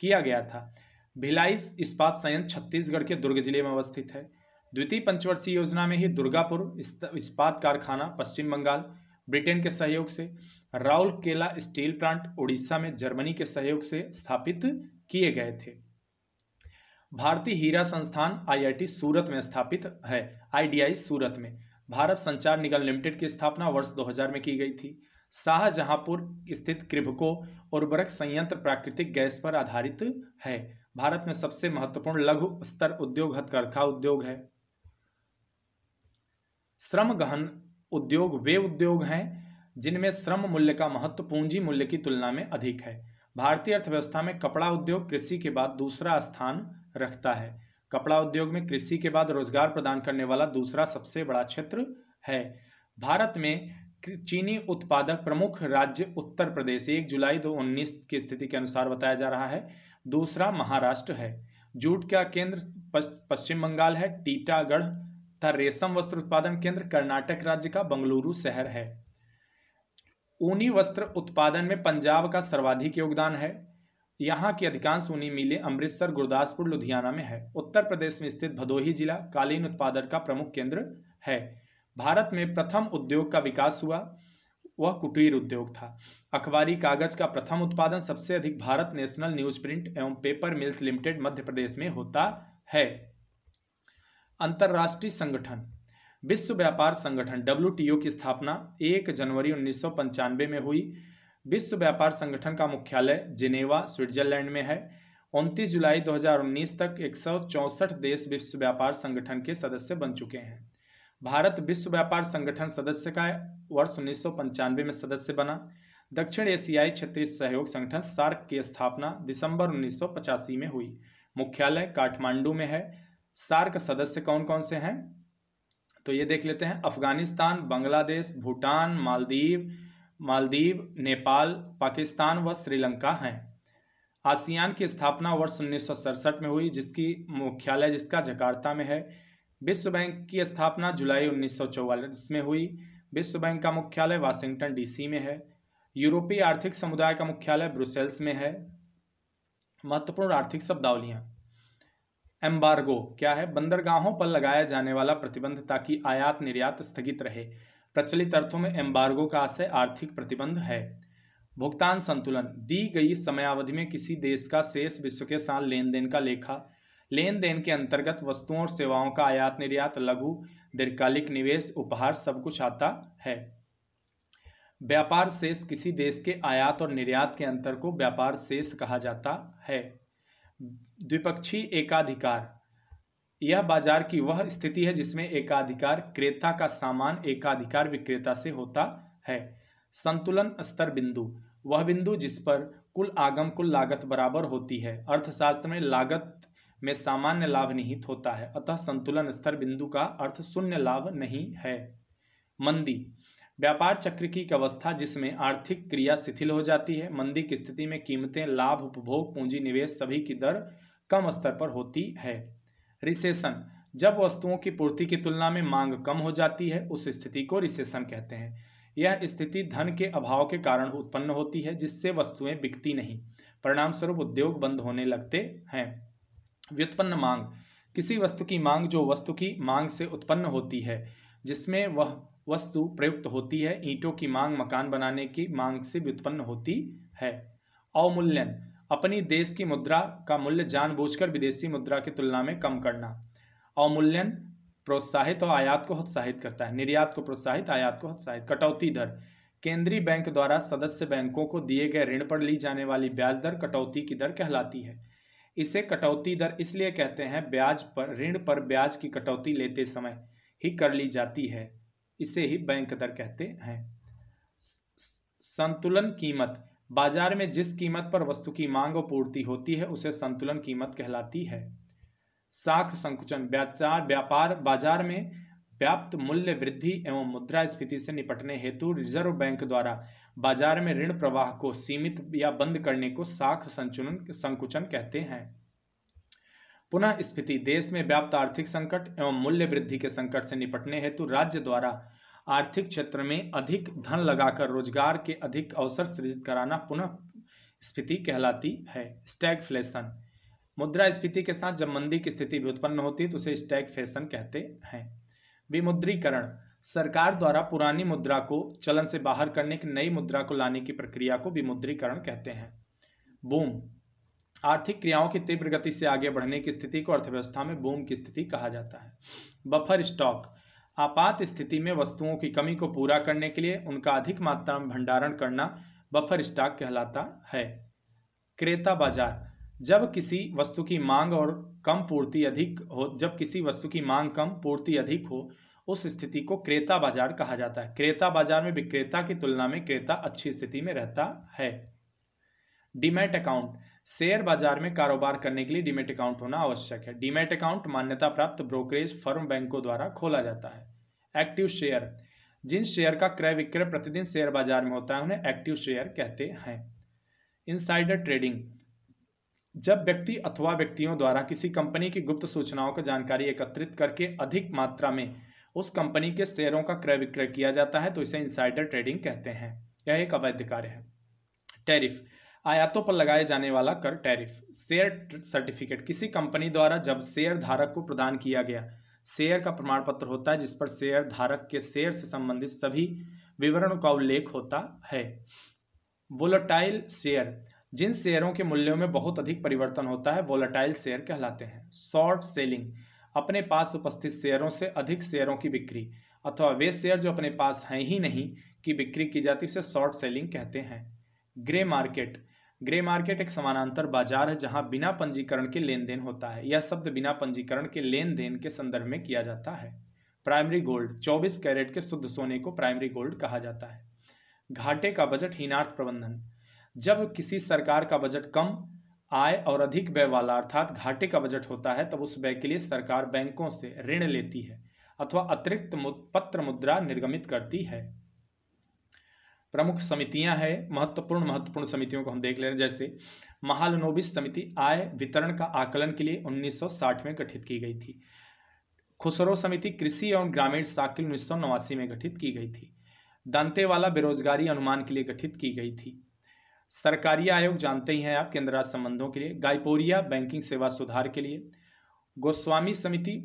किया गया था भिलाई इस्पात संयंत्र छत्तीसगढ़ के दुर्ग जिले में अवस्थित है द्वितीय पंचवर्षीय योजना में ही दुर्गापुर इस्पात कारखाना पश्चिम बंगाल ब्रिटेन के सहयोग से राउल केला स्टील प्लांट उड़ीसा में जर्मनी के सहयोग से स्थापित किए गए थे भारतीय हीरा संस्थान आईआईटी सूरत में स्थापित है आईडीआई सूरत में भारत संचार निगम लिमिटेड की स्थापना वर्ष 2000 में की गई थी शाहजहांपुर स्थित क्रिभको उर्वरक संयंत्र प्राकृतिक गैस पर आधारित है भारत में सबसे महत्वपूर्ण लघु स्तर उद्योग हथकरखा उद्योग है श्रम गहन उद्योग वे उद्योग हैं जिनमें श्रम मूल्य का महत्व पूंजी मूल्य की तुलना में अधिक है भारतीय अर्थव्यवस्था में कपड़ा उद्योग कृषि के बाद दूसरा स्थान रखता है कपड़ा उद्योग में कृषि के बाद रोजगार प्रदान करने वाला दूसरा सबसे बड़ा क्षेत्र है भारत में चीनी उत्पादक प्रमुख राज्य उत्तर प्रदेश एक जुलाई दो उन्नीस की स्थिति के अनुसार बताया जा रहा है दूसरा महाराष्ट्र है जूट का केंद्र पश्चिम बंगाल है टीटागढ़ तथा रेशम वस्त्र उत्पादन केंद्र कर्नाटक राज्य का बंगलुरु शहर है ऊनी वस्त्र उत्पादन में पंजाब का सर्वाधिक योगदान है यहाँ की अधिकांश ऊनी मिलें अमृतसर गुरदासपुर लुधियाना में है उत्तर प्रदेश में स्थित भदोही जिला कालीन उत्पादन का प्रमुख केंद्र है भारत में प्रथम उद्योग का विकास हुआ वह कुटीर उद्योग था अखबारी कागज का प्रथम उत्पादन सबसे अधिक भारत नेशनल न्यूज प्रिंट एवं paper mills limited Madhya Pradesh में होता है अंतर्राष्ट्रीय संगठन विश्व व्यापार संगठन डब्ल्यू की स्थापना 1 जनवरी उन्नीस में हुई विश्व व्यापार संगठन का मुख्यालय जिनेवा स्विट्जरलैंड में है 29 जुलाई 2019 तक एक देश विश्व व्यापार संगठन के सदस्य बन चुके हैं भारत विश्व व्यापार संगठन सदस्य का वर्ष उन्नीस में सदस्य बना दक्षिण एशियाई क्षेत्रीय सहयोग संगठन सार्क की स्थापना दिसंबर उन्नीस में हुई मुख्यालय काठमांडू में है सार्क सदस्य कौन कौन से हैं तो ये देख लेते हैं अफगानिस्तान बांग्लादेश भूटान मालदीव मालदीव नेपाल पाकिस्तान व श्रीलंका हैं आसियान की स्थापना वर्ष उन्नीस में हुई जिसकी मुख्यालय जिसका जकार्ता में है विश्व बैंक की स्थापना जुलाई उन्नीस में हुई विश्व बैंक का मुख्यालय वाशिंगटन डीसी में है यूरोपीय आर्थिक समुदाय का मुख्यालय ब्रुसेल्स में है महत्वपूर्ण आर्थिक शब्दावलियाँ एम्बार्गो क्या है बंदरगाहों पर लगाया जाने वाला प्रतिबंध ताकि आयात निर्यात स्थगित रहे प्रचलित अर्थों में एम्बार्गो का आशय आर्थिक प्रतिबंध है भुगतान संतुलन दी गई समयावधि में किसी देश का शेष विश्व के साथ लेन देन का लेखा लेन देन के अंतर्गत वस्तुओं और सेवाओं का आयात निर्यात लघु दीर्घकालिक निवेश उपहार सब कुछ आता है व्यापार शेष किसी देश के आयात और निर्यात के अंतर को व्यापार शेष कहा जाता है द्विपक्षीय एकाधिकार यह बाजार की वह स्थिति है जिसमें एकाधिकार क्रेता का सामान एकाधिकार विक्रेता से होता है संतुलन स्तर बिंदु वह बिंदु जिस पर कुल आगम कुल लागत बराबर होती है अर्थशास्त्र में लागत में सामान्य लाभ निहित होता है अतः संतुलन स्तर बिंदु का अर्थ शून्य लाभ नहीं है मंदी व्यापार चक्र की एक अवस्था जिसमें आर्थिक क्रिया शिथिल हो जाती है मंदी की स्थिति में कीमतें लाभ उपभोग पूंजी निवेश सभी की दर कम स्तर पर होती है रिसेशन जब वस्तुओं की पूर्ति की तुलना में मांग कम हो जाती है उस स्थिति को रिसेशन कहते हैं यह स्थिति धन के अभाव के कारण उत्पन्न होती है जिससे वस्तुएं बिकती नहीं परिणाम स्वरूप उद्योग बंद होने लगते हैं व्युत्पन्न मांग किसी वस्तु की मांग जो वस्तु की मांग से उत्पन्न होती है जिसमें वह वस्तु प्रयुक्त होती है ईंटों की मांग मकान बनाने की मांग से व्युत्पन्न होती है अवमूल्यन अपनी देश की मुद्रा का मूल्य जानबूझकर विदेशी मुद्रा की तुलना में कम करना अवमूल्यन प्रोत्साहित और आयात को उत्साहित करता है निर्यात को प्रोत्साहित आयात को उत्साहित कटौती दर केंद्रीय बैंक द्वारा सदस्य बैंकों को दिए गए ऋण पर ली जाने वाली ब्याज दर कटौती की दर कहलाती है इसे कटौती दर इसलिए कहते हैं ब्याज पर ऋण पर ब्याज की कटौती लेते समय ही कर ली जाती है इसे ही बैंक दर कहते हैं संतुलन कीमत बाजार में जिस कीमत पर वस्तु की मांग और पूर्ति होती है उसे संतुलन कीमत कहलाती है साख संकुचन व्यापार व्यापार बाजार में व्याप्त मूल्य वृद्धि एवं मुद्रा स्फीति से निपटने हेतु रिजर्व बैंक द्वारा बाजार में ऋण प्रवाह को सीमित या बंद करने को साख संचुलन संकुचन कहते हैं पुनः स्फीति देश में व्याप्त आर्थिक संकट एवं मूल्य वृद्धि के संकट से निपटने हेतु राज्य द्वारा आर्थिक क्षेत्र में अधिक धन लगाकर रोजगार के अधिक अवसर सृजित कराना पुनः स्फीति कहलाती है मुद्रा स्फीति के साथ जब मंदी की स्थिति भी उत्पन्न होती है तो उसे स्टैगफ्लेशन कहते हैं विमुद्रीकरण सरकार द्वारा पुरानी मुद्रा को चलन से बाहर करने की नई मुद्रा को लाने की प्रक्रिया को विमुद्रीकरण कहते हैं बूम आर्थिक क्रियाओं की तीव्र गति से आगे बढ़ने की स्थिति को अर्थव्यवस्था में बूम की स्थिति कहा जाता है बफर स्टॉक आपात स्थिति में वस्तुओं की कमी को पूरा करने के लिए उनका अधिक मात्रा में भंडारण करना बफर स्टॉक कहलाता है क्रेता बाजार जब किसी वस्तु की मांग और कम पूर्ति अधिक हो जब किसी वस्तु की मांग कम पूर्ति अधिक हो उस स्थिति को क्रेता बाजार कहा जाता है क्रेता बाजार में विक्रेता की तुलना में क्रेता अच्छी स्थिति में रहता है डिमेट अकाउंट शेयर बाजार में कारोबार करने के लिए डिमेट अकाउंट होना आवश्यक है डिमेट अकाउंट मान्यता प्राप्त ब्रोकरेज फर्म बैंकों द्वारा खोला जाता है एक्टिव शेयर जिन शेयर का क्रय विक्रय प्रतिदिन शेयर बाजार में होता है उन्हें एक्टिव शेयर कहते हैं इनसाइडर ट्रेडिंग जब व्यक्ति अथवा व्यक्तियों द्वारा किसी कंपनी की गुप्त सूचनाओं की जानकारी एकत्रित करके अधिक मात्रा में उस कंपनी के शेयरों का क्रय विक्रय किया जाता है तो इसे इनसाइडर ट्रेडिंग कहते हैं यह एक अवैध कार्य है टैरिफ आयातों पर लगाए जाने वाला कर टैरिफ शेयर सर्टिफिकेट किसी कंपनी द्वारा जब शेयर धारक को प्रदान किया गया शेयर का प्रमाण पत्र होता है जिस पर शेयर धारक के शेयर से संबंधित सभी विवरणों का उल्लेख होता है वोलाटाइल शेयर जिन शेयरों के मूल्यों में बहुत अधिक परिवर्तन होता है वोलाटाइल शेयर कहलाते हैं शॉर्ट सेलिंग अपने पास उपस्थित शेयरों से अधिक शेयरों की बिक्री अथवा वे शेयर जो अपने पास हैं ही नहीं की बिक्री की जाती उसे शॉर्ट सेलिंग कहते हैं ग्रे मार्केट ग्रे मार्केट एक समानांतर बाजार है जहां बिना पंजीकरण के लेन देन होता है यह शब्द बिना पंजीकरण के लेन देन के संदर्भ में किया जाता है प्राइमरी गोल्ड 24 कैरेट के शुद्ध सोने को प्राइमरी गोल्ड कहा जाता है घाटे का बजट हीनार्थ प्रबंधन जब किसी सरकार का बजट कम आय और अधिक व्यय वाला अर्थात घाटे का बजट होता है तब उस व्यय के लिए सरकार बैंकों से ऋण लेती है अथवा अतिरिक्त पत्र मुद्रा निर्गमित करती है प्रमुख समितियां हैं महत्वपूर्ण महत्वपूर्ण समितियों को हम देख ले रहे हैं जैसे महालनोबिस समिति आय वितरण का आकलन के लिए 1960 में गठित की गई थी खुसरो समिति कृषि एवं ग्रामीण साकिल उन्नीस सौ उन्नीस में गठित की गई थी दंतेवाला बेरोजगारी अनुमान के लिए गठित की गई थी सरकारी आयोग जानते ही हैं आप केंद्र राज्य संबंधों के लिए गायपोरिया बैंकिंग सेवा सुधार के लिए गोस्वामी समिति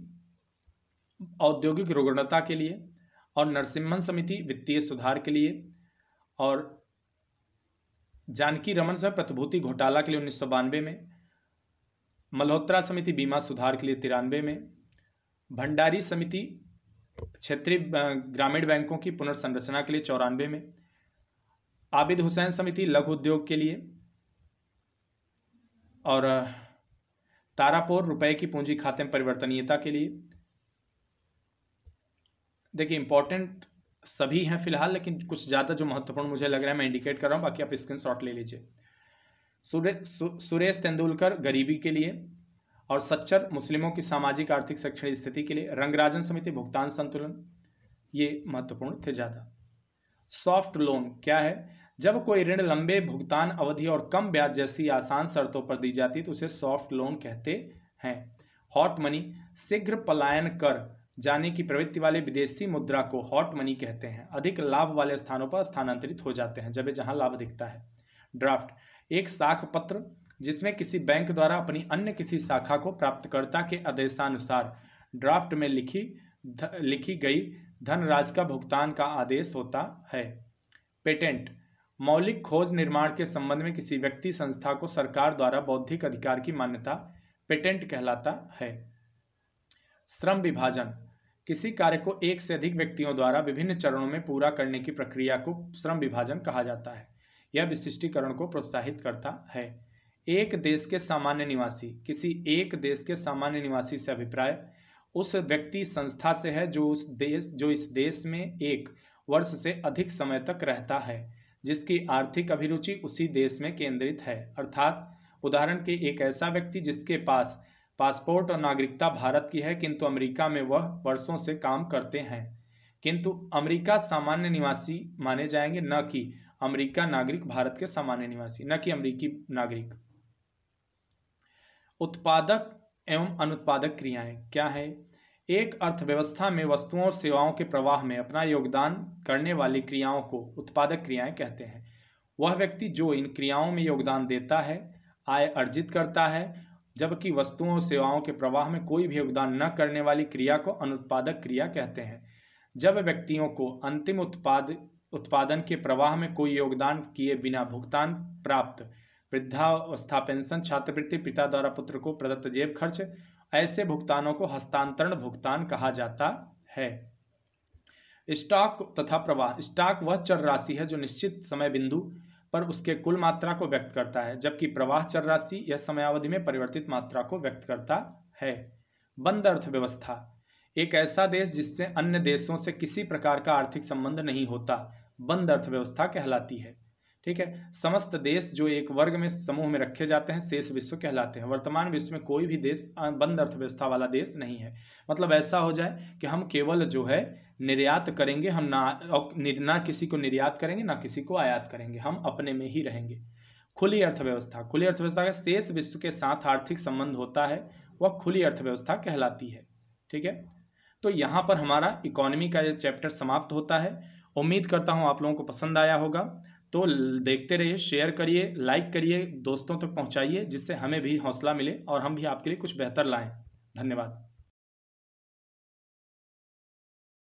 औद्योगिक रुग्णता के लिए और नरसिम्हन समिति वित्तीय सुधार के लिए और जानकी रमन सर प्रतिभूति घोटाला के लिए उन्नीस में मल्होत्रा समिति बीमा सुधार के लिए तिरानवे में भंडारी समिति क्षेत्रीय ग्रामीण बैंकों की पुनर्संरचना के लिए चौरानवे में आबिद हुसैन समिति लघु उद्योग के लिए और तारापोर रुपए की पूंजी खाते में परिवर्तनीयता के लिए देखिए इंपॉर्टेंट सभी हैं फिलहाल लेकिन कुछ ज़्यादा जो महत्वपूर्ण मुझे लग रहा है मैं इंडिकेट कर रहा हूँ बाकी आप स्क्रीन शॉट ले लीजिए सुरे, सु, सुरेश तेंदुलकर गरीबी के लिए और सच्चर मुस्लिमों की सामाजिक आर्थिक शैक्षणिक स्थिति के लिए रंगराजन समिति भुगतान संतुलन ये महत्वपूर्ण थे ज़्यादा सॉफ्ट लोन क्या है जब कोई ऋण लंबे भुगतान अवधि और कम ब्याज जैसी आसान शर्तों पर दी जाती है तो उसे सॉफ्ट लोन कहते हैं हॉट मनी शीघ्र पलायन कर जाने की प्रवृत्ति वाले विदेशी मुद्रा को हॉट मनी कहते हैं अधिक लाभ वाले स्थानों पर स्थानांतरित हो जाते हैं जब जहां लाभ दिखता है ड्राफ्ट एक साख पत्र जिसमें किसी बैंक द्वारा अपनी अन्य किसी शाखा को प्राप्तकर्ता के आदेशानुसार ड्राफ्ट में लिखी ध, लिखी गई धनराशि का भुगतान का आदेश होता है पेटेंट मौलिक खोज निर्माण के संबंध में किसी व्यक्ति संस्था को सरकार द्वारा बौद्धिक अधिकार की मान्यता पेटेंट कहलाता है श्रम विभाजन किसी कार्य को एक से अधिक व्यक्तियों द्वारा विभिन्न चरणों में पूरा करने की प्रक्रिया को श्रम विभाजन कहा जाता है यह विशिष्टीकरण को प्रोत्साहित करता है एक देश के सामान्य निवासी किसी एक देश के सामान्य निवासी से अभिप्राय उस व्यक्ति संस्था से है जो उस देश जो इस देश में एक वर्ष से अधिक समय तक रहता है जिसकी आर्थिक अभिरुचि उसी देश में केंद्रित है अर्थात उदाहरण के एक ऐसा व्यक्ति जिसके पास पासपोर्ट और नागरिकता भारत की है किंतु अमेरिका में वह वर्षों से काम करते हैं किंतु अमेरिका सामान्य निवासी माने जाएंगे न कि अमेरिका नागरिक भारत के सामान्य निवासी न कि अमेरिकी नागरिक उत्पादक एवं अनुत्पादक क्रियाएं क्या है एक अर्थव्यवस्था में वस्तुओं और सेवाओं के प्रवाह में अपना योगदान करने वाली क्रियाओं को उत्पादक क्रियाएं कहते हैं वह व्यक्ति जो इन क्रियाओं में योगदान देता है आय अर्जित करता है जबकि वस्तुओं और सेवाओं के प्रवाह में कोई भी योगदान न करने वाली क्रिया को अनुत्पादक क्रिया कहते हैं जब व्यक्तियों को अंतिम उत्पाद उत्पादन के प्रवाह में कोई योगदान किए बिना भुगतान प्राप्त वृद्धावस्था पेंशन छात्रवृत्ति पिता द्वारा पुत्र को प्रदत्त जेब खर्च ऐसे भुगतानों को हस्तांतरण भुगतान कहा जाता है स्टॉक तथा प्रवाह स्टॉक वह चर राशि है जो निश्चित समय बिंदु पर उसके कुल मात्रा को व्यक्त करता है जबकि प्रवाह चर राशि यह समयावधि में परिवर्तित मात्रा को व्यक्त करता है बंद अर्थव्यवस्था एक ऐसा देश जिससे अन्य देशों से किसी प्रकार का आर्थिक संबंध नहीं होता बंद अर्थव्यवस्था कहलाती है ठीक है समस्त देश जो एक वर्ग में समूह में रखे जाते हैं शेष विश्व कहलाते हैं वर्तमान विश्व में कोई भी देश बंद अर्थव्यवस्था वाला देश नहीं है मतलब ऐसा हो जाए कि हम केवल जो है निर्यात करेंगे हम ना ना किसी को निर्यात करेंगे ना किसी को आयात करेंगे हम अपने में ही रहेंगे खुली अर्थव्यवस्था खुली अर्थव्यवस्था का शेष विश्व के साथ आर्थिक संबंध होता है वह खुली अर्थव्यवस्था कहलाती है ठीक है तो यहाँ पर हमारा इकोनॉमी का ये चैप्टर समाप्त होता है उम्मीद करता हूँ आप लोगों को पसंद आया होगा तो देखते रहिए शेयर करिए लाइक करिए दोस्तों तक तो पहुँचाइए जिससे हमें भी हौसला मिले और हम भी आपके लिए कुछ बेहतर लाएँ धन्यवाद